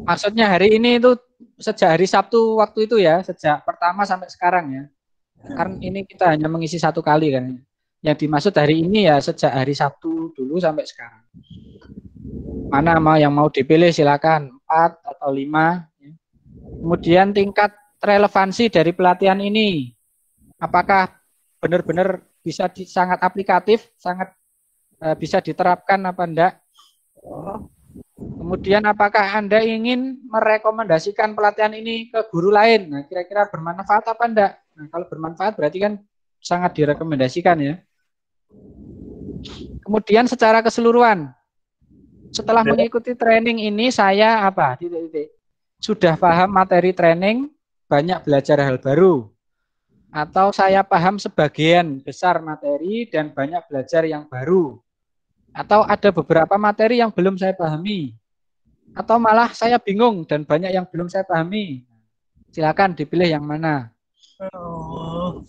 Maksudnya hari ini itu sejak hari Sabtu waktu itu ya, sejak pertama sampai sekarang ya. Karena ini kita hanya mengisi satu kali kan yang dimaksud hari ini ya sejak hari Sabtu dulu sampai sekarang. Mana mau yang mau dipilih silakan empat atau lima. Ya. Kemudian tingkat relevansi dari pelatihan ini apakah benar-benar bisa di, sangat aplikatif, sangat uh, bisa diterapkan apa enggak? Kemudian apakah Anda ingin merekomendasikan pelatihan ini ke guru lain? Nah, kira-kira bermanfaat apa enggak? Nah, kalau bermanfaat berarti kan sangat direkomendasikan ya. Kemudian secara keseluruhan, setelah mengikuti training ini saya apa? Sudah paham materi training, banyak belajar hal baru. Atau saya paham sebagian besar materi dan banyak belajar yang baru. Atau ada beberapa materi yang belum saya pahami. Atau malah saya bingung dan banyak yang belum saya pahami. Silakan dipilih yang mana. Oh.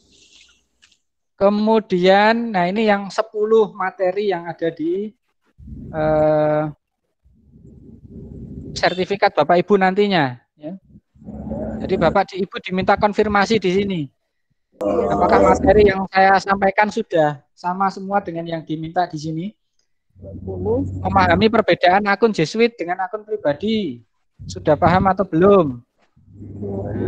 Kemudian, nah ini yang 10 materi yang ada di uh, sertifikat Bapak Ibu nantinya. Ya. Jadi Bapak Ibu diminta konfirmasi di sini. Apakah materi yang saya sampaikan sudah sama semua dengan yang diminta di sini? Memahami perbedaan akun Jesuit dengan akun pribadi. Sudah paham atau belum?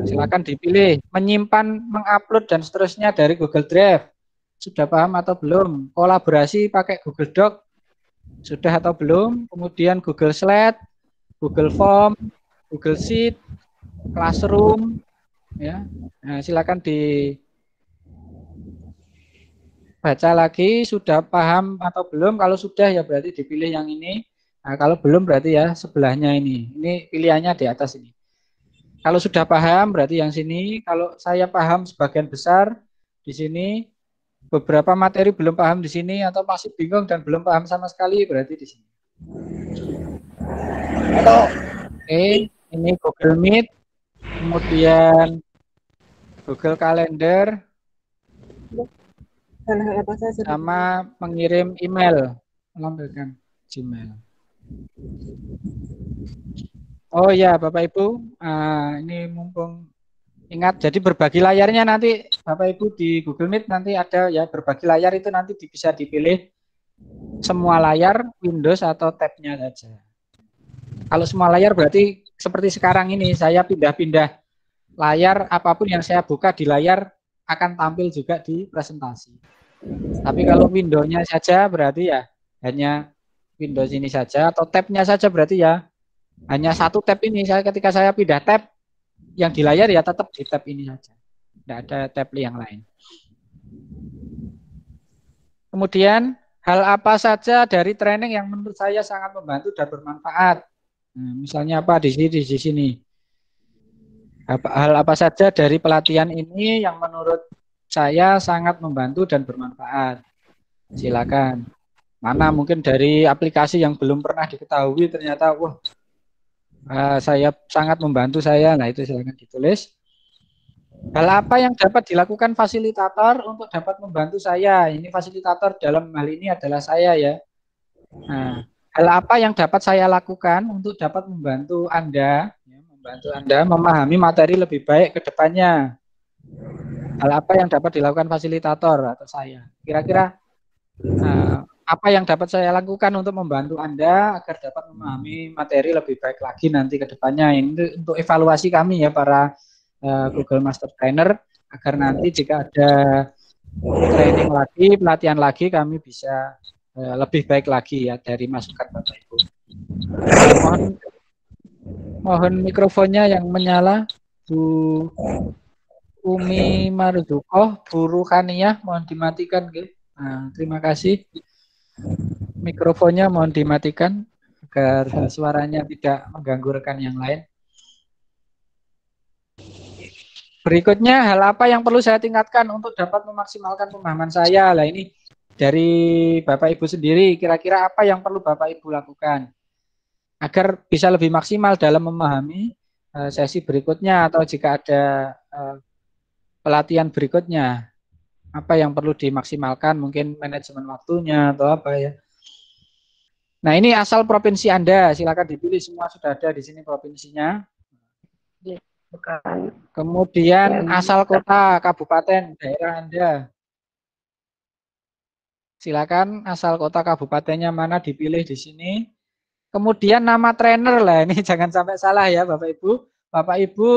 Silakan dipilih, menyimpan, mengupload dan seterusnya dari Google Drive sudah paham atau belum? Kolaborasi pakai Google Doc sudah atau belum? Kemudian Google Slide, Google Form, Google Sheet, Classroom, ya. Nah, silakan di baca lagi sudah paham atau belum kalau sudah ya berarti dipilih yang ini nah, kalau belum berarti ya sebelahnya ini ini pilihannya di atas ini kalau sudah paham berarti yang sini kalau saya paham sebagian besar di sini beberapa materi belum paham di sini atau masih bingung dan belum paham sama sekali berarti di sini. Atau oke, okay, ini Google Meet, kemudian Google Calendar sama mengirim email. Lampirkan Gmail. Oh ya, Bapak Ibu, uh, ini mumpung Ingat, jadi berbagi layarnya nanti Bapak Ibu di Google Meet nanti ada ya berbagi layar itu nanti bisa dipilih semua layar Windows atau tabnya saja. Kalau semua layar berarti seperti sekarang ini saya pindah-pindah layar apapun yang saya buka di layar akan tampil juga di presentasi. Tapi kalau windownya saja berarti ya hanya Windows ini saja atau tabnya saja berarti ya hanya satu tab ini saya ketika saya pindah tab yang di layar ya tetap di tab ini saja. Tidak ada tab yang lain. Kemudian hal apa saja dari training yang menurut saya sangat membantu dan bermanfaat. Hmm, misalnya apa di sini di sini. Hal apa saja dari pelatihan ini yang menurut saya sangat membantu dan bermanfaat. Silakan. Mana mungkin dari aplikasi yang belum pernah diketahui ternyata wah uh, saya sangat membantu saya. Nah itu silakan ditulis. Hal apa yang dapat dilakukan fasilitator untuk dapat membantu saya? Ini fasilitator dalam hal ini adalah saya ya. Nah, hal apa yang dapat saya lakukan untuk dapat membantu Anda, ya, membantu Anda memahami materi lebih baik ke depannya? Hal apa yang dapat dilakukan fasilitator atau saya? Kira-kira uh, apa yang dapat saya lakukan untuk membantu Anda agar dapat memahami hmm. materi lebih baik lagi nanti ke depannya. Ini untuk evaluasi kami ya para uh, Google Master Trainer agar ya. nanti jika ada eh, training lagi, pelatihan lagi kami bisa uh, lebih baik lagi ya dari masukan Bapak Ibu. Mohon mohon mikrofonnya yang menyala Bu Umi Marudukoh Bu Ruhaniyah mohon dimatikan gitu. Nah, terima kasih. Mikrofonnya mohon dimatikan agar suaranya tidak mengganggu rekan yang lain. Berikutnya hal apa yang perlu saya tingkatkan untuk dapat memaksimalkan pemahaman saya? Lah ini dari Bapak Ibu sendiri kira-kira apa yang perlu Bapak Ibu lakukan agar bisa lebih maksimal dalam memahami eh, sesi berikutnya atau jika ada eh, pelatihan berikutnya apa yang perlu dimaksimalkan mungkin manajemen waktunya atau apa ya. Nah, ini asal provinsi Anda, silakan dipilih semua sudah ada di sini provinsinya. Iya, Kemudian iya, asal kota, kabupaten, daerah Anda. Silakan asal kota kabupatennya mana dipilih di sini. Kemudian nama trainer lah ini jangan sampai salah ya Bapak Ibu. Bapak Ibu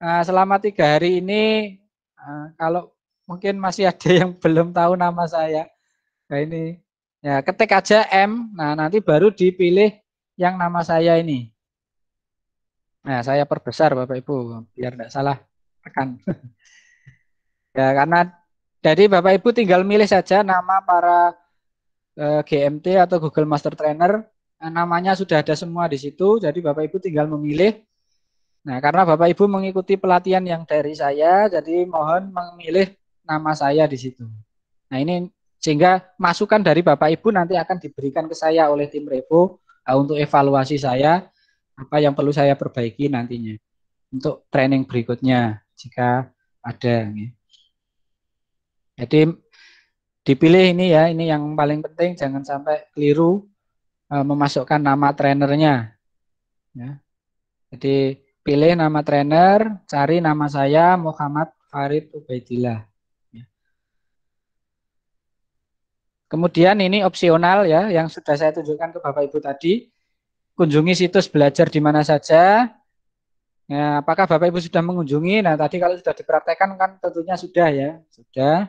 eh, selama tiga hari ini eh, kalau Mungkin masih ada yang belum tahu nama saya. Nah ini, ya ketik aja M. Nah nanti baru dipilih yang nama saya ini. Nah saya perbesar Bapak Ibu, biar tidak salah tekan. ya karena jadi Bapak Ibu tinggal milih saja nama para eh, GMT atau Google Master Trainer. Nah, namanya sudah ada semua di situ, jadi Bapak Ibu tinggal memilih. Nah, karena Bapak Ibu mengikuti pelatihan yang dari saya, jadi mohon memilih nama saya di situ. Nah ini sehingga masukan dari Bapak Ibu nanti akan diberikan ke saya oleh tim Revo uh, untuk evaluasi saya apa yang perlu saya perbaiki nantinya untuk training berikutnya jika ada. Jadi dipilih ini ya ini yang paling penting jangan sampai keliru uh, memasukkan nama trenernya. Ya. Jadi pilih nama trainer, cari nama saya Muhammad Farid Ubaidillah. Kemudian ini opsional ya, yang sudah saya tunjukkan ke Bapak Ibu tadi. Kunjungi situs belajar di mana saja. Ya, apakah Bapak Ibu sudah mengunjungi? Nah, tadi kalau sudah dipraktekkan kan tentunya sudah ya, sudah.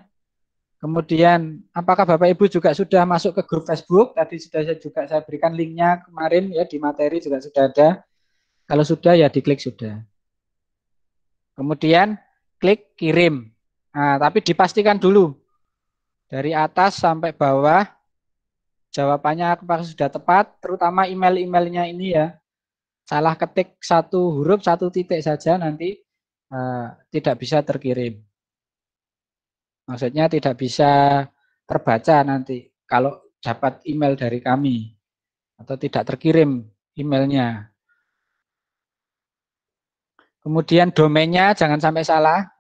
Kemudian, apakah Bapak Ibu juga sudah masuk ke grup Facebook? Tadi sudah saya juga saya berikan linknya kemarin ya di materi juga sudah ada. Kalau sudah ya diklik sudah. Kemudian klik kirim. Nah, tapi dipastikan dulu dari atas sampai bawah, jawabannya apakah sudah tepat, terutama email-emailnya ini ya. Salah ketik satu huruf, satu titik saja nanti uh, tidak bisa terkirim. Maksudnya tidak bisa terbaca nanti kalau dapat email dari kami atau tidak terkirim emailnya. Kemudian domainnya jangan sampai salah.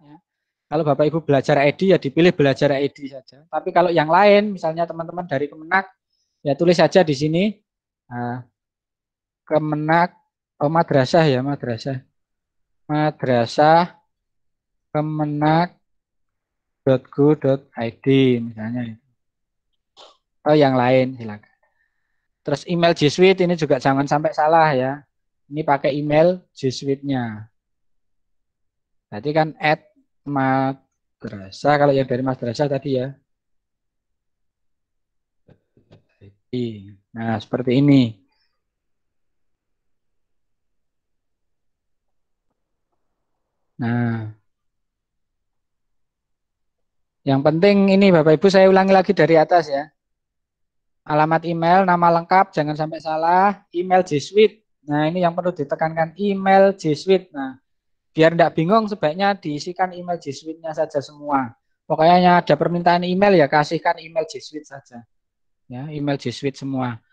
Kalau Bapak Ibu belajar ID ya dipilih belajar ID saja. Tapi kalau yang lain misalnya teman-teman dari Kemenak ya tulis saja di sini nah, Kemenak oh madrasah ya madrasah. Madrasah Kemenak. kemenak.go.id misalnya. Oh yang lain silakan. Terus email G Suite ini juga jangan sampai salah ya. Ini pakai email G Suite-nya. Berarti kan at madrasah kalau yang dari madrasah tadi ya nah seperti ini nah yang penting ini Bapak Ibu saya ulangi lagi dari atas ya alamat email nama lengkap jangan sampai salah email G nah ini yang perlu ditekankan email G nah Biar tidak bingung sebaiknya diisikan email G saja semua. Pokoknya ada permintaan email ya kasihkan email G saja. Ya, email G semua.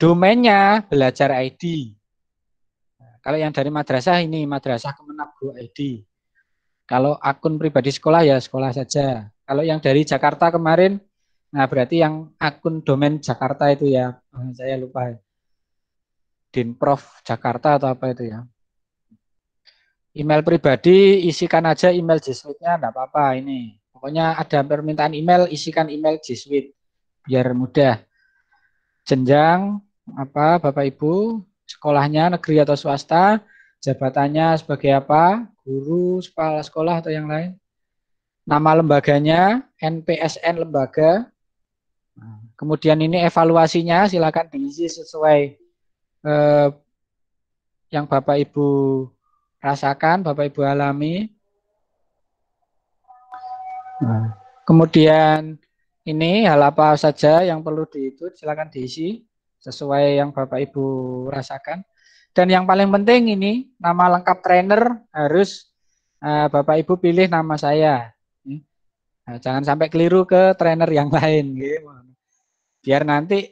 Domainnya belajar ID. Nah, kalau yang dari madrasah ini madrasah kemenap Go ID. Kalau akun pribadi sekolah ya sekolah saja. Kalau yang dari Jakarta kemarin, nah berarti yang akun domain Jakarta itu ya, oh, saya lupa. Dinprov Jakarta atau apa itu ya email pribadi isikan aja email G Suite-nya enggak apa-apa ini. Pokoknya ada permintaan email isikan email G biar mudah. Jenjang apa Bapak Ibu, sekolahnya negeri atau swasta, jabatannya sebagai apa, guru, kepala sekolah atau yang lain. Nama lembaganya, NPSN lembaga. Kemudian ini evaluasinya silakan diisi sesuai eh, yang Bapak Ibu rasakan, Bapak Ibu alami. Nah. kemudian ini hal apa saja yang perlu diitu silakan diisi sesuai yang Bapak Ibu rasakan. Dan yang paling penting ini nama lengkap trainer harus eh, Bapak Ibu pilih nama saya. Nah, jangan sampai keliru ke trainer yang lain Biar nanti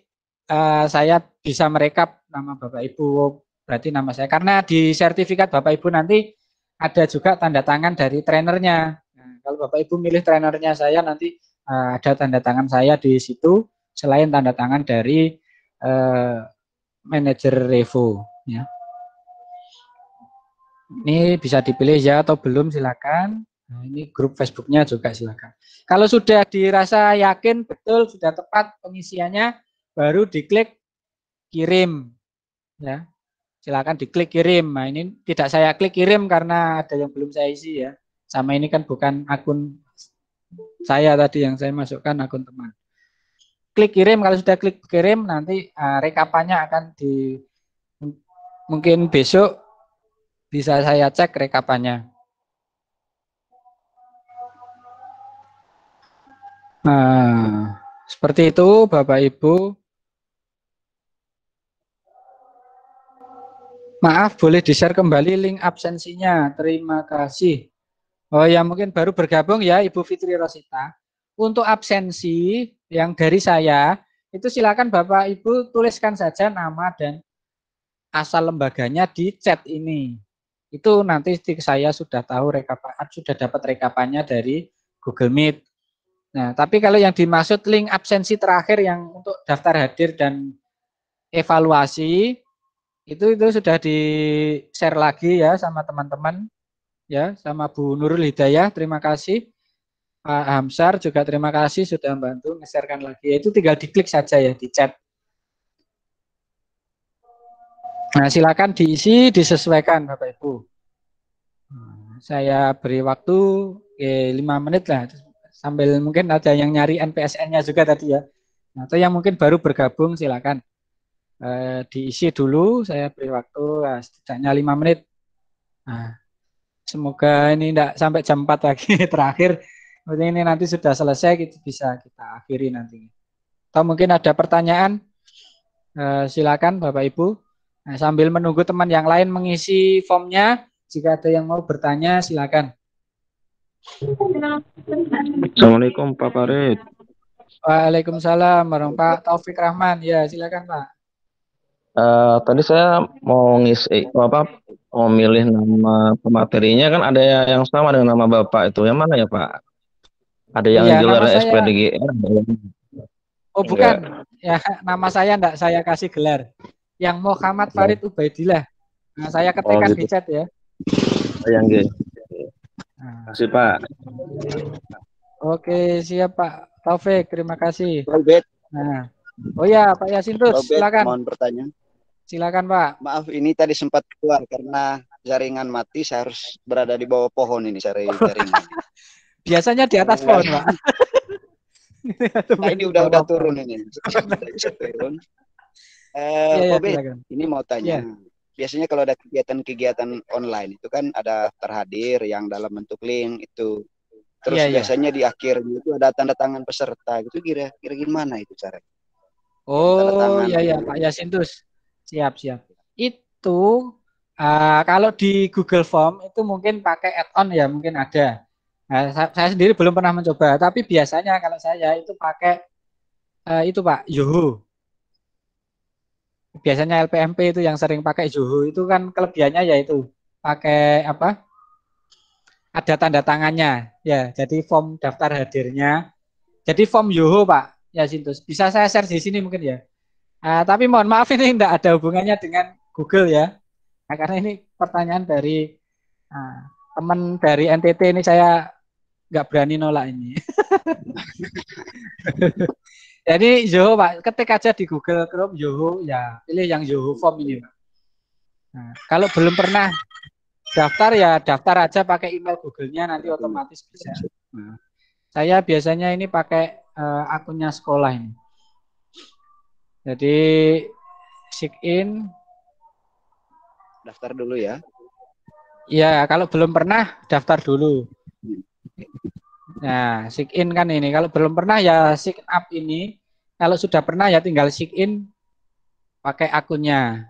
uh, saya bisa merekap nama Bapak Ibu berarti nama saya karena di sertifikat Bapak Ibu nanti ada juga tanda tangan dari trainernya nah, kalau Bapak Ibu milih trainernya saya nanti uh, ada tanda tangan saya di situ selain tanda tangan dari uh, manajer Revo ya ini bisa dipilih ya atau belum silakan nah, ini grup Facebooknya juga silakan kalau sudah dirasa yakin betul sudah tepat pengisiannya baru diklik kirim ya silakan diklik kirim. Nah, ini tidak saya klik kirim karena ada yang belum saya isi ya. Sama ini kan bukan akun saya tadi yang saya masukkan akun teman. Klik kirim, kalau sudah klik kirim nanti uh, rekapannya akan di mungkin besok bisa saya cek rekapannya. Nah, seperti itu Bapak Ibu. Maaf, boleh di-share kembali link absensinya. Terima kasih. Oh ya, mungkin baru bergabung ya Ibu Fitri Rosita. Untuk absensi yang dari saya, itu silakan Bapak Ibu tuliskan saja nama dan asal lembaganya di chat ini. Itu nanti saya sudah tahu rekapan, sudah dapat rekapannya dari Google Meet. Nah, tapi kalau yang dimaksud link absensi terakhir yang untuk daftar hadir dan evaluasi, itu itu sudah di share lagi ya sama teman-teman ya sama Bu Nurul Hidayah terima kasih Pak Hamsar juga terima kasih sudah membantu nge lagi ya, itu tinggal diklik saja ya di chat nah silakan diisi disesuaikan Bapak Ibu nah, saya beri waktu lima eh, menit lah sambil mungkin ada yang nyari NPSN-nya juga tadi ya atau yang mungkin baru bergabung silakan eh, diisi dulu. Saya beri waktu eh, setidaknya lima menit. Nah, semoga ini tidak sampai jam 4 lagi terakhir. Mungkin ini nanti sudah selesai kita bisa kita akhiri nanti. Atau mungkin ada pertanyaan, eh, silakan Bapak Ibu. Nah, sambil menunggu teman yang lain mengisi formnya, jika ada yang mau bertanya silakan. Assalamualaikum Pak Farid. Waalaikumsalam Pak Taufik Rahman. Ya, silakan Pak. Uh, tadi saya mau ngisi eh, apa mau milih nama pematerinya kan ada yang sama dengan nama bapak itu yang mana ya pak? Ada yang ya, gelar saya... SPDGR? Oh iya. bukan, ya nama saya enggak saya kasih gelar. Yang Muhammad iya. Farid Ubaidillah. Nah, saya oh, ketekan oh, gitu. di chat ya. Oh, yang gitu. Kasih pak. Oke siap pak Taufik, terima kasih. Nah. Oh ya Pak Yasin terus, silakan. Mohon pertanyaan. Silakan Pak. Maaf ini tadi sempat keluar karena jaringan mati. Saya harus berada di bawah pohon ini cari oh. jaringan. Biasanya di atas pohon Pak. nah, ini udah udah turun ini. turun. Eh, ya, ya, Bobby, ini mau tanya. Ya. Biasanya kalau ada kegiatan-kegiatan online itu kan ada terhadir yang dalam bentuk link itu. Terus ya, biasanya ya. di akhir itu ada tanda tangan peserta gitu kira-kira gimana itu caranya? Oh, iya ya Pak Yasintus. Siap, siap. Itu uh, kalau di Google Form itu mungkin pakai add-on ya, mungkin ada. Nah, saya sendiri belum pernah mencoba, tapi biasanya kalau saya itu pakai uh, itu Pak, Yoho. Biasanya LPMP itu yang sering pakai Yoho itu kan kelebihannya yaitu pakai apa? Ada tanda tangannya, ya. Jadi form daftar hadirnya. Jadi form Yoho Pak, ya Sintus. Bisa saya share di sini mungkin ya. Uh, tapi mohon maaf ini tidak ada hubungannya dengan Google ya. Nah, karena ini pertanyaan dari uh, teman dari NTT ini saya nggak berani nolak ini. Jadi Yoho Pak, ketik aja di Google Chrome Yoho ya, pilih yang Yoho Form ini Pak. Nah, kalau belum pernah daftar ya daftar aja pakai email Google-nya nanti otomatis bisa. Nah, saya biasanya ini pakai uh, akunnya sekolah ini. Jadi sick in daftar dulu ya. Iya, kalau belum pernah daftar dulu. Nah, sick in kan ini. Kalau belum pernah ya sick up ini. Kalau sudah pernah ya tinggal sick in pakai akunnya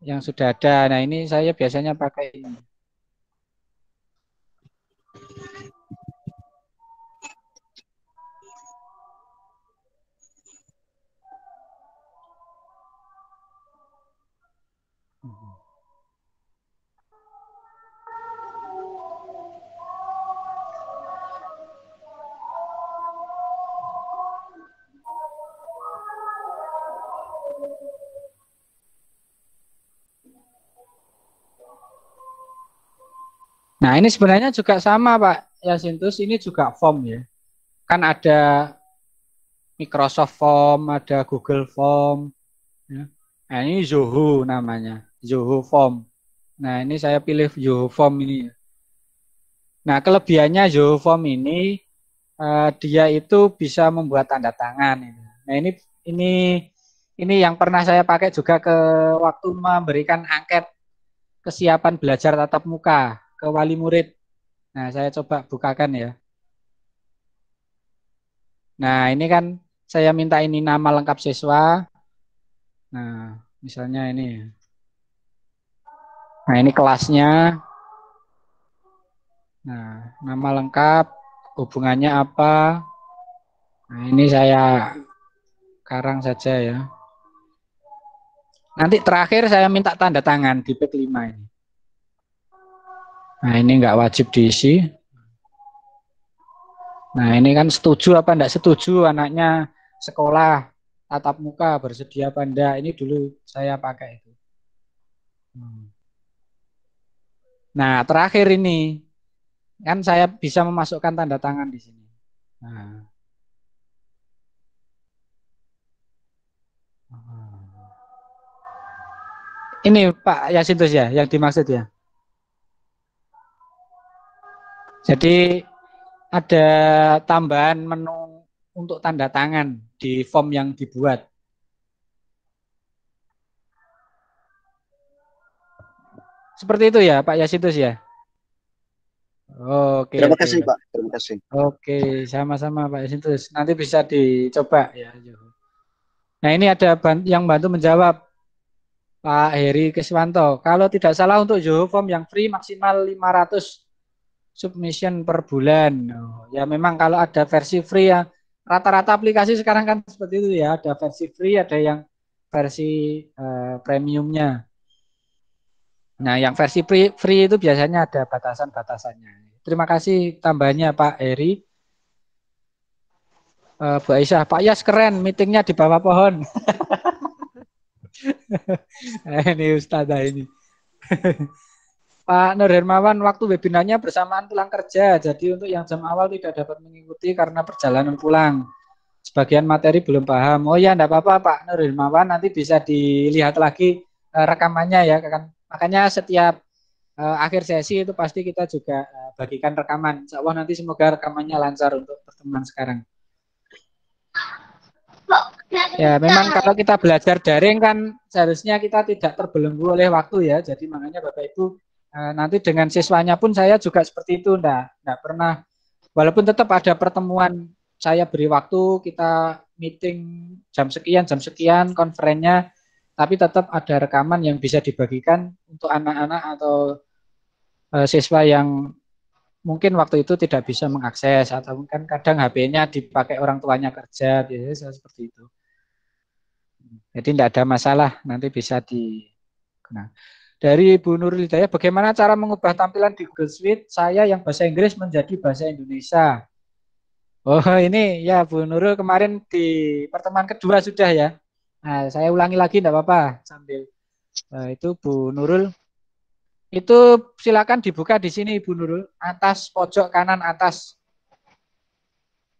yang sudah ada. Nah, ini saya biasanya pakai ini. Nah, ini sebenarnya juga sama, Pak Yasintus, ini juga form ya. Kan ada Microsoft Form, ada Google Form. Ya. Nah, ini Zoho namanya, Zoho Form. Nah, ini saya pilih Zoho Form ini. Ya. Nah, kelebihannya Zoho Form ini eh, dia itu bisa membuat tanda tangan. Nah, ini ini ini yang pernah saya pakai juga ke waktu memberikan angket kesiapan belajar tatap muka ke wali murid. Nah, saya coba bukakan ya. Nah, ini kan saya minta ini nama lengkap siswa. Nah, misalnya ini. Nah, ini kelasnya. Nah, nama lengkap, hubungannya apa. Nah, ini saya karang saja ya. Nanti terakhir saya minta tanda tangan di pet 5 ini. Nah, ini nggak wajib diisi. Nah, ini kan setuju apa enggak setuju anaknya sekolah tatap muka bersedia apa enggak. Ini dulu saya pakai itu. Hmm. Nah, terakhir ini kan saya bisa memasukkan tanda tangan di sini. Nah. Hmm. Ini Pak Yasintus ya yang dimaksud ya? Jadi ada tambahan menu untuk tanda tangan di form yang dibuat. Seperti itu ya Pak Yasitus ya? Oke. Terima kasih oke. Pak. Terima kasih. Oke, sama-sama Pak Yasitus. Nanti bisa dicoba ya. Nah ini ada yang bantu menjawab Pak Heri Keswanto. Kalau tidak salah untuk Zoho Form yang free maksimal 500 submission per bulan. Oh, ya memang kalau ada versi free ya rata-rata aplikasi sekarang kan seperti itu ya, ada versi free, ada yang versi uh, premiumnya. Nah, yang versi free, free itu biasanya ada batasan-batasannya. Terima kasih tambahannya Pak Eri. Uh, eh, Bu Aisyah, Pak Yas keren, meetingnya di bawah pohon. ini Ustazah ini. Pak Nur Hermawan, waktu webinarnya bersamaan pulang kerja, jadi untuk yang jam awal tidak dapat mengikuti karena perjalanan pulang. Sebagian materi belum paham. Oh ya, tidak apa-apa Pak Nur Hermawan, nanti bisa dilihat lagi eh, rekamannya ya. Makanya setiap eh, akhir sesi itu pasti kita juga eh, bagikan rekaman. Insya Allah nanti semoga rekamannya lancar untuk pertemuan sekarang. Ya, memang kalau kita belajar daring kan seharusnya kita tidak terbelenggu oleh waktu ya. Jadi makanya Bapak Ibu Eh, nanti dengan siswanya pun saya juga seperti itu ndak, ndak pernah walaupun tetap ada pertemuan saya beri waktu kita meeting jam sekian jam sekian konferennya tapi tetap ada rekaman yang bisa dibagikan untuk anak-anak atau uh, siswa yang mungkin waktu itu tidak bisa mengakses atau mungkin kadang HP-nya dipakai orang tuanya kerja biasanya seperti itu jadi tidak ada masalah nanti bisa digunakan dari Bu Nurul Hidayah, bagaimana cara mengubah tampilan di Google Suite saya yang bahasa Inggris menjadi bahasa Indonesia? Oh ini ya Bu Nurul kemarin di pertemuan kedua sudah ya. Nah, saya ulangi lagi tidak apa-apa sambil nah, itu Bu Nurul. Itu silakan dibuka di sini Bu Nurul atas pojok kanan atas.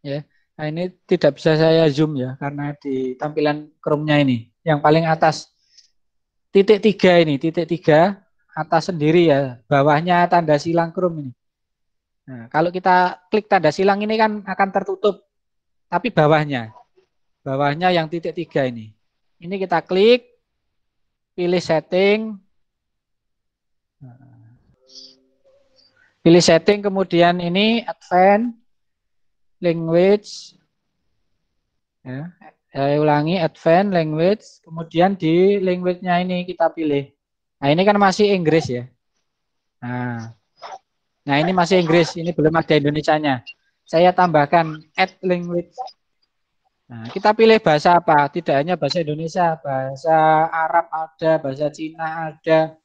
Ya. Nah, ini tidak bisa saya zoom ya karena di tampilan Chrome-nya ini yang paling atas titik tiga ini, titik tiga atas sendiri ya, bawahnya tanda silang krum ini. Nah, kalau kita klik tanda silang ini kan akan tertutup, tapi bawahnya, bawahnya yang titik tiga ini. Ini kita klik, pilih setting, pilih setting, kemudian ini advanced, language, ya, saya eh, ulangi advanced language, kemudian di language-nya ini kita pilih. Nah, ini kan masih Inggris ya. Nah, nah ini masih Inggris, ini belum ada Indonesia nya Saya tambahkan add language. Nah, kita pilih bahasa apa? Tidak hanya bahasa Indonesia, bahasa Arab ada, bahasa Cina ada,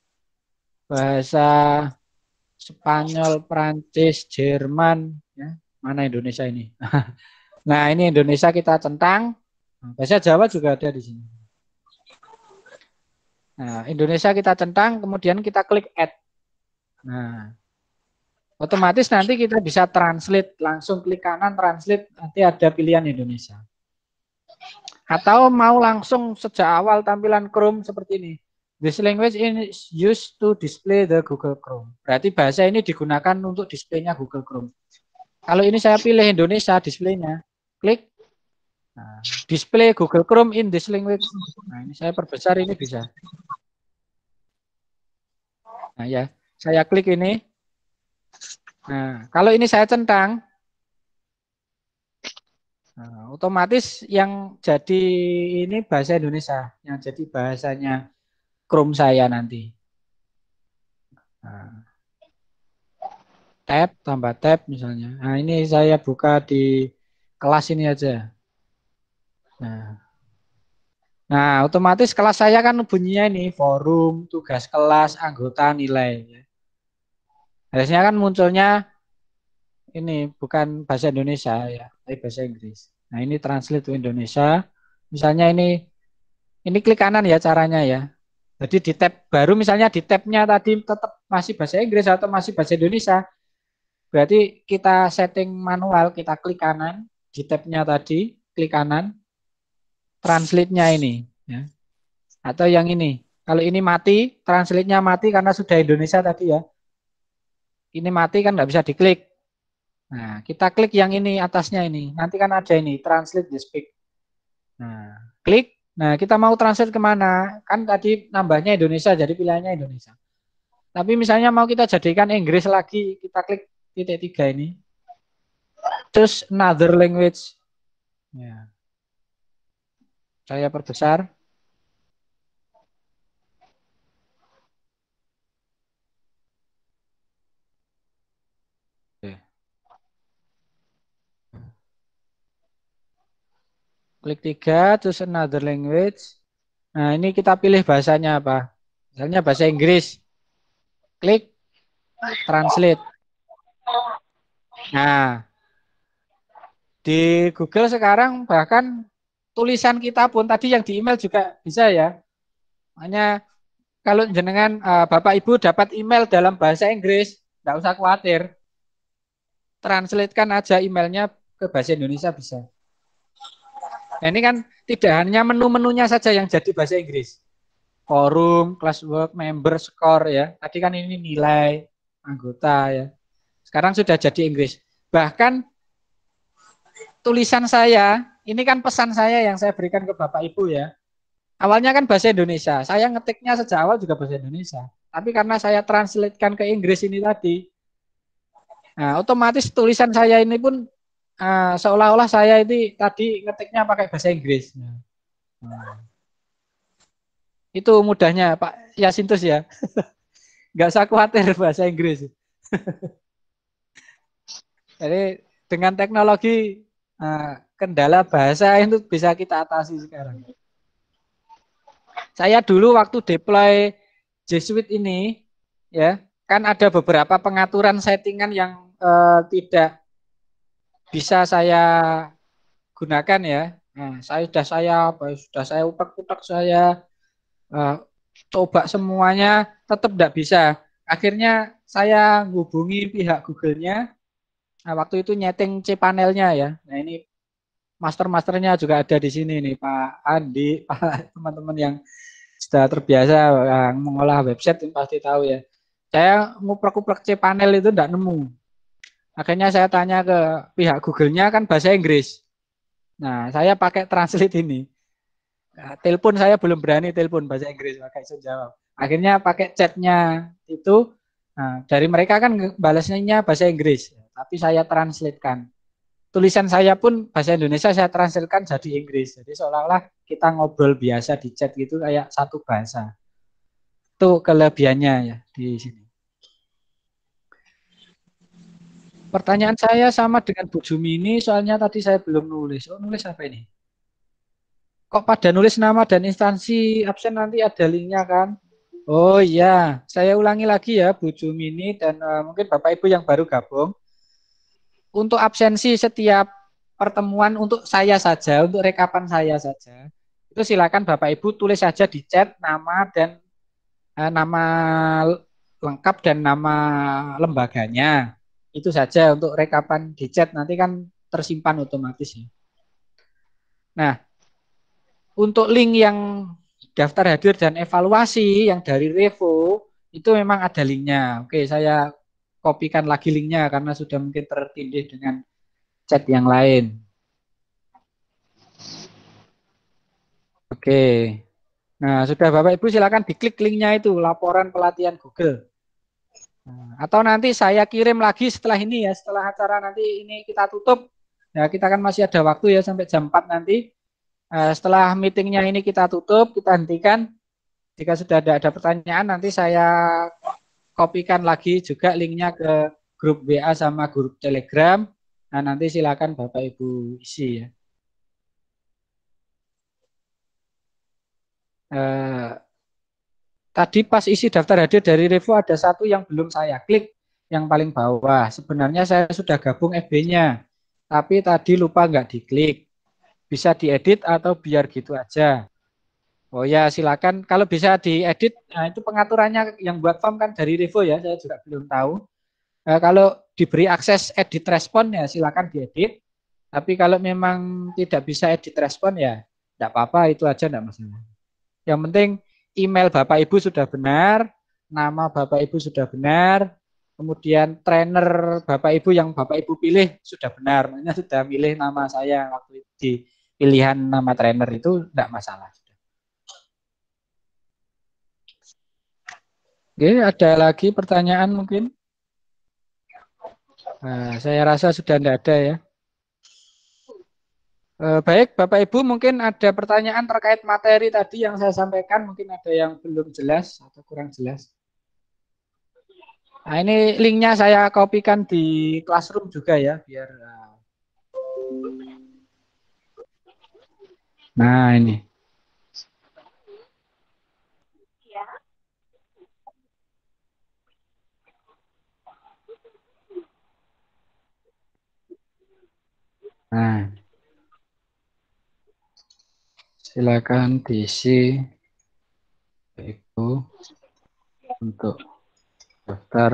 bahasa Spanyol, Perancis Jerman, ya. Mana Indonesia ini? nah, ini Indonesia kita centang, Bahasa Jawa juga ada di sini. Nah, Indonesia kita centang, kemudian kita klik add. Nah, otomatis nanti kita bisa translate, langsung klik kanan translate, nanti ada pilihan Indonesia. Atau mau langsung sejak awal tampilan Chrome seperti ini. This language is used to display the Google Chrome. Berarti bahasa ini digunakan untuk displaynya Google Chrome. Kalau ini saya pilih Indonesia displaynya, klik Nah, display Google Chrome in this language. Nah, ini saya perbesar ini bisa. Nah, ya. Saya klik ini. Nah, kalau ini saya centang, nah, otomatis yang jadi ini bahasa Indonesia, yang jadi bahasanya Chrome saya nanti. Nah, tab, tambah tab misalnya. Nah, ini saya buka di kelas ini aja. Nah, Nah, otomatis kelas saya kan bunyinya ini forum, tugas kelas, anggota, nilai. Harusnya ya. kan munculnya ini bukan bahasa Indonesia ya, tapi bahasa Inggris. Nah, ini translate to Indonesia. Misalnya ini ini klik kanan ya caranya ya. Jadi di tab baru misalnya di tabnya tadi tetap masih bahasa Inggris atau masih bahasa Indonesia. Berarti kita setting manual, kita klik kanan di tabnya tadi, klik kanan, translate-nya ini. Ya. Atau yang ini. Kalau ini mati, translate-nya mati karena sudah Indonesia tadi ya. Ini mati kan nggak bisa diklik. Nah, kita klik yang ini atasnya ini. Nanti kan ada ini, translate this speak. Nah, klik. Nah, kita mau translate kemana? Kan tadi nambahnya Indonesia, jadi pilihannya Indonesia. Tapi misalnya mau kita jadikan Inggris lagi, kita klik titik tiga ini. Terus another language. Yeah. Saya perbesar. Klik tiga, terus another language. Nah, ini kita pilih bahasanya apa? Misalnya bahasa Inggris. Klik translate. Nah, di Google sekarang bahkan tulisan kita pun tadi yang di email juga bisa ya. Hanya kalau jenengan uh, Bapak Ibu dapat email dalam bahasa Inggris, tidak usah khawatir. Translatekan aja emailnya ke bahasa Indonesia bisa. Nah, ini kan tidak hanya menu-menunya saja yang jadi bahasa Inggris. Forum, classwork, member, score ya. Tadi kan ini nilai, anggota ya. Sekarang sudah jadi Inggris. Bahkan tulisan saya ini kan pesan saya yang saya berikan ke Bapak Ibu ya. Awalnya kan bahasa Indonesia. Saya ngetiknya sejak awal juga bahasa Indonesia. Tapi karena saya translatekan ke Inggris ini tadi, nah, otomatis tulisan saya ini pun uh, seolah-olah saya ini tadi ngetiknya pakai bahasa Inggris. Nah. Itu mudahnya Pak Yasintus ya. Nggak usah khawatir bahasa Inggris. Jadi dengan teknologi uh, kendala bahasa itu bisa kita atasi sekarang. Saya dulu waktu deploy Jesuit ini, ya kan ada beberapa pengaturan settingan yang eh, tidak bisa saya gunakan ya. Nah, saya sudah saya sudah saya utak-utak saya eh, coba semuanya tetap tidak bisa. Akhirnya saya hubungi pihak Google-nya. Nah, waktu itu nyeting panelnya ya. Nah, ini master-masternya juga ada di sini nih Pak Andi, Pak teman-teman yang sudah terbiasa yang mengolah website pasti tahu ya. Saya nguprek-nguprek panel itu tidak nemu. Akhirnya saya tanya ke pihak Google-nya kan bahasa Inggris. Nah, saya pakai translate ini. Nah, telepon saya belum berani telepon bahasa Inggris, pakai sejauh. jawab. Akhirnya pakai chatnya itu, nah, dari mereka kan balasnya bahasa Inggris, tapi saya translate kan tulisan saya pun bahasa Indonesia saya transirkan jadi Inggris. Jadi seolah-olah kita ngobrol biasa di chat gitu kayak satu bahasa. Itu kelebihannya ya di sini. Pertanyaan saya sama dengan Bu Jumi ini soalnya tadi saya belum nulis. Oh, nulis apa ini? Kok pada nulis nama dan instansi absen nanti ada linknya kan? Oh iya, saya ulangi lagi ya Bu Jumi ini dan uh, mungkin Bapak Ibu yang baru gabung untuk absensi setiap pertemuan untuk saya saja, untuk rekapan saya saja, itu silakan Bapak Ibu tulis saja di chat nama dan eh, nama lengkap dan nama lembaganya. Itu saja untuk rekapan di chat nanti kan tersimpan otomatis ya. Nah, untuk link yang daftar hadir dan evaluasi yang dari Revo itu memang ada linknya. Oke, saya kopikan lagi linknya karena sudah mungkin tertindih dengan chat yang lain. Oke. Nah, sudah Bapak Ibu silakan diklik linknya itu laporan pelatihan Google. Nah, atau nanti saya kirim lagi setelah ini ya, setelah acara nanti ini kita tutup. Ya, kita kan masih ada waktu ya sampai jam 4 nanti. Nah, setelah meetingnya ini kita tutup, kita hentikan. Jika sudah ada, ada pertanyaan nanti saya kopikan lagi juga linknya ke grup WA sama grup Telegram. Nah, nanti silakan Bapak Ibu isi ya. Eh, tadi pas isi daftar hadir dari Revo ada satu yang belum saya klik yang paling bawah. Sebenarnya saya sudah gabung FB-nya, tapi tadi lupa nggak diklik. Bisa diedit atau biar gitu aja. Oh ya, silakan. Kalau bisa diedit, nah itu pengaturannya yang buat form kan dari Revo ya, saya juga belum tahu. Nah, kalau diberi akses edit respon ya silakan diedit. Tapi kalau memang tidak bisa edit respon ya tidak apa-apa, itu aja tidak masalah. Yang penting email Bapak Ibu sudah benar, nama Bapak Ibu sudah benar, kemudian trainer Bapak Ibu yang Bapak Ibu pilih sudah benar, makanya sudah milih nama saya waktu di pilihan nama trainer itu tidak masalah. Oke, ada lagi pertanyaan mungkin? Nah, saya rasa sudah tidak ada ya. E, baik, Bapak Ibu mungkin ada pertanyaan terkait materi tadi yang saya sampaikan, mungkin ada yang belum jelas atau kurang jelas. Nah, ini linknya saya kopikan di Classroom juga ya, biar. Eh, nah, ini. Nah, silakan diisi itu untuk daftar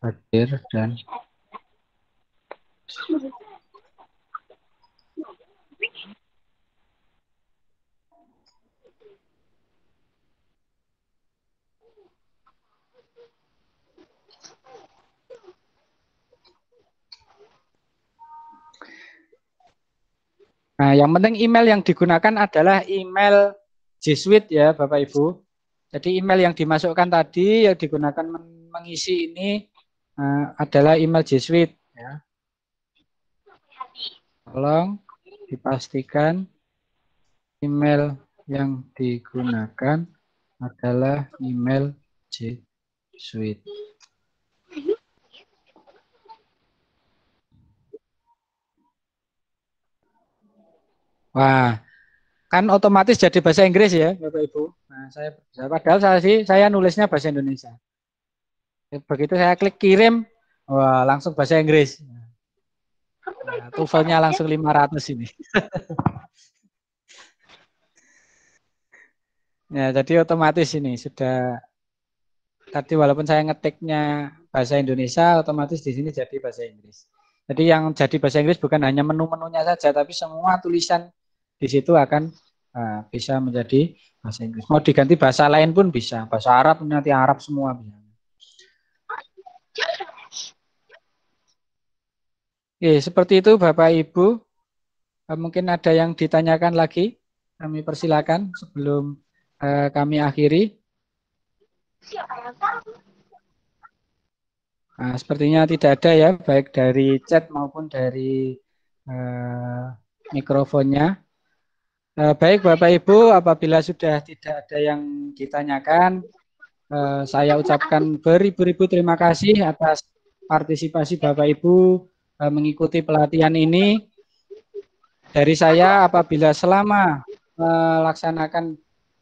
hadir dan Nah, yang penting email yang digunakan adalah email G ya, Bapak Ibu. Jadi email yang dimasukkan tadi yang digunakan mengisi ini uh, adalah email G ya. Tolong dipastikan email yang digunakan adalah email G Wah, kan otomatis jadi bahasa Inggris ya, Bapak Ibu. Nah, saya padahal saya sih saya nulisnya bahasa Indonesia. Ya, begitu saya klik kirim, wah langsung bahasa Inggris. Nah, Tufelnya langsung 500 ini. ya, jadi otomatis ini sudah tadi walaupun saya ngetiknya bahasa Indonesia, otomatis di sini jadi bahasa Inggris. Jadi yang jadi bahasa Inggris bukan hanya menu-menunya saja, tapi semua tulisan di situ akan uh, bisa menjadi bahasa Inggris. Mau diganti bahasa lain pun bisa, bahasa Arab nanti Arab semua bisa. Oke, seperti itu Bapak Ibu. Eh, mungkin ada yang ditanyakan lagi. Kami persilakan sebelum uh, kami akhiri. Nah, sepertinya tidak ada ya, baik dari chat maupun dari uh, mikrofonnya. Eh, baik Bapak Ibu, apabila sudah tidak ada yang ditanyakan, eh, saya ucapkan beribu-ribu terima kasih atas partisipasi Bapak Ibu eh, mengikuti pelatihan ini. Dari saya, apabila selama melaksanakan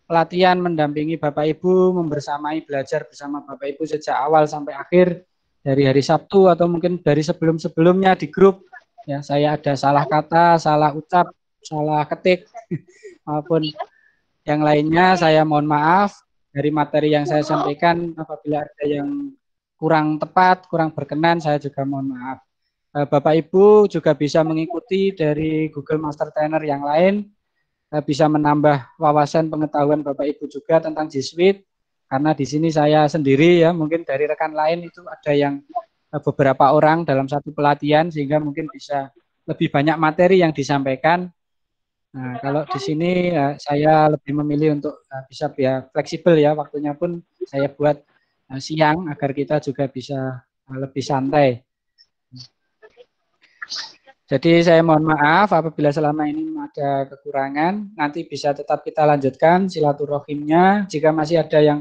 pelatihan mendampingi Bapak Ibu, membersamai belajar bersama Bapak Ibu sejak awal sampai akhir dari hari Sabtu atau mungkin dari sebelum-sebelumnya di grup, ya saya ada salah kata, salah ucap, salah ketik maupun yang lainnya saya mohon maaf dari materi yang saya sampaikan apabila ada yang kurang tepat, kurang berkenan saya juga mohon maaf. Eh, Bapak Ibu juga bisa mengikuti dari Google Master Trainer yang lain eh, bisa menambah wawasan pengetahuan Bapak Ibu juga tentang G Suite karena di sini saya sendiri ya mungkin dari rekan lain itu ada yang eh, beberapa orang dalam satu pelatihan sehingga mungkin bisa lebih banyak materi yang disampaikan Nah, kalau di sini ya, saya lebih memilih untuk uh, bisa ya fleksibel ya waktunya pun saya buat uh, siang agar kita juga bisa uh, lebih santai. Jadi saya mohon maaf apabila selama ini ada kekurangan, nanti bisa tetap kita lanjutkan silaturahimnya. Jika masih ada yang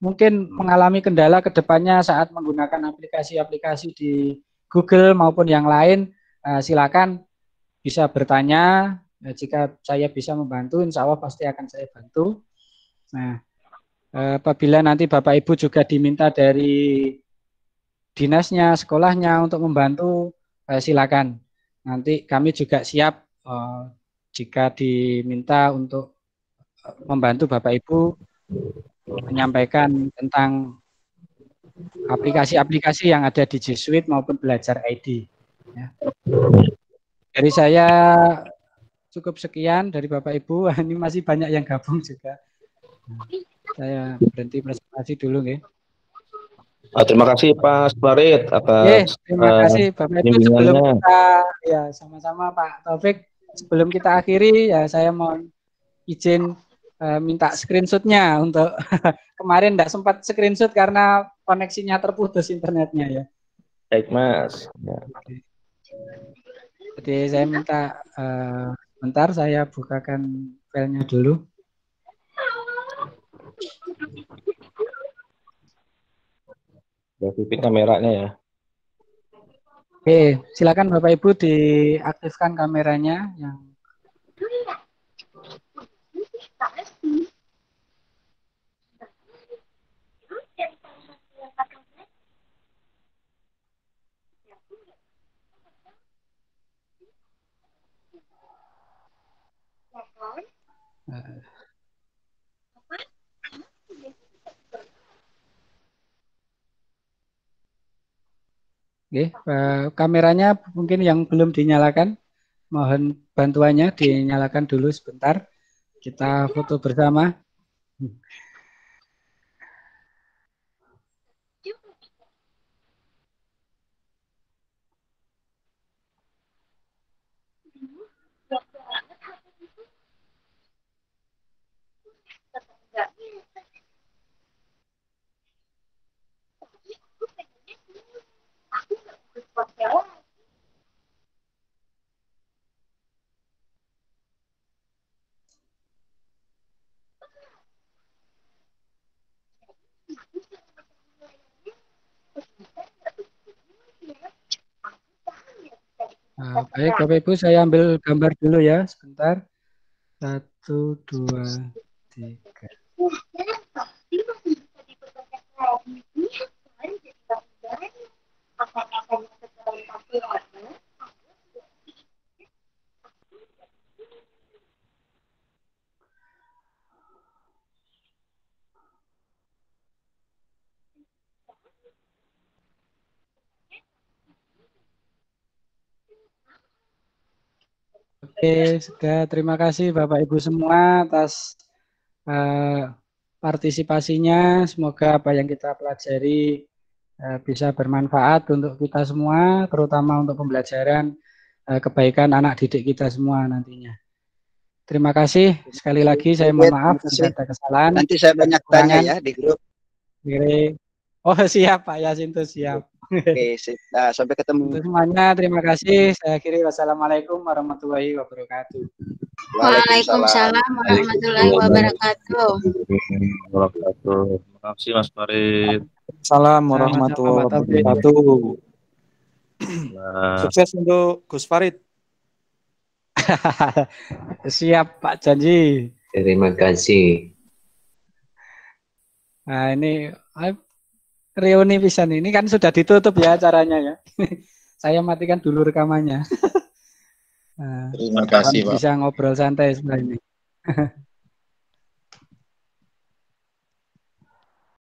mungkin mengalami kendala ke depannya saat menggunakan aplikasi-aplikasi di Google maupun yang lain, uh, silakan bisa bertanya Nah, jika saya bisa membantu, insya Allah pasti akan saya bantu. Nah, eh, apabila nanti Bapak Ibu juga diminta dari dinasnya, sekolahnya untuk membantu, eh, silakan. Nanti kami juga siap eh, jika diminta untuk membantu Bapak Ibu menyampaikan tentang aplikasi-aplikasi yang ada di G Suite maupun belajar ID. Ya. Dari saya cukup sekian dari Bapak Ibu. Ini masih banyak yang gabung juga. Saya berhenti presentasi dulu, nih. Oh, ah, terima kasih Pak Sparit atas terima eh, kasih Bapak Ibu sebelum kita ya sama-sama Pak Taufik sebelum kita akhiri ya saya mohon izin uh, minta screenshotnya untuk kemarin tidak sempat screenshot karena koneksinya terputus internetnya ya. Baik Mas. Ya. Jadi saya minta uh, Bentar saya bukakan filenya dulu. Berarti kameranya ya. Oke, silakan Bapak Ibu diaktifkan kameranya yang Oke, uh, kameranya mungkin yang belum dinyalakan, mohon bantuannya dinyalakan dulu sebentar. Kita foto bersama. Nah, baik Bapak Ibu saya ambil gambar dulu ya sebentar. Satu, dua, tiga. Oke, sudah. Terima kasih Bapak Ibu semua atas uh, partisipasinya. Semoga apa yang kita pelajari uh, bisa bermanfaat untuk kita semua, terutama untuk pembelajaran uh, kebaikan anak didik kita semua nantinya. Terima kasih sekali lagi. Saya mohon maaf jika ada kesalahan. Nanti saya banyak tanya ya di grup. Oke. Oh siap Pak Yasin itu siap. Oke, sip. Nah, sampai ketemu. Untuk semuanya, terima kasih. Saya akhiri wassalamualaikum warahmatullahi wabarakatuh. Waalaikumsalam warahmatullahi wabarakatuh. Wabarakatuh. Terima kasih Mas Farid. Assalamualaikum warahmatullahi wabarakatuh. Nah. Sukses untuk Gus Farid. Siap Pak Janji. Terima kasih. Nah ini eh, reuni pisan ini kan sudah ditutup ya acaranya ya. Saya matikan dulu rekamannya. Nah, Terima kasih, Pak. Bisa ngobrol santai sebenarnya.